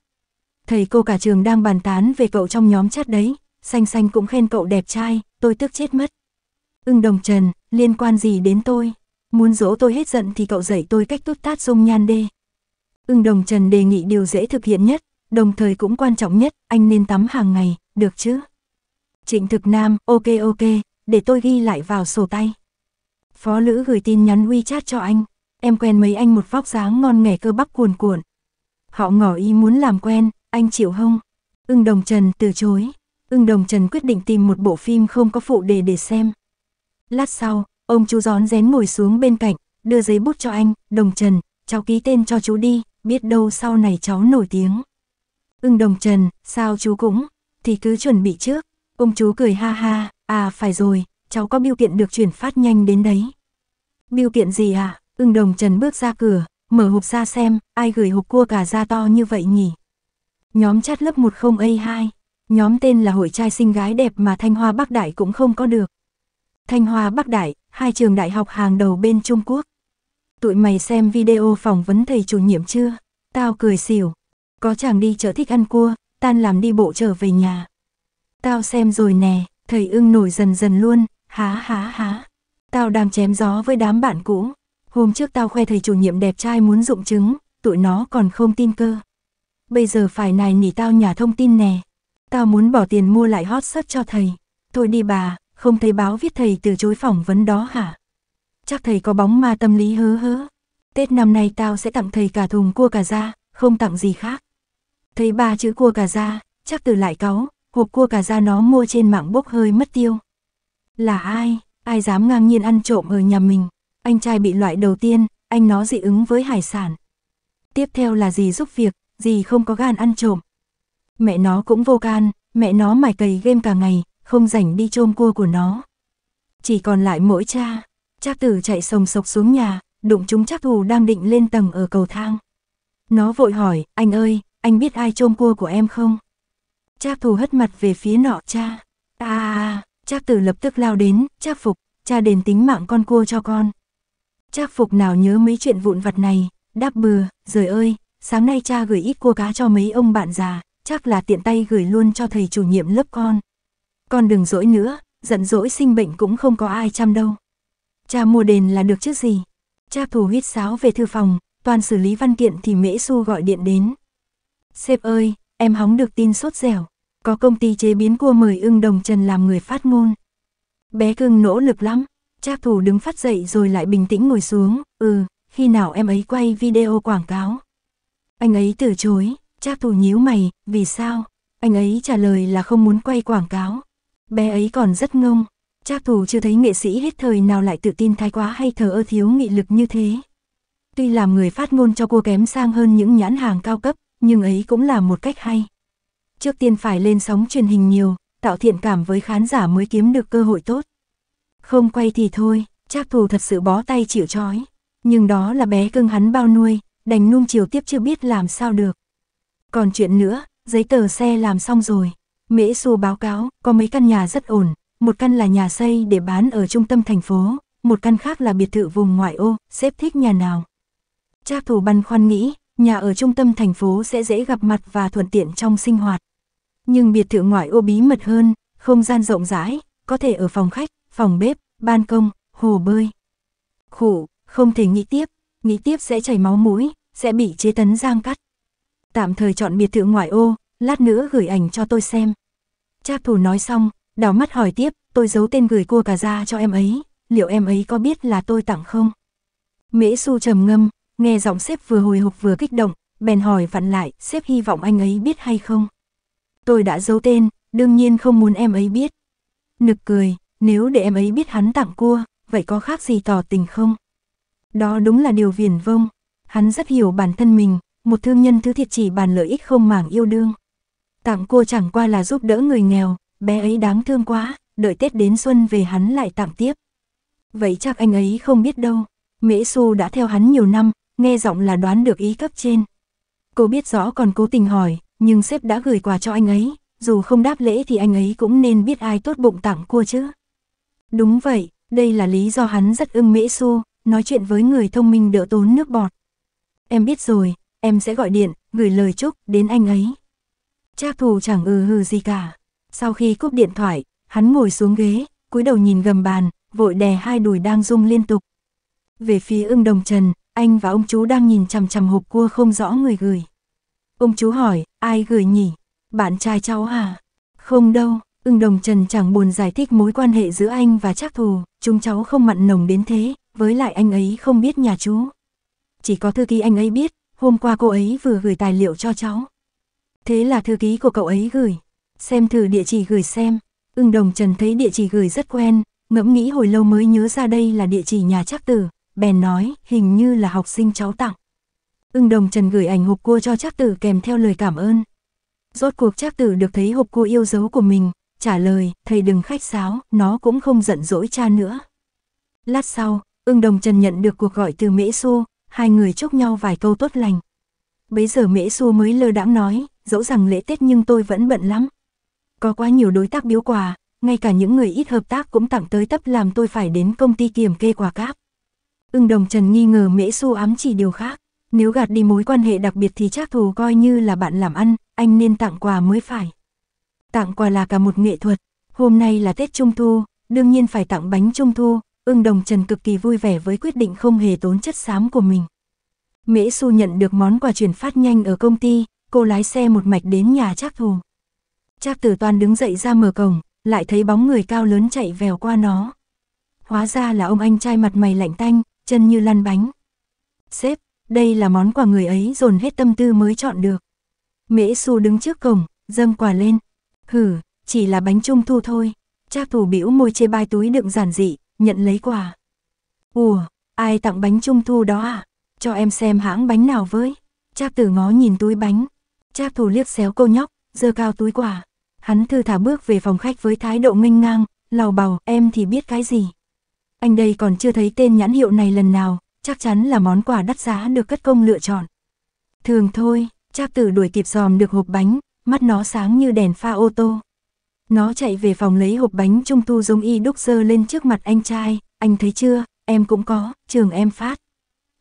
Thầy cô cả trường đang bàn tán về cậu trong nhóm chat đấy, xanh xanh cũng khen cậu đẹp trai, tôi tức chết mất. Ưng đồng trần, liên quan gì đến tôi? Muốn dỗ tôi hết giận thì cậu dạy tôi cách tút tát dung nhan đê. Ưng đồng trần đề nghị điều dễ thực hiện nhất, đồng thời cũng quan trọng nhất, anh nên tắm hàng ngày, được chứ? Trịnh thực nam, ok ok, để tôi ghi lại vào sổ tay. Phó Lữ gửi tin nhắn WeChat cho anh, em quen mấy anh một vóc dáng ngon nghề cơ bắp cuồn cuộn. Họ ngỏ ý muốn làm quen, anh chịu không? Ưng Đồng Trần từ chối. Ưng Đồng Trần quyết định tìm một bộ phim không có phụ đề để xem. Lát sau, ông chú gión rén ngồi xuống bên cạnh, đưa giấy bút cho anh, đồng trần, cháu ký tên cho chú đi, biết đâu sau này cháu nổi tiếng. Ưng đồng trần, sao chú cũng, thì cứ chuẩn bị trước. Ông chú cười ha ha, à phải rồi, cháu có biêu kiện được chuyển phát nhanh đến đấy. Biêu kiện gì à? Ưng đồng trần bước ra cửa, mở hộp ra xem, ai gửi hộp cua cà ra to như vậy nhỉ? Nhóm chat lớp 10A2, nhóm tên là hội trai sinh gái đẹp mà Thanh Hoa Bắc Đại cũng không có được. Thanh Hoa Bắc Đại, hai trường đại học hàng đầu bên Trung Quốc. Tụi mày xem video phỏng vấn thầy chủ nhiệm chưa? Tao cười xỉu. Có chàng đi chợ thích ăn cua, tan làm đi bộ trở về nhà. Tao xem rồi nè, thầy ưng nổi dần dần luôn, há há há. Tao đang chém gió với đám bạn cũ. Hôm trước tao khoe thầy chủ nhiệm đẹp trai muốn dụng chứng, tụi nó còn không tin cơ. Bây giờ phải này nỉ tao nhà thông tin nè. Tao muốn bỏ tiền mua lại hot sớt cho thầy. Thôi đi bà, không thấy báo viết thầy từ chối phỏng vấn đó hả? Chắc thầy có bóng ma tâm lý hứa hứa. Tết năm nay tao sẽ tặng thầy cả thùng cua cà ra, không tặng gì khác. Thấy ba chữ cua cà ra, chắc từ lại cáu, hộp cua cà ra nó mua trên mạng bốc hơi mất tiêu. Là ai, ai dám ngang nhiên ăn trộm ở nhà mình, anh trai bị loại đầu tiên, anh nó dị ứng với hải sản. Tiếp theo là gì giúp việc, gì không có gan ăn trộm. Mẹ nó cũng vô can, mẹ nó mải cày game cả ngày, không rảnh đi chôm cua của nó. Chỉ còn lại mỗi cha, Trác tử chạy sồng sộc xuống nhà, đụng chúng Trác thù đang định lên tầng ở cầu thang. Nó vội hỏi, anh ơi, anh biết ai chôm cua của em không? Trác thù hất mặt về phía nọ cha. À, à, à, Trác tử lập tức lao đến, Trác phục, cha đền tính mạng con cua cho con. Trác phục nào nhớ mấy chuyện vụn vặt này, đáp bừa, rời ơi, sáng nay cha gửi ít cua cá cho mấy ông bạn già, chắc là tiện tay gửi luôn cho thầy chủ nhiệm lớp con. Con đừng dỗi nữa, giận dỗi sinh bệnh cũng không có ai chăm đâu. Cha mua đền là được chứ gì. Cha thù huyết sáo về thư phòng, toàn xử lý văn kiện thì Mễ su gọi điện đến. Sếp ơi, em hóng được tin sốt dẻo, có công ty chế biến cua mời ưng đồng trần làm người phát ngôn. Bé cưng nỗ lực lắm, cha thù đứng phát dậy rồi lại bình tĩnh ngồi xuống, ừ, khi nào em ấy quay video quảng cáo. Anh ấy từ chối, cha thù nhíu mày, vì sao? Anh ấy trả lời là không muốn quay quảng cáo bé ấy còn rất ngông. cha thủ chưa thấy nghệ sĩ hết thời nào lại tự tin thái quá hay thờ ơ thiếu nghị lực như thế. Tuy làm người phát ngôn cho cô kém sang hơn những nhãn hàng cao cấp, nhưng ấy cũng là một cách hay. Trước tiên phải lên sóng truyền hình nhiều, tạo thiện cảm với khán giả mới kiếm được cơ hội tốt. Không quay thì thôi, Trác thủ thật sự bó tay chịu trói. Nhưng đó là bé cưng hắn bao nuôi, đành nuông chiều tiếp chưa biết làm sao được. Còn chuyện nữa, giấy tờ xe làm xong rồi, Mễ Xu báo cáo, có mấy căn nhà rất ổn, một căn là nhà xây để bán ở trung tâm thành phố, một căn khác là biệt thự vùng ngoại ô, xếp thích nhà nào. Trác thủ băn khoăn nghĩ, nhà ở trung tâm thành phố sẽ dễ gặp mặt và thuận tiện trong sinh hoạt. Nhưng biệt thự ngoại ô bí mật hơn, không gian rộng rãi, có thể ở phòng khách, phòng bếp, ban công, hồ bơi. Khổ, không thể nghĩ tiếp, nghĩ tiếp sẽ chảy máu mũi, sẽ bị chế tấn giang cắt. Tạm thời chọn biệt thự ngoại ô, lát nữa gửi ảnh cho tôi xem. cha thủ nói xong, đảo mắt hỏi tiếp, tôi giấu tên gửi cua cà ra cho em ấy, liệu em ấy có biết là tôi tặng không? Mễ su trầm ngâm, nghe giọng sếp vừa hồi hộp vừa kích động, bèn hỏi vặn lại, sếp hy vọng anh ấy biết hay không? Tôi đã giấu tên, đương nhiên không muốn em ấy biết. Nực cười, nếu để em ấy biết hắn tặng cua, vậy có khác gì tỏ tình không? Đó đúng là điều viển vông, hắn rất hiểu bản thân mình, một thương nhân thứ thiệt chỉ bàn lợi ích không màng yêu đương. Tặng cô chẳng qua là giúp đỡ người nghèo, bé ấy đáng thương quá, đợi Tết đến xuân về hắn lại tặng tiếp. Vậy chắc anh ấy không biết đâu, Mễ Xu đã theo hắn nhiều năm, nghe giọng là đoán được ý cấp trên. Cô biết rõ còn cố tình hỏi, nhưng sếp đã gửi quà cho anh ấy, dù không đáp lễ thì anh ấy cũng nên biết ai tốt bụng tặng cô chứ. Đúng vậy, đây là lý do hắn rất ưng Mễ Xu, nói chuyện với người thông minh đỡ tốn nước bọt. Em biết rồi, em sẽ gọi điện, gửi lời chúc đến anh ấy. Trác thù chẳng ừ hừ gì cả. Sau khi cúp điện thoại, hắn ngồi xuống ghế, cúi đầu nhìn gầm bàn, vội đè hai đùi đang rung liên tục. Về phía ưng đồng trần, anh và ông chú đang nhìn chằm chằm hộp cua không rõ người gửi. Ông chú hỏi, ai gửi nhỉ? Bạn trai cháu à? Không đâu, ưng đồng trần chẳng buồn giải thích mối quan hệ giữa anh và Trác thù, chúng cháu không mặn nồng đến thế, với lại anh ấy không biết nhà chú. Chỉ có thư ký anh ấy biết, hôm qua cô ấy vừa gửi tài liệu cho cháu. Thế là thư ký của cậu ấy gửi. Xem thử địa chỉ gửi xem. Ưng đồng trần thấy địa chỉ gửi rất quen, ngẫm nghĩ hồi lâu mới nhớ ra đây là địa chỉ nhà chắc tử. Bèn nói, hình như là học sinh cháu tặng. Ưng đồng trần gửi ảnh hộp cua cho chắc tử kèm theo lời cảm ơn. Rốt cuộc chắc tử được thấy hộp cua yêu dấu của mình, trả lời, thầy đừng khách sáo, nó cũng không giận dỗi cha nữa. Lát sau, ưng đồng trần nhận được cuộc gọi từ mễ xô, hai người chúc nhau vài câu tốt lành. Bấy giờ mễ xua mới lơ đãng nói, dẫu rằng lễ Tết nhưng tôi vẫn bận lắm. Có quá nhiều đối tác biếu quà, ngay cả những người ít hợp tác cũng tặng tới tấp làm tôi phải đến công ty kiểm kê quà cáp. Ưng đồng Trần nghi ngờ mễ xu ám chỉ điều khác. Nếu gạt đi mối quan hệ đặc biệt thì chắc thù coi như là bạn làm ăn, anh nên tặng quà mới phải. Tặng quà là cả một nghệ thuật. Hôm nay là Tết Trung Thu, đương nhiên phải tặng bánh Trung Thu. Ưng đồng Trần cực kỳ vui vẻ với quyết định không hề tốn chất xám của mình. Mễ Xu nhận được món quà chuyển phát nhanh ở công ty, cô lái xe một mạch đến nhà Trác Thù. Trác Tử Toàn đứng dậy ra mở cổng, lại thấy bóng người cao lớn chạy vèo qua nó. Hóa ra là ông anh trai mặt mày lạnh tanh, chân như lăn bánh. Sếp, đây là món quà người ấy dồn hết tâm tư mới chọn được. Mễ Xu đứng trước cổng, dâng quà lên. Hử, chỉ là bánh trung thu thôi. Trác Thù bĩu môi chê bai túi đựng giản dị, nhận lấy quà. Ủa, ai tặng bánh trung thu đó à? cho em xem hãng bánh nào với. Trác tử ngó nhìn túi bánh. Trác thủ liếc xéo cô nhóc, giơ cao túi quả. Hắn thư thả bước về phòng khách với thái độ nghênh ngang, lào bào, em thì biết cái gì. Anh đây còn chưa thấy tên nhãn hiệu này lần nào, chắc chắn là món quà đắt giá được cất công lựa chọn. Thường thôi, Trác tử đuổi kịp dòm được hộp bánh, mắt nó sáng như đèn pha ô tô. Nó chạy về phòng lấy hộp bánh trung thu giống y đúc dơ lên trước mặt anh trai, anh thấy chưa, em cũng có, trường em phát.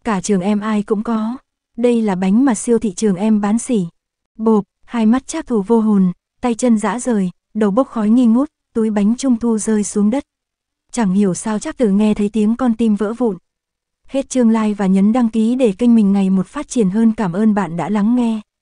Cả trường em ai cũng có. Đây là bánh mà siêu thị trường em bán xỉ. Bộp, hai mắt trác thủ vô hồn, tay chân dã rời, đầu bốc khói nghi ngút, túi bánh trung thu rơi xuống đất. Chẳng hiểu sao chắc tử nghe thấy tiếng con tim vỡ vụn. Hết chương like và nhấn đăng ký để kênh mình ngày một phát triển hơn cảm ơn bạn đã lắng nghe.